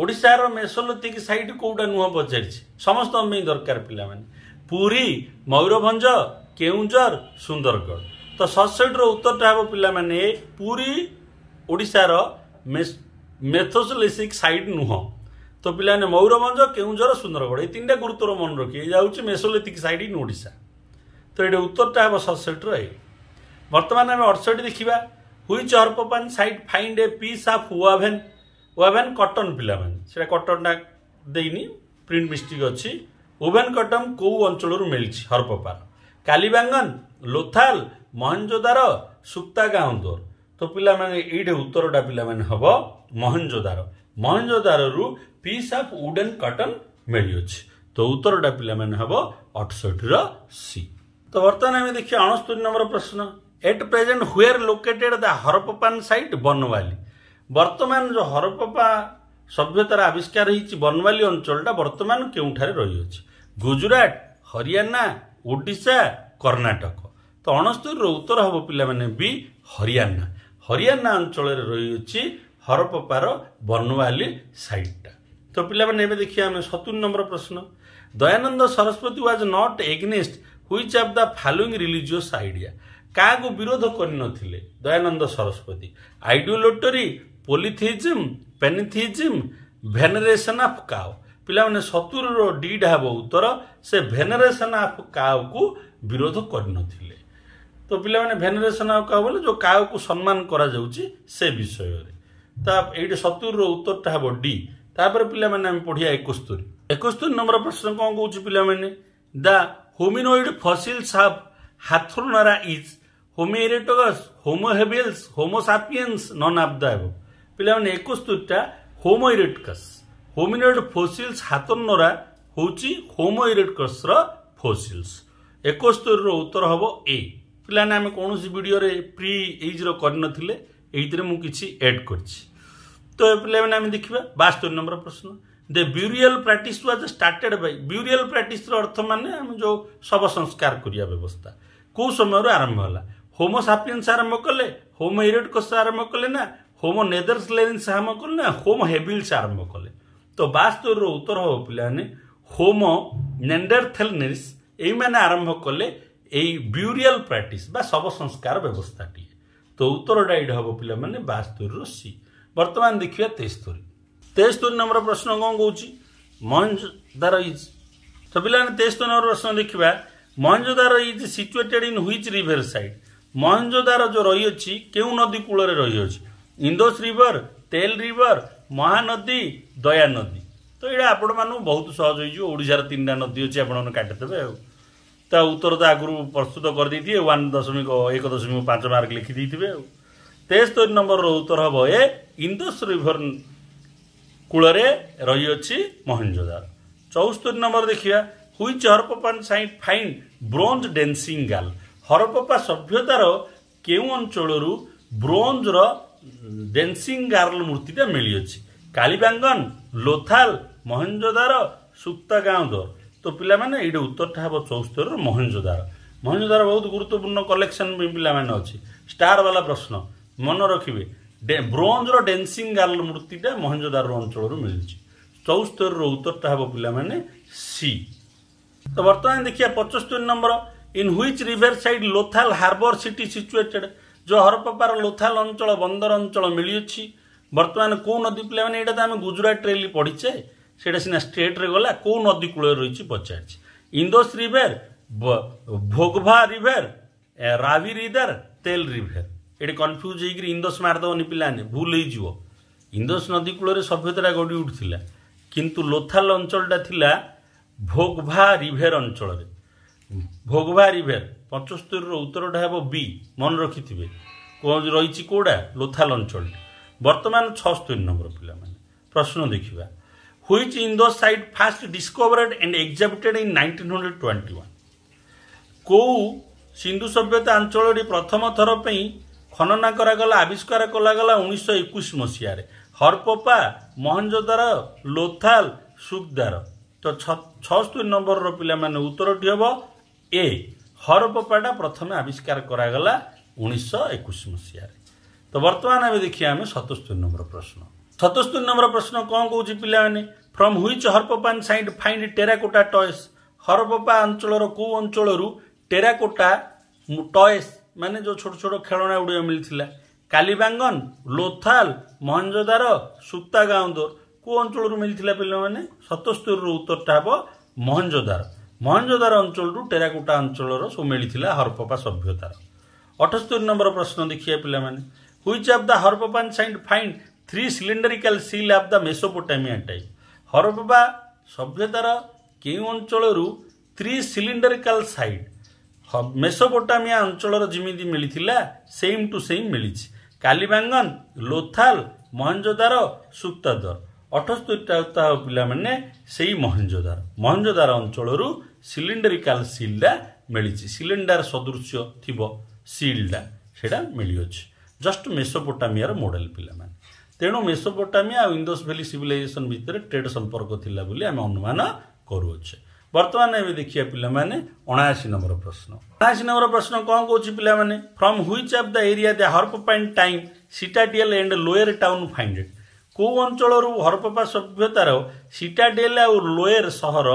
ଓଡ଼ିଶାର ମେସୋଲୋଥିକ୍ ସାଇଟ୍ କେଉଁଟା ନୁହଁ ପଚାରିଛି ସମସ୍ତଙ୍କ ପାଇଁ ଦରକାର ପିଲାମାନେ ପୁରୀ ମୟୂରଭଞ୍ଜ କେଉଁଝର ସୁନ୍ଦରଗଡ଼ ତ ସର୍ଟସେଟ୍ର ଉତ୍ତରଟା ହେବ ପିଲାମାନେ ପୁରୀ ଓଡ଼ିଶାର ମେଥୋସୋଲିସିକ୍ ସାଇଟ୍ ନୁହଁ ତ ପିଲାମାନେ ମୟୂରଭଞ୍ଜ କେଉଁଝର ସୁନ୍ଦରଗଡ଼ ଏଇ ତିନିଟା ଗୁରୁତ୍ୱର ମନେ ରଖି ଏଇଟା ହେଉଛି ମେସୋଲିଥିକ୍ ସାଇଟ୍ ଇନ୍ ଓଡ଼ିଶା ତ ଏଇଟା ଉତ୍ତରଟା ହେବ ସର୍ଟସେଟ୍ର ଏ ବର୍ତ୍ତମାନ ଆମେ ଅଠଷଠି ଦେଖିବା which Harappan site find a piece of woven woven cotton ପିଲାମାନେ ସେଇଟା କଟନ୍ଟା ଦେଇନି ପ୍ରିଣ୍ଟ ମିଷ୍ଟେକ୍ ଅଛି ଉଭେନକଟମ୍ କେଉଁ ଅଞ୍ଚଳରୁ ମିଳିଛି ହରପପାର କାଲିବାଙ୍ଗନ ଲୋଥାଲ ମହେଞ୍ଜୋଦାର ସୁକ୍ତା ଗାଉଁଦୋର ତ ପିଲାମାନେ ଏଇଠି ଉତ୍ତରଟା ପିଲାମାନେ ହେବ ମହେଞ୍ଜୋଦାର ମହେଞ୍ଜୋଦାରରୁ ପିସ୍ ଅଫ୍ ଉଡେନ୍ କଟନ୍ ମିଳିଅଛି ତ ଉତ୍ତରଟା ପିଲାମାନେ ହେବ ଅଠଷଠିର ସି ତ ବର୍ତ୍ତମାନ ଆମେ ଦେଖିବା ଅଣସ୍ତରୀ ନମ୍ବର ପ୍ରଶ୍ନ at present where located the Harappan site Banawali ବର୍ତ୍ତମାନ ଯେଉଁ ହରପପା ସଭ୍ୟତାର ଆବିଷ୍କାର ହେଇଛି ବନୱାଲି ଅଞ୍ଚଳଟା ବର୍ତ୍ତମାନ କେଉଁଠାରେ ରହିଅଛି ଗୁଜୁରାଟ ହରିୟାନା ଓଡ଼ିଶା କର୍ଣ୍ଣାଟକ ତ ଅଣସ୍ତରୀର ଉତ୍ତର ହେବ ପିଲାମାନେ ବି ହରିୟାନା ହରିୟାନା ଅଞ୍ଚଳରେ ରହିଅଛି ହରପପାର ବନୱାଲି ସାଇଟ୍ଟା ତ ପିଲାମାନେ ଏବେ ଦେଖିବା ଆମେ ସତୁରି ନମ୍ବର ପ୍ରଶ୍ନ Dayanand Saraswati was not against which of the following religious idea କାହାକୁ ବିରୋଧ କରିନଥିଲେ Dayanand Saraswati idolatry polytheism pantheism veneration of cow ପିଲାମାନେ ସତୁରୀର ସତୁରିର ଡିଢା ଉତ୍ତର ସେ ଭେନେରେସନ୍ ଅଫ୍ କାଉକୁ ବିରୋଧ କରିନଥିଲେ ତ ପିଲାମାନେ ଭେନେରେସନ୍ ଅଫ୍ କାଉ ବୋଲେ ଯେଉଁ କାଉକୁ ସମ୍ମାନ କରାଯାଉଛି ସେ ବିଷୟରେ ତା ଏଇଠି ସତୁରିର ଉତ୍ତରଟା ହେବ ଡି ତାପରେ ପିଲାମାନେ ଆମେ ପଢିବା ଏକସ୍ତରୀ ଏକସ୍ତରୀ ନମ୍ବର ପ୍ରଶ୍ନ କ'ଣ କହୁଛି ପିଲାମାନେ the hominoid fossils of Hathnora is Homo erectus Homo habilis Homo sapiens none ଆବ୍ଦା ହେବ ପିଲାମାନେ ଏକସ୍ତରୀଟା ହୋମୋଇରେଟକସ୍ হোমিনেড ଫୋସିଲ୍ସ ହାତନରା ହେଉଛି ହୋମୋଇରେଟ୍କସ୍ର ଫୋସିଲ୍ସ ଏକସ୍ତରୀର ଉତ୍ତର ହେବ ଏ ପିଲାମାନେ ଆମେ କୌଣସି ଭିଡ଼ିଓରେ ପ୍ରି ଏଜ୍ର କରିନଥିଲେ ଏଇଥିରେ ମୁଁ କିଛି ଏଡ୍ କରିଛି ତ ଏ ପିଲାମାନେ ଆମେ ଦେଖିବା ବାସ୍ତରୀ ନମ୍ବର ପ୍ରଶ୍ନ the burial practice was started by burial ପ୍ରାକ୍ଟିସ୍ର ଅର୍ଥ ମାନେ ଆମେ ଯେଉଁ ଶବ ସଂସ୍କାର କରିବା ବ୍ୟବସ୍ଥା କେଉଁ ସମୟରୁ ଆରମ୍ଭ ହେଲା ହୋମୋ ସାପିଏନ୍ସ ଆରମ୍ଭ କଲେ ହୋମୋ ଇରେଟ୍କସ୍ ଆରମ୍ଭ କଲେ ନା ହୋମୋ ନେଦର୍ସଲେନ୍ସ ଆରମ୍ଭ କଲେ ନା ହୋମୋ ହେବିଲ୍ସ ଆରମ୍ଭ କଲେ ତ ବାସ୍ତୁର ଉତ୍ତର ହବ ପିଲାମାନେ ହୋମ ନେଣ୍ଡରଥେଲନେରିସ୍ ଏଇମାନେ ଆରମ୍ଭ କଲେ ଏଇ ବ୍ୟୁରିଆଲ ପ୍ରାକ୍ଟିସ୍ ବା ଶବ ସଂସ୍କାର ବ୍ୟବସ୍ଥାଟିଏ ତ ଉତ୍ତରଟା ଏଇଟା ହବ ପିଲାମାନେ ବାସ୍ତୁରିର ସି ବର୍ତ୍ତମାନ ଦେଖିବା ତେସ୍ତୋରୀ ତେସ୍ତୋରୀ ନମ୍ବର ପ୍ରଶ୍ନ କ'ଣ କହୁଛି ମହେଞ୍ଜଦାର ଇଜ୍ ତ ପିଲାମାନେ ତେସ୍ତୋରୀ ନମ୍ବର ପ୍ରଶ୍ନ ଦେଖିବା Mohenjodaro is situated in which river side Mohenjodaro ଯେଉଁ ରହିଅଛି କେଉଁ ନଦୀ କୂଳରେ ରହିଅଛି ଇନ୍ଦୋସ୍ ରିଭର ତେଲ ରିଭର ମହାନଦୀ ଦୟାନଦୀ ତ ଏଇଟା ଆପଣମାନଙ୍କୁ ବହୁତ ସହଜ ହେଇଯିବ ଓଡ଼ିଶାର ତିନିଟା ନଦୀ ଅଛି ଆପଣମାନେ କାଟିଦେବେ ଆଉ ତା ଉତ୍ତର ତ ଆଗରୁ ପ୍ରସ୍ତୁତ କରିଦେଇଥିବେ ୱାନ୍ ଦଶମିକ ଏକ ଦଶମିକ ପାଞ୍ଚ ମାର୍କ ଲେଖିଦେଇଥିବେ ଆଉ ତେସ୍ତରୀ ନମ୍ବରର ଉତ୍ତର ହେବ ଏ ଇନ୍ଦସ୍ ରିଭର କୂଳରେ ରହିଅଛି ମହେଞ୍ଜୋଦାର ଚଉସ୍ତରି ନମ୍ବର ଦେଖିବା which Harappan site find bronze dancing girl Harappa ସଭ୍ୟତାର କେଉଁ ଅଞ୍ଚଳରୁ ବ୍ରୋଞ୍ଜର ଡେନ୍ସିଂ ଗାର୍ଲ ମୂର୍ତ୍ତିଟା ମିଳିଅଛି କାଲିବାଙ୍ଗନ ଲୋଥାଲ ମହେଞ୍ଜୋଦାର ସୁକ୍ତାଗାଓଁ ଦୋର ତ ପିଲାମାନେ ଏଇଟା ଉତ୍ତରଟା ହେବ ଚଉସ୍ତରୀର ମହେଞ୍ଜୋଦାର ମହେଞ୍ଜୋଦାର ବହୁତ ଗୁରୁତ୍ୱପୂର୍ଣ୍ଣ କଲେକ୍ସନ୍ ପାଇଁ ପିଲାମାନେ ଅଛି ଷ୍ଟାରବାଲା ପ୍ରଶ୍ନ ମନେ ରଖିବେ ବ୍ରୋଞ୍ଜର ଡେନ୍ସିଂ ଗାର୍ଲ ମୂର୍ତ୍ତିଟା ମହେଞ୍ଜୋଦାର ଅଞ୍ଚଳରୁ ମିଳିଛି ଚଉସ୍ତରୀର ଉତ୍ତରଟା ହେବ ପିଲାମାନେ ସି ତ ବର୍ତ୍ତମାନ ଦେଖିବା ପଞ୍ଚସ୍ତରୀ number in which river side Lothal harbour city situated ଯେଉଁ ହରପପାର ଲୋଥାଲ ଅଞ୍ଚଳ ବନ୍ଦର ଅଞ୍ଚଳ ମିଳିଅଛି ବର୍ତ୍ତମାନ କେଉଁ ନଦୀ ପିଲାମାନେ ଏଇଟା ତ ଆମେ ଗୁଜୁରାଟ ଏଲି ପଢ଼ିଛେ ସେଇଟା ସିନା ଷ୍ଟେଟ୍ରେ ଗଲା କେଉଁ ନଦୀ କୂଳରେ ରହିଛି ପଚାରିଛି ଇନ୍ଦୋସ୍ ରିଭେର ଭୋଗଭା ରିଭେର ରାବି ରିଦର ତେଲ ରିଭେର ଏଠି କନଫ୍ୟୁଜ୍ ହେଇକିରି ଇନ୍ଦୋସ୍ ମାରିଦେବନି ପିଲାମାନେ ଭୁଲ ହେଇଯିବ ଇନ୍ଦୋସ୍ ନଦୀ କୂଳରେ ସଭ୍ୟତାଟା ଗଢ଼ି ଉଠିଥିଲା କିନ୍ତୁ ଲୋଥାଲ ଅଞ୍ଚଳଟା ଥିଲା ଭୋଗଭା ରିଭେର ଅଞ୍ଚଳରେ ଭୋଗବାହାରିବେ ପଞ୍ଚସ୍ତରୀର ଉତ୍ତରଟା ହେବ ବି ମନେ ରଖିଥିବେ ରହିଛି କେଉଁଟା ଲୋଥାଲ ଅଞ୍ଚଳଟି ବର୍ତ୍ତମାନ ଛଅସ୍ତରୀ ନମ୍ବର ପିଲାମାନେ ପ୍ରଶ୍ନ ଦେଖିବା which Indus site first discovered and excavated in nineteen hundred twenty one କେଉଁ ସିନ୍ଧୁ ସଭ୍ୟତା ଅଞ୍ଚଳଟି ପ୍ରଥମ ଥର ପାଇଁ ଖନନ କରାଗଲା ଆବିଷ୍କାର କରାଗଲା ଉଣେଇଶହ ଏକୋଇଶ ମସିହାରେ ହରପପା ମହଞ୍ଜଦାର ଲୋଥାଲ ସୁକ୍ଦାର ତ ଛଅସ୍ତରୀ ନମ୍ବରର ପିଲାମାନେ ଉତ୍ତରଟି ହେବ ଏ ହରପପାଟା ପ୍ରଥମେ ଆବିଷ୍କାର କରାଗଲା ଉଣେଇଶହ ଏକୋଇଶ ମସିହାରେ ତ ବର୍ତ୍ତମାନ ଆମେ ଦେଖିବା ଆମେ ସତସ୍ତରୀ ନମ୍ବର ପ୍ରଶ୍ନ ସତସ୍ତରୀ ନମ୍ବର ପ୍ରଶ୍ନ କ'ଣ କହୁଛି ପିଲାମାନେ from which Harappan site find terracotta toys Harappa ଅଞ୍ଚଳର କେଉଁ ଅଞ୍ଚଳରୁ ଟେରାକୋଟା ଟଏସ୍ ମାନେ ଯେଉଁ ଛୋଟ ଛୋଟ ଖେଳଣା ଗୁଡ଼ିକ ମିଳିଥିଲା କାଲିବାଙ୍ଗନ ଲୋଥାଲ ମହଞ୍ଜଦାର ସୂତା ଗାଉଁଦର କେଉଁ ଅଞ୍ଚଳରୁ ମିଳିଥିଲା ପିଲାମାନେ ସତସ୍ତରୀର ଉତ୍ତରଟା ହେବ ମହଞ୍ଜଦାର ମହେଞ୍ଜୋଦାର ଅଞ୍ଚଳରୁ ଟେରାକୁଟା ଅଞ୍ଚଳର ସବୁ ମିଳିଥିଲା ହରପପା ସଭ୍ୟତାର ଅଠସ୍ତରି ନମ୍ବର ପ୍ରଶ୍ନ ଦେଖିବା ପିଲାମାନେ which of the Harappan site find three cylindrical seal of the Mesopotamia type Harappa ସଭ୍ୟତାର କେଉଁ ଅଞ୍ଚଳରୁ ଥ୍ରୀ ସିଲିଣ୍ଡରିକାଲ ସାଇଡ଼ ମେସୋପୋଟାମିଆ ଅଞ୍ଚଳର ଯେମିତି ମିଳିଥିଲା ସେମ୍ ଟୁ ସେମ୍ ମିଳିଛି କାଲିବାଙ୍ଗନ ଲୋଥାଲ ମହେଞ୍ଜୋଦାର ସୁକ୍ତଦର अठस्तरी पिने महजोदार मह्ञोदार अञ्चल सिलिन्डरिकल् सिडा मिच्छ सिलिडर सदृश्य थियो सिडा मिठो जस्ट मेसोपोटामिया मोडेल् पि तेणु मेसोपोटामिया इन्दोस भ्या सिभलजेसन भितर ट्रेड सम्पर्क थाहा अनि अनुमान गरुछ बर्ती नम्बर प्रश्न अनाशी नम्बर प्रश्न कि पहिला from which of the area the Harappan पॉइंट टाइम citadel and lower town find କୋଉ ଅଞ୍ଚଳରୁ ହରପ୍ପା ସଭ୍ୟତାର ସିଟାଡେଲ ଆଉ ଲୋୟର ସହର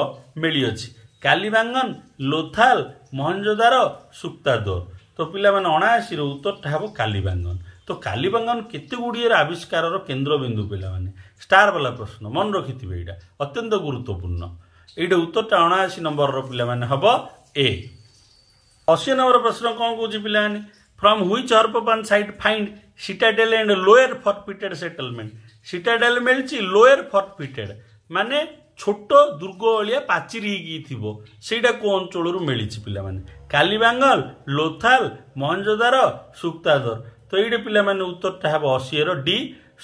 ମିଳିଅଛି କାଲିବାଙ୍ଗନ ଲୋଥାଲ ମହଞ୍ଜଦାର ସୁକ୍ତାଦୋର ତ ପିଲାମାନେ ଅଣାଅଶୀର ଉତ୍ତରଟା ହେବ କାଲିବାଙ୍ଗନ ତ କାଲିବାଙ୍ଗନ କେତେ ଗୁଡ଼ିଏର ଆବିଷ୍କାରର କେନ୍ଦ୍ରବିନ୍ଦୁ ପିଲାମାନେ ବାଲା ପ୍ରଶ୍ନ ମନେ ରଖିଥିବେ ଏଇଟା ଅତ୍ୟନ୍ତ ଗୁରୁତ୍ୱପୂର୍ଣ୍ଣ ଏଇଟା ଉତ୍ତରଟା ଅଣାଅଶୀ ନମ୍ବରର ପିଲାମାନେ ହେବ ଏ ଅଶୀ ନମ୍ବର ପ୍ରଶ୍ନ କ'ଣ କହୁଛି ପିଲାମାନେ from which Harappan site find citadel and lower fortified settlement citadel ମିଳିଛି ଲୋୟର ଫର୍ଫିଟେଡ୍ ମାନେ ଛୋଟ ଦୁର୍ଗ ଭଳିଆ ପାଚିରି ହେଇକି ଥିବ ସେଇଟା କେଉଁ ଅଞ୍ଚଳରୁ ମିଳିଛି ପିଲାମାନେ କାଲିବାଙ୍ଗଲ ଲୋଥାଲ ମହଞ୍ଜୋଦାର ସୁକ୍ତାଦର ତ ଏଇଠି ପିଲାମାନେ ଉତ୍ତରଟା ହେବ ଅଶୀର ଡି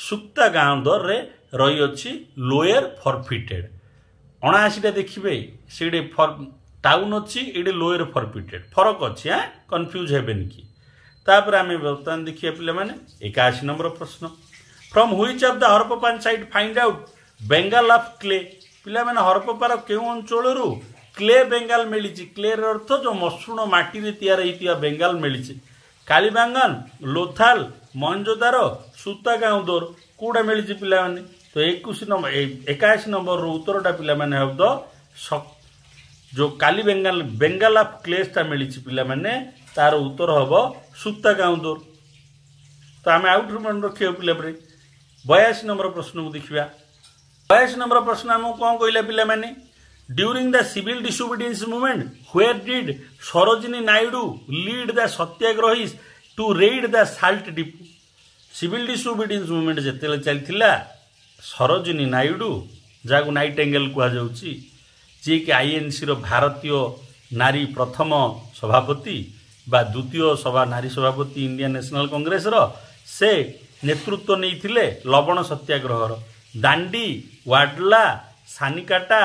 ସୁକ୍ତା ଗାଁଦରରେ ରହିଅଛି ଲୋୟର ଫର୍ଫିଟେଡ୍ ଅଣାଅଶୀଟା ଦେଖିବେ ସେଇଠି ଫର୍ ଟାଉନ୍ ଅଛି ଏଇଠି ଲୋୟର ଫର୍ଫିଟେଡ୍ ଫରକ ଅଛି ଆଁ କନଫ୍ୟୁଜ୍ ହେବେନି କି ତାପରେ ଆମେ ବର୍ତ୍ତମାନ ଦେଖିବା ପିଲାମାନେ ଏକାଅଶୀ ନମ୍ବର ପ୍ରଶ୍ନ from which of the Harappan site find out bangle of clay ପିଲାମାନେ ହରପପାର କେଉଁ ଅଞ୍ଚଳରୁ କ୍ଲେ ବେଙ୍ଗାଲ ମିଳିଛି କ୍ଲେର ଅର୍ଥ ଯେଉଁ ମସୃଣ ମାଟିରେ ତିଆରି ହେଇଥିବା ବେଙ୍ଗାଲ ମିଳିଛି କାଲିବାଙ୍ଗନ ଲୋଥାଲ ମଞ୍ଜୋଦାର ସୂତାଗାଁ ଦୋର କେଉଁଟା ମିଳିଛି ପିଲାମାନେ ତ ଏକୋଇଶ ନମ୍ବର ଏକାଅଶୀ ନମ୍ବରର ଉତ୍ତରଟା ପିଲାମାନେ ହେବ ଦ ଯେଉଁ କାଲି ବେଙ୍ଗାଲ ବେଙ୍ଗାଲ ଅଫ୍ କ୍ଲେସ୍ଟା ମିଳିଛି ପିଲାମାନେ ତାର ଉତ୍ତର ହେବ ସୂତାଗାଁ ଦୋର ତ ଆମେ ଆଉଟ୍ରୁ ମନେ ରଖିବା ପିଲାମାନେ ବୟାଅଶୀ ନମ୍ବର ପ୍ରଶ୍ନକୁ ଦେଖିବା ବୟାଅଶୀ ନମ୍ବର ପ୍ରଶ୍ନ ଆମକୁ କ'ଣ କହିଲା ପିଲାମାନେ during the civil disobedience movement where did Sarojini Naidu lead the satyagrahi to raid the salt depot civil disobedience movement ଯେତେବେଳେ ଚାଲିଥିଲା ସରୋଜିନୀ ନାଇଡୁ ଯାହାକୁ ନାଇଟ୍ ଆଙ୍ଗେଲ୍ କୁହାଯାଉଛି ଯିଏକି ଆଇଏନ୍ସିର ଭାରତୀୟ ନାରୀ ପ୍ରଥମ ସଭାପତି ବା ଦ୍ୱିତୀୟ ସଭା ନାରୀ ସଭାପତି ଇଣ୍ଡିଆନ୍ ନ୍ୟାସନାଲ୍ କଂଗ୍ରେସର ସେ ନେତୃତ୍ୱ ନେଇଥିଲେ ଲବଣ ସତ୍ୟାଗ୍ରହର ଦାଣ୍ଡି ୱାଡ଼ଲା ସାନିକାଟା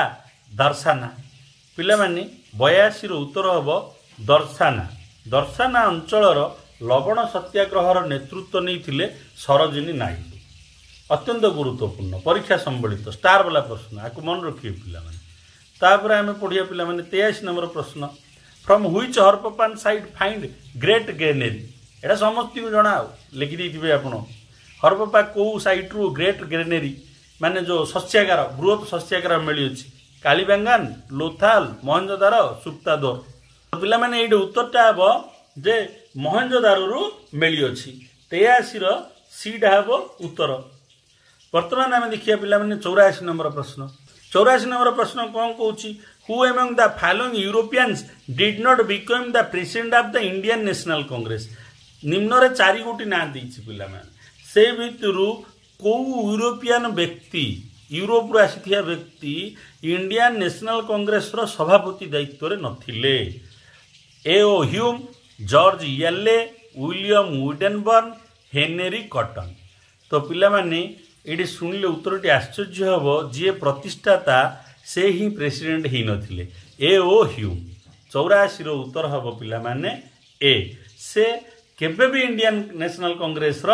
ଦର୍ଶାନା ପିଲାମାନେ ବୟାଅଶୀର ଉତ୍ତର ହେବ ଦର୍ଶାନା ଦର୍ଶାନା ଅଞ୍ଚଳର ଲବଣ ସତ୍ୟାଗ୍ରହର ନେତୃତ୍ୱ ନେଇଥିଲେ ସରୋଜିନୀ ନାଇଡ଼ୁ ଅତ୍ୟନ୍ତ ଗୁରୁତ୍ୱପୂର୍ଣ୍ଣ ପରୀକ୍ଷା ସମ୍ବଳିତ ବାଲା ପ୍ରଶ୍ନ ଆକୁ ମନେ ରଖିବେ ପିଲାମାନେ ତାପରେ ଆମେ ପଢ଼ିବା ପିଲାମାନେ ତେୟାଅଶୀ ନମ୍ବର ପ୍ରଶ୍ନ from which Harappan site find great granary ଏଇଟା ସମସ୍ତଙ୍କୁ ଜଣା ଲେଖିଦେଇଥିବେ ଆପଣ ହରପ୍ପା କେଉଁ ସାଇଟ୍ରୁ ଗ୍ରେଟ୍ ଗ୍ରେନେରୀ ମାନେ ଯେଉଁ ଶସ୍ୟାଗାର ବୃହତ ଶସ୍ୟାଗାର ମିଳିଅଛି କାଳିବାଙ୍ଗାନ ଲୋଥାଲ ମହେଞ୍ଜଦାର ସୁପ୍ତାଦୋର ପିଲାମାନେ ଏଇଠି ଉତ୍ତରଟା ହେବ ଯେ ମହେଞ୍ଜଦାରରୁ ମିଳିଅଛି ତେୟାଅଶୀର ସିଟା ହେବ ଉତ୍ତର ବର୍ତ୍ତମାନ ଆମେ ଦେଖିବା ପିଲାମାନେ ଚଉରାଅଶୀ ନମ୍ବର ପ୍ରଶ୍ନ ଚଉରାଅଶୀ ନମ୍ବର ପ୍ରଶ୍ନ କ'ଣ କହୁଛି who among the following Europeans did not become the president of the Indian national Congress ନିମ୍ନରେ ଚାରି ଗୋଟି ନାଁ ଦେଇଛି ପିଲାମାନେ ସେ ଭିତରୁ କେଉଁ ୟୁରୋପିଆନ୍ ବ୍ୟକ୍ତି ୟୁରୋପରୁ ଆସିଥିବା ବ୍ୟକ୍ତି ଇଣ୍ଡିଆନ୍ ନ୍ୟାସନାଲ୍ କଂଗ୍ରେସର ସଭାପତି ଦାୟିତ୍ୱରେ ନଥିଲେ A O Hume George Yule William Wedderburn Henry Cotton ତ ପିଲାମାନେ ଏଇଠି ଶୁଣିଲେ ଉତ୍ତରଟି ଆଶ୍ଚର୍ଯ୍ୟ ହେବ ଯିଏ ପ୍ରତିଷ୍ଠାତା ସେ ହିଁ ପ୍ରେସିଡେଣ୍ଟ ହୋଇନଥିଲେ ଏ ଓ ହ୍ୟୁମ୍ ଚଉରାଅଶୀର ଉତ୍ତର ହେବ ପିଲାମାନେ ଏ ସେ କେବେ ବି ଇଣ୍ଡିଆନ୍ ନ୍ୟାସନାଲ୍ କଂଗ୍ରେସର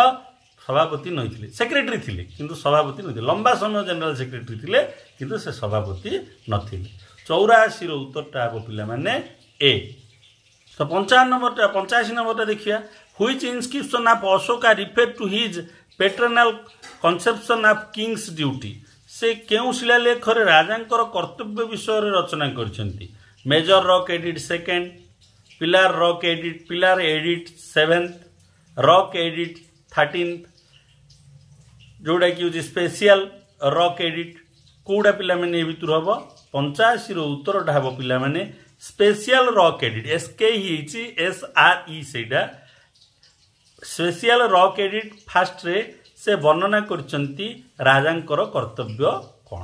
ସଭାପତି ନଥିଲେ ସେକ୍ରେଟାରୀ ଥିଲେ କିନ୍ତୁ ସଭାପତି ନଥିଲେ ଲମ୍ବା ସମୟ ଜେନେରାଲ ସେକ୍ରେଟାରୀ ଥିଲେ କିନ୍ତୁ ସେ ସଭାପତି ନଥିଲେ ଚଉରାଅଶୀର ଉତ୍ତରଟା ହେବ ପିଲାମାନେ ଏ ତ ପଞ୍ଚାବନ ନମ୍ବରଟା ପଞ୍ଚାଅଶୀ ନମ୍ବରଟା ଦେଖିବା which ଇନ୍ସକ୍ରିପ୍ସନ୍ of Ashoka ରିଫେର୍ to his ପେଟ୍ରନାଲ୍ କନସେପ୍ସନ୍ of Kings duty ସେ କେଉଁ ଶିଳାଲେଖରେ ରାଜାଙ୍କର କର୍ତ୍ତବ୍ୟ ବିଷୟରେ ରଚନା କରିଛନ୍ତି ମେଜର ରକ୍ ଏଡିଟ୍ ସେକେଣ୍ଡ ପିଲାର ରକ୍ ଏଡିଟ୍ ପିଲାର ଏଡିଟ୍ ସେଭେନ୍ଥ ରକ୍ ଏଡିଟ୍ ଥାର୍ଟିନ୍ଥ ଯେଉଁଟାକି ହେଉଛି ସ୍ପେସିଆଲ ରକ୍ ଏଡିଟ୍ କେଉଁଟା ପିଲାମାନେ ଏ ଭିତରୁ ହେବ ପଞ୍ଚାଅଶୀର ଉତ୍ତରଟା ହେବ ପିଲାମାନେ ସ୍ପେସିଆଲ ରକ୍ ଏଡିଟ୍ ଏସ୍କେ ହେଇଛି ଏସ୍ ଆର୍ ଇ ସେଇଟା ସ୍ପେସିଆଲ ରକ୍ ଏଡିଟ୍ ଫାଷ୍ଟରେ ସେ ବର୍ଣ୍ଣନା କରିଛନ୍ତି ରାଜାଙ୍କର କର୍ତ୍ତବ୍ୟ କ'ଣ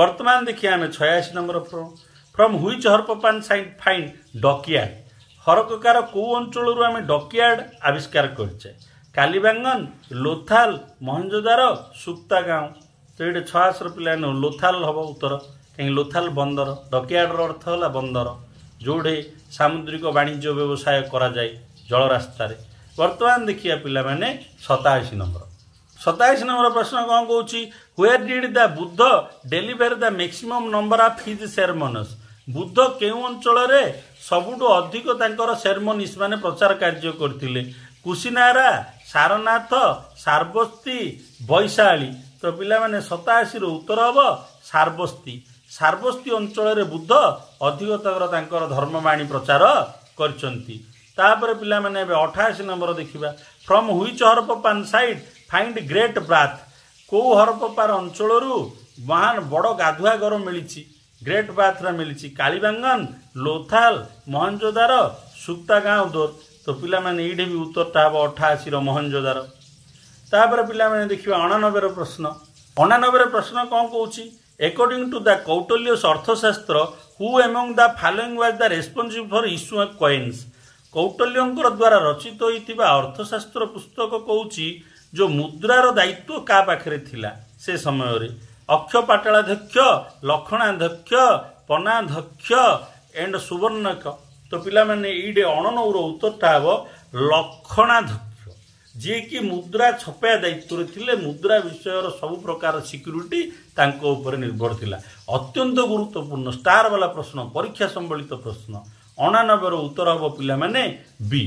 ବର୍ତ୍ତମାନ ଦେଖିବା ଆମେ ଛୟାଅଶୀ number from which Harappan site find dockyard ହରକକାର କେଉଁ ଅଞ୍ଚଳରୁ ଆମେ ଡକିଆର୍ଡ଼ ଆବିଷ୍କାର କରିଛେ କାଲିବାଙ୍ଗନ ଲୋଥାଲ ମହେଞ୍ଜଦାର ସୁପ୍ତାଗାଉଁ ତ ଏଇଠି ଛଅଶର ପିଲା ନୁହଁ ଲୋଥାଲ ହେବ ଉତ୍ତର କାହିଁକି ଲୋଥାଲ ବନ୍ଦର ଡକିଆର୍ଡ଼ର ଅର୍ଥ ହେଲା ବନ୍ଦର ଯେଉଁଠି ସାମୁଦ୍ରିକ ବାଣିଜ୍ୟ ବ୍ୟବସାୟ କରାଯାଏ ଜଳ ରାସ୍ତାରେ ବର୍ତ୍ତମାନ ଦେଖିବା ପିଲାମାନେ ସତାଅଶ ନମ୍ବର ସତାଅଶ ନମ୍ବର ପ୍ରଶ୍ନ କ'ଣ କହୁଛି where did the Buddha deliver the maximum number of his sermons Buddha କେଉଁ ଅଞ୍ଚଳରେ ସବୁଠୁ ଅଧିକ ତାଙ୍କର ସେରମୋନିସ୍ ମାନେ ପ୍ରଚାର କାର୍ଯ୍ୟ କରିଥିଲେ କୁଶିନାରା ସାରନାଥ ସାର୍ବସ୍ତୀ ବୈଶାଳୀ ତ ପିଲାମାନେ ସତାଅଶୀର ଉତ୍ତର ହବ ସାର୍ବସ୍ତୀ ସାର୍ବସ୍ତୀ ଅଞ୍ଚଳରେ ବୁଦ୍ଧ ଅଧିକତର ତାଙ୍କର ଧର୍ମବାଣୀ ପ୍ରଚାର କରିଛନ୍ତି ତାପରେ ପିଲାମାନେ ଏବେ ଅଠାଅଶୀ ନମ୍ବର ଦେଖିବା from which Harappan site find great bath କେଉଁ ହରପପାର ଅଞ୍ଚଳରୁ ମହାନ ବଡ଼ ଗାଧୁଆ ଘର ମିଳିଛି ଗ୍ରେଟ୍ ବ୍ରାଥର ମିଳିଛି କାଳିବାଙ୍ଗନ ଲୋଥାଲ ମହଞ୍ଜୋଦାର ସୁକ୍ତା ଦୋର ତ ପିଲାମାନେ ଏଇଠି ବି ଉତ୍ତରଟା ହେବ ଅଠାଅଶୀର ମହଞ୍ଜଦାର ତାପରେ ପିଲାମାନେ ଦେଖିବେ ଅଣାନବେର ପ୍ରଶ୍ନ ଅଣାନବେର ପ୍ରଶ୍ନ କ'ଣ କହୁଛି according to the Kautilya's Arthashastra who among the following was the responsible for issue of coins କୌଟଲ୍ୟଙ୍କର ଦ୍ୱାରା ରଚିତ ହୋଇଥିବା ଅର୍ଥଶାସ୍ତ୍ର ପୁସ୍ତକ କହୁଛି ଯେଉଁ ମୁଦ୍ରାର ଦାୟିତ୍ୱ କାହା ପାଖରେ ଥିଲା ସେ ସମୟରେ ଅକ୍ଷ ପାଟାଳାଧ୍ୟକ୍ଷ ଲକ୍ଷଣାଧ୍ୟକ୍ଷ ପନାଧ୍ୟକ୍ଷ ଏଣ୍ଡ ସୁବର୍ଣ୍ଣକ ପିଲାମାନେ ଏଇଠି ଅଣନଉର ଉତ୍ତରଟା ହେବ ଲକ୍ଷଣାଧ୍ୟକ୍ଷ ଯିଏକି ମୁଦ୍ରା ଛପେଇବା ଦାୟିତ୍ୱରେ ଥିଲେ ମୁଦ୍ରା ବିଷୟର ସବୁ ପ୍ରକାର ସିକ୍ୟୁରିଟି ତାଙ୍କ ଉପରେ ନିର୍ଭର ଥିଲା ଅତ୍ୟନ୍ତ ଗୁରୁତ୍ୱପୂର୍ଣ୍ଣ ଷ୍ଟାରବାଲା ପ୍ରଶ୍ନ ପରୀକ୍ଷା ସମ୍ବଳିତ ପ୍ରଶ୍ନ ଅଣାନବେର ଉତ୍ତର ହେବ ପିଲାମାନେ ବି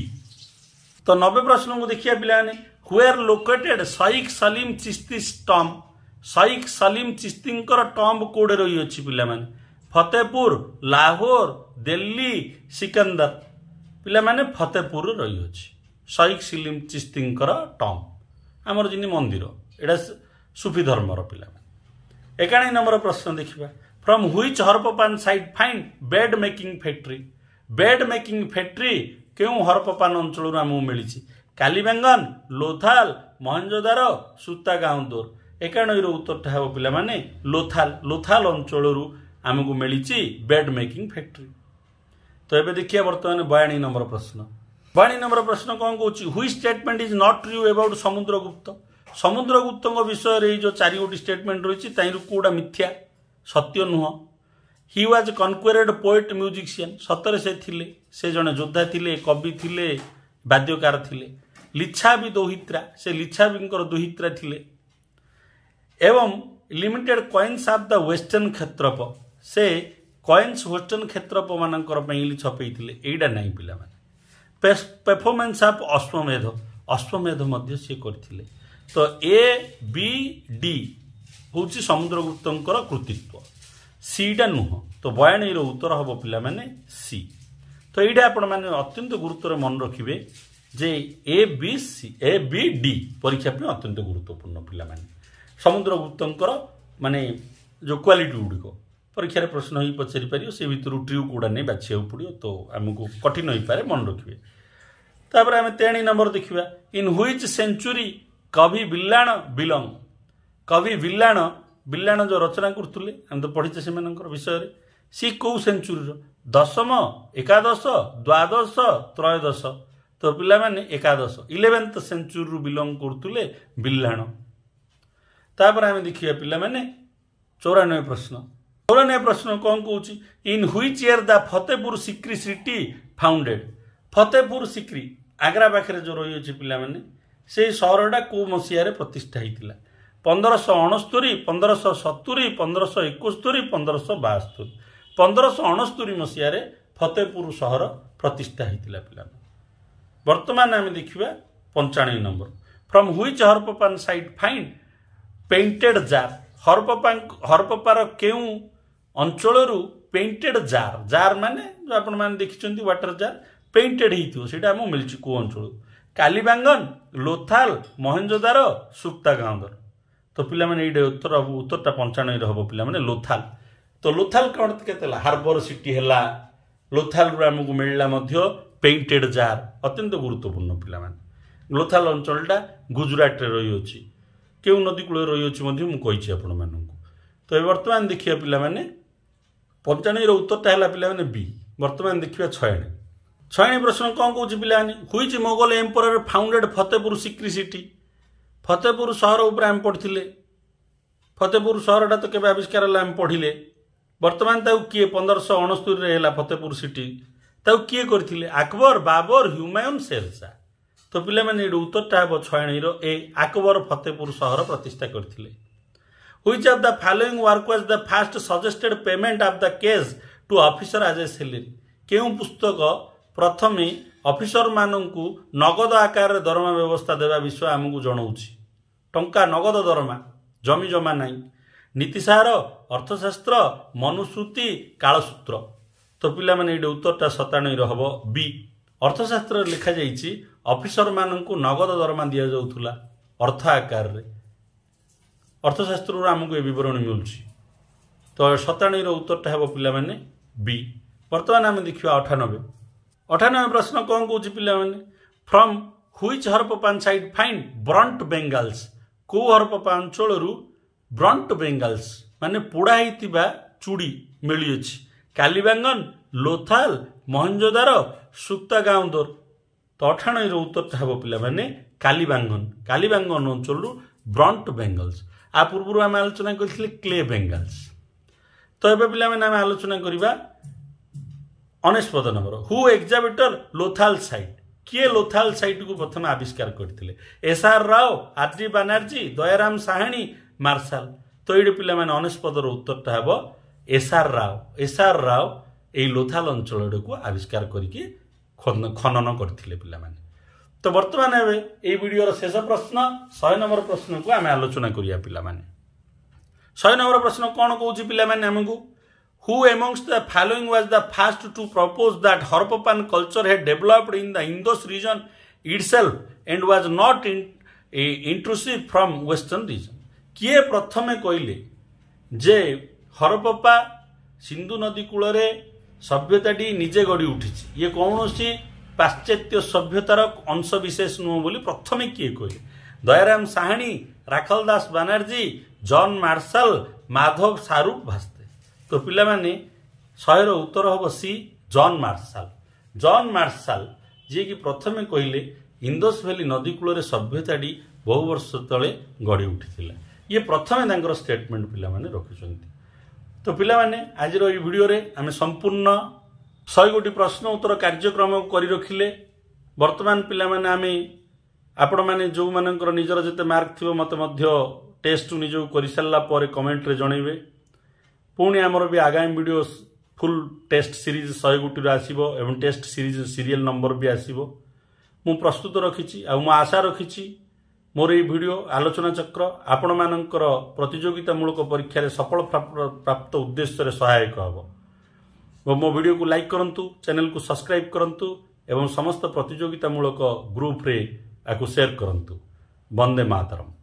ତ ନବେ ପ୍ରଶ୍ନକୁ ଦେଖିବା ପିଲାମାନେ where located Sheikh Salim Chishti tomb Sheikh Salim ଚିସ୍ତିଙ୍କର ଟମ୍ବ କେଉଁଠି ରହିଅଛି ପିଲାମାନେ ଫତେପୁର ଲାହୋର ଦିଲ୍ଲୀ ସିକନ୍ଦର ପିଲାମାନେ ଫତେପୁରରେ ରହିଅଛି ସଇକ୍ ସିଲିମ ଚିସ୍ତିଙ୍କର ଟମ୍ ଆମର ଯେମିତି ମନ୍ଦିର ଏଇଟା ସୁଫି ଧର୍ମର ପିଲାମାନେ ଏକାଳୀ ନମ୍ବର ପ୍ରଶ୍ନ ଦେଖିବା from which Harappan site find bead making factory bead making factory କେଉଁ ହରପପାନ ଅଞ୍ଚଳରୁ ଆମକୁ ମିଳିଛି କାଲିବାଙ୍ଗନ ଲୋଥାଲ ମହେଞ୍ଜଦାର ସୂତା ଗାଉଁଦୋର ଏକାଣୀର ଉତ୍ତରଟା ହେବ ପିଲାମାନେ ଲୋଥାଲ ଲୋଥାଲ ଅଞ୍ଚଳରୁ ଆମକୁ ମିଳିଛି ବେଡ୍ ମେକିଂ ଫ୍ୟାକ୍ଟ୍ରି ତ ଏବେ ଦେଖିବା ବର୍ତ୍ତମାନ ବୟାଳୀ ନମ୍ବର ପ୍ରଶ୍ନ ବୟାଳୀ ନମ୍ବର ପ୍ରଶ୍ନ କ'ଣ କହୁଛି which statement is not true about Samudragupta ସମୁଦ୍ରଗୁପ୍ତଙ୍କ ବିଷୟରେ ଏଇ ଯେଉଁ ଚାରିଗୋଟି ଷ୍ଟେଟମେଣ୍ଟ ରହିଛି ତାହିଁରୁ କେଉଁଟା ମିଥ୍ୟା ସତ୍ୟ ନୁହଁ he was conquered poet musician ସତରେ ସେ ଥିଲେ ସେ ଜଣେ ଯୋଦ୍ଧା ଥିଲେ କବି ଥିଲେ ବାଦ୍ୟକାର ଥିଲେ ଲିଛାବି ଦୋହିତ୍ରା ସେ ଲିଛାବିଙ୍କର ଦୋହିତ୍ରା ଥିଲେ ଏବଂ limited coins of the western Kshatrapa ସେ କଏନ୍ସ ହୋଷ୍ଟନ କ୍ଷେତ୍ରପମାନଙ୍କର ମେଇଲି ଛପେଇଥିଲେ ଏଇଟା ନାହିଁ ପିଲାମାନେ ପେର୍ଫର୍ମାନ୍ସ ଅଫ୍ ଅଶ୍ୱମେଧ ଅଶ୍ୱମେଧ ମଧ୍ୟ ସିଏ କରିଥିଲେ ତ ଏ ବି ଡି ହେଉଛି ସମୁଦ୍ରଗୁପ୍ତଙ୍କର କୃତିତ୍ୱ ସିଟା ନୁହଁ ତ ବୟାଣୀର ଉତ୍ତର ହେବ ପିଲାମାନେ ସି ତ ଏଇଟା ଆପଣମାନେ ଅତ୍ୟନ୍ତ ଗୁରୁତ୍ୱରେ ମନେ ରଖିବେ ଯେ ଏ B C A B D ପରୀକ୍ଷା ପାଇଁ ଅତ୍ୟନ୍ତ ଗୁରୁତ୍ୱପୂର୍ଣ୍ଣ ପିଲାମାନେ ସମୁଦ୍ରଗୁପ୍ତଙ୍କର ମାନେ ଯେଉଁ କ୍ୱାଲିଟି ଗୁଡ଼ିକ ପରୀକ୍ଷାରେ ପ୍ରଶ୍ନ ହିଁ ପଚାରିପାରିବ ସେ ଭିତରୁ ଟ୍ରିଉ କେଉଁଟା ନେଇ ବାଛିବାକୁ ପଡ଼ିବ ତ ଆମକୁ କଠିନ ହୋଇପାରେ ମନେ ରଖିବେ ତାପରେ ଆମେ ତେଣୀ ନମ୍ବର ଦେଖିବା in which century Kavi Bilhan belong Kavi Bilhan Bilhan ଯେଉଁ ରଚନା କରୁଥିଲେ ଆମେ ତ ପଢ଼ିଛେ ସେମାନଙ୍କର ବିଷୟରେ ସେ କେଉଁ ସେଞ୍ଚୁରୀର ଦଶମ ଏକାଦଶ ଦ୍ୱାଦଶ ତ୍ରୟୋଦଶ ତ ପିଲାମାନେ ଏକାଦଶ ଇଲେଭେନ୍ଥ ସେଞ୍ଚୁରୀରୁ ବିଲଙ୍ଗ କରୁଥିଲେ ବିଲାଣ ତାପରେ ଆମେ ଦେଖିବା ପିଲାମାନେ ଚଉରାନବେ ପ୍ରଶ୍ନ ଚଉରାନବେ ପ୍ରଶ୍ନ କ'ଣ କହୁଛି in which year the Fatehpur Sikri city founded Fatehpur Sikri Agra ପାଖରେ ଯେଉଁ ରହିଅଛି ପିଲାମାନେ ସେହି ସହରଟା କେଉଁ ମସିହାରେ ପ୍ରତିଷ୍ଠା ହୋଇଥିଲା ପନ୍ଦରଶହ ଅଣସ୍ତୋରି ପନ୍ଦରଶହ ସତୁରି ପନ୍ଦରଶହ ଏକସ୍ତୋରି ପନ୍ଦରଶହ ବାସ୍ତୋରି ପନ୍ଦରଶହ ଅଣସ୍ତୋରି ମସିହାରେ ଫତେପୁର ସହର ପ୍ରତିଷ୍ଠା ହୋଇଥିଲା ପିଲାମାନେ ବର୍ତ୍ତମାନ ଆମେ ଦେଖିବା ପଞ୍ଚାନବେ number from which Harappan site find painted jar Harappa ହରପପାର କେଉଁ ଅଞ୍ଚଳରୁ ପେଣ୍ଟେଡ଼୍ ଜାର୍ ଜାର୍ ମାନେ ଯେଉଁ ଆପଣମାନେ ଦେଖିଛନ୍ତି ୱାଟର୍ ଜାର୍ ପେଣ୍ଟେଡ଼୍ ହେଇଥିବ ସେଇଟା ଆମକୁ ମିଳିଛି କେଉଁ ଅଞ୍ଚଳରୁ କାଲିବାଙ୍ଗନ ଲୋଥାଲ ମହେଞ୍ଜୋଦାର ସୁକ୍ତାଗାଉଁଦର ତ ପିଲାମାନେ ଏଇଟା ଉତ୍ତର ଉତ୍ତରଟା ପଞ୍ଚାନବେରେ ହେବ ପିଲାମାନେ ଲୋଥାଲ ତ ଲୋଥାଲ କ'ଣ କେତେ ହେଲା ହାର୍ବର ସିଟି ହେଲା ଲୋଥାଲରୁ ଆମକୁ ମିଳିଲା ମଧ୍ୟ ପେଣ୍ଟେଡ଼୍ ଜାର୍ ଅତ୍ୟନ୍ତ ଗୁରୁତ୍ୱପୂର୍ଣ୍ଣ ପିଲାମାନେ ଲୋଥାଲ ଅଞ୍ଚଳଟା ଗୁଜୁରାଟରେ ରହିଅଛି କେଉଁ ନଦୀ କୂଳରେ ରହିଅଛି ମଧ୍ୟ ମୁଁ କହିଛି ଆପଣମାନଙ୍କୁ ତ ଏବେ ବର୍ତ୍ତମାନ ଦେଖିବା ପିଲାମାନେ ପଞ୍ଚାନବେର ଉତ୍ତରଟା ହେଲା ପିଲାମାନେ ବି ବର୍ତ୍ତମାନ ଦେଖିବା ଛୟାଣୀ ଛୟାଣୀ ପ୍ରଶ୍ନ କ'ଣ କହୁଛି ପିଲାମାନେ ହୋଇଛି Mughal emperor founded Fatehpur Sikri city Fatehpur ସହର ଉପରେ ଆମେ ପଢ଼ିଥିଲେ ଫତେପୁର ସହରଟା ତ କେବେ ଆବିଷ୍କାର ହେଲା ଆମେ ପଢ଼ିଲେ ବର୍ତ୍ତମାନ ତାକୁ କିଏ ପନ୍ଦରଶହ ଅଣସ୍ତରିରେ ହେଲା ଫତେପୁର ସିଟି ତାକୁ କିଏ କରିଥିଲେ ଆକବର ବାବର ହ୍ୟୁମାୟୁନ୍ ସେରସା ତ ପିଲାମାନେ ଏଇଠୁ ଉତ୍ତରଟା ହେବ ଛୟାଣୀର ଏ ଆକବର ଫତେପୁର ସହର ପ୍ରତିଷ୍ଠା କରିଥିଲେ which of the following work was the first suggested payment of the case to officer as a salary କେଉଁ ପୁସ୍ତକ ପ୍ରଥମେ ଅଫିସରମାନଙ୍କୁ ନଗଦ ଆକାରରେ ଦରମା ବ୍ୟବସ୍ଥା ଦେବା ବିଷୟ ଆମକୁ ଜଣାଉଛି ଟଙ୍କା ନଗଦ ଦରମା ଜମି ଜମା ନାହିଁ ନୀତିସାର ଅର୍ଥଶାସ୍ତ୍ର ମନୁସ୍ମୃତି କାଳସୂତ୍ର ତ ପିଲାମାନେ ଏଇଠି ଉତ୍ତରଟା ସତାନବେରେ ହେବ ବି ଅର୍ଥଶାସ୍ତ୍ରରେ ଲେଖାଯାଇଛି ଅଫିସରମାନଙ୍କୁ ନଗଦ ଦରମା ଦିଆଯାଉଥିଲା ଅର୍ଥ ଆକାରରେ ଅର୍ଥଶାସ୍ତ୍ରରୁ ଆମକୁ ଏ ବିବରଣୀ ମିଳୁଛି ତ ସତାଣୀର ଉତ୍ତରଟା ହେବ ପିଲାମାନେ ବି ବର୍ତ୍ତମାନ ଆମେ ଦେଖିବା ଅଠାନବେ ଅଠାନବେ ପ୍ରଶ୍ନ କ'ଣ କହୁଛି ପିଲାମାନେ from which Harappan site find burnt bangles କେଉଁ ହରପ ଅଞ୍ଚଳରୁ ବ୍ରଣ୍ଟ ବେଙ୍ଗାଲ୍ସ ମାନେ ପୋଡ଼ା ହେଇଥିବା ଚୁଡ଼ି ମିଳିଅଛି କାଲିବାଙ୍ଗନ ଲୋଥାଲ ମହଞ୍ଜଦାର ସୁକ୍ତା ଗାଉଁଦର ତ ଅଠାଣୀର ଉତ୍ତରଟା ହେବ ପିଲାମାନେ କାଲିବାଙ୍ଗନ କାଲିବାଙ୍ଗନ ଅଞ୍ଚଳରୁ ବ୍ରଣ୍ଟ ବେଙ୍ଗଲ୍ସ ଆ ପୂର୍ବରୁ ଆମେ ଆଲୋଚନା କରିଥିଲେ କ୍ଲେ ବେଙ୍ଗଲ୍ସ ତ ଏବେ ପିଲାମାନେ ଆମେ ଆଲୋଚନା କରିବା ଉଣେଇଶ ପଦ number who excavated Lothal site କିଏ ଲୋଥାଲ ସାଇଟ୍କୁ ପ୍ରଥମେ ଆବିଷ୍କାର କରିଥିଲେ S R Rao R D Banerjee Dayaram Sahni Marshall ତ ଏଇଠି ପିଲାମାନେ ଉଣେଇଶ ପଦର ଉତ୍ତରଟା ହେବ ଏସ୍ଆର୍ ରାଓ ଏସ୍ଆର୍ ରାଓ ଏଇ ଲୋଥାଲ ଅଞ୍ଚଳଟାକୁ ଆବିଷ୍କାର କରିକି ଖନନ କରିଥିଲେ ପିଲାମାନେ ତ ବର୍ତ୍ତମାନ ଏବେ ଏଇ ଭିଡ଼ିଓର ଶେଷ ପ୍ରଶ୍ନ ଶହେ ନମ୍ବର ପ୍ରଶ୍ନକୁ ଆମେ ଆଲୋଚନା କରିବା ପିଲାମାନେ ଶହେ ନମ୍ବର ପ୍ରଶ୍ନ କ'ଣ କହୁଛି ପିଲାମାନେ ଆମକୁ who amongst the following was the first to propose that Harappan culture he developed in the Indus region it self and was not an intrusive from western region କିଏ ପ୍ରଥମେ କହିଲେ ଯେ ହରପ୍ପା ସିନ୍ଧୁ ନଦୀ କୂଳରେ ସଭ୍ୟତାଟି ନିଜେ ଗଢ଼ି ଉଠିଛି ଇଏ କୌଣସି ପାଶ୍ଚାତ୍ୟ ସଭ୍ୟତାର ଅଂଶବିଶେଷ ନୁହଁ ବୋଲି ପ୍ରଥମେ କିଏ କହିଲେ ଦୟାରାମ ସାହାଣୀ ରାଖଲ ଦାସ ବାନାର୍ଜୀ ଜନ୍ ମାର୍ଶାଲ ମାଧବ ଶାହରୁଖ ଭାସ୍ତେ ତ ପିଲାମାନେ ଶହେର ଉତ୍ତର ହେବ C John Marshall John Marshall ଯିଏକି ପ୍ରଥମେ କହିଲେ ଇନ୍ଦୋସ ଭ୍ୟାଲି ନଦୀ କୂଳରେ ସଭ୍ୟତାଟି ବହୁ ବର୍ଷ ତଳେ ଗଢ଼ି ଉଠିଥିଲା ଇଏ ପ୍ରଥମେ ତାଙ୍କର ଷ୍ଟେଟମେଣ୍ଟ ପିଲାମାନେ ରଖିଛନ୍ତି ତ ପିଲାମାନେ ଆଜିର ଏଇ ଭିଡ଼ିଓରେ ଆମେ ସମ୍ପୂର୍ଣ୍ଣ ଶହେ କୋଟି ପ୍ରଶ୍ନ ଉତ୍ତର କାର୍ଯ୍ୟକ୍ରମ କରି ରଖିଲେ ବର୍ତ୍ତମାନ ପିଲାମାନେ ଆମେ ଆପଣମାନେ ଯେଉଁମାନଙ୍କର ନିଜର ଯେତେ ମାର୍କ ଥିବ ମୋତେ ମଧ୍ୟ ଟେଷ୍ଟ ନିଜକୁ କରିସାରିଲା ପରେ କମେଣ୍ଟରେ ଜଣାଇବେ ପୁଣି ଆମର ବି ଆଗାମୀ ଭିଡ଼ିଓ ଫୁଲ୍ ଟେଷ୍ଟ ସିରିଜ୍ ଶହେ ଗୋଟିରୁ ଆସିବ ଏବଂ ଟେଷ୍ଟ ସିରିଜ୍ ସିରିଏଲ୍ ନମ୍ବର ବି ଆସିବ ମୁଁ ପ୍ରସ୍ତୁତ ରଖିଛି ଆଉ ମୁଁ ଆଶା ରଖିଛି ମୋର ଏହି ଭିଡ଼ିଓ ଆଲୋଚନା ଚକ୍ର ଆପଣମାନଙ୍କର ପ୍ରତିଯୋଗିତାମୂଳକ ପରୀକ୍ଷାରେ ସଫଳ ପ୍ରାପ୍ତ ଉଦ୍ଦେଶ୍ୟରେ ସହାୟକ ହେବ ଏବଂ ମୋ ଭିଡ଼ିଓକୁ ଲାଇକ୍ କରନ୍ତୁ ଚ୍ୟାନେଲକୁ ସବସ୍କ୍ରାଇବ୍ କରନ୍ତୁ ଏବଂ ସମସ୍ତ ପ୍ରତିଯୋଗିତାମୂଳକ ଗ୍ରୁପ୍ରେ ଏହାକୁ ସେୟାର କରନ୍ତୁ ବନ୍ଦେ ମାତରମ୍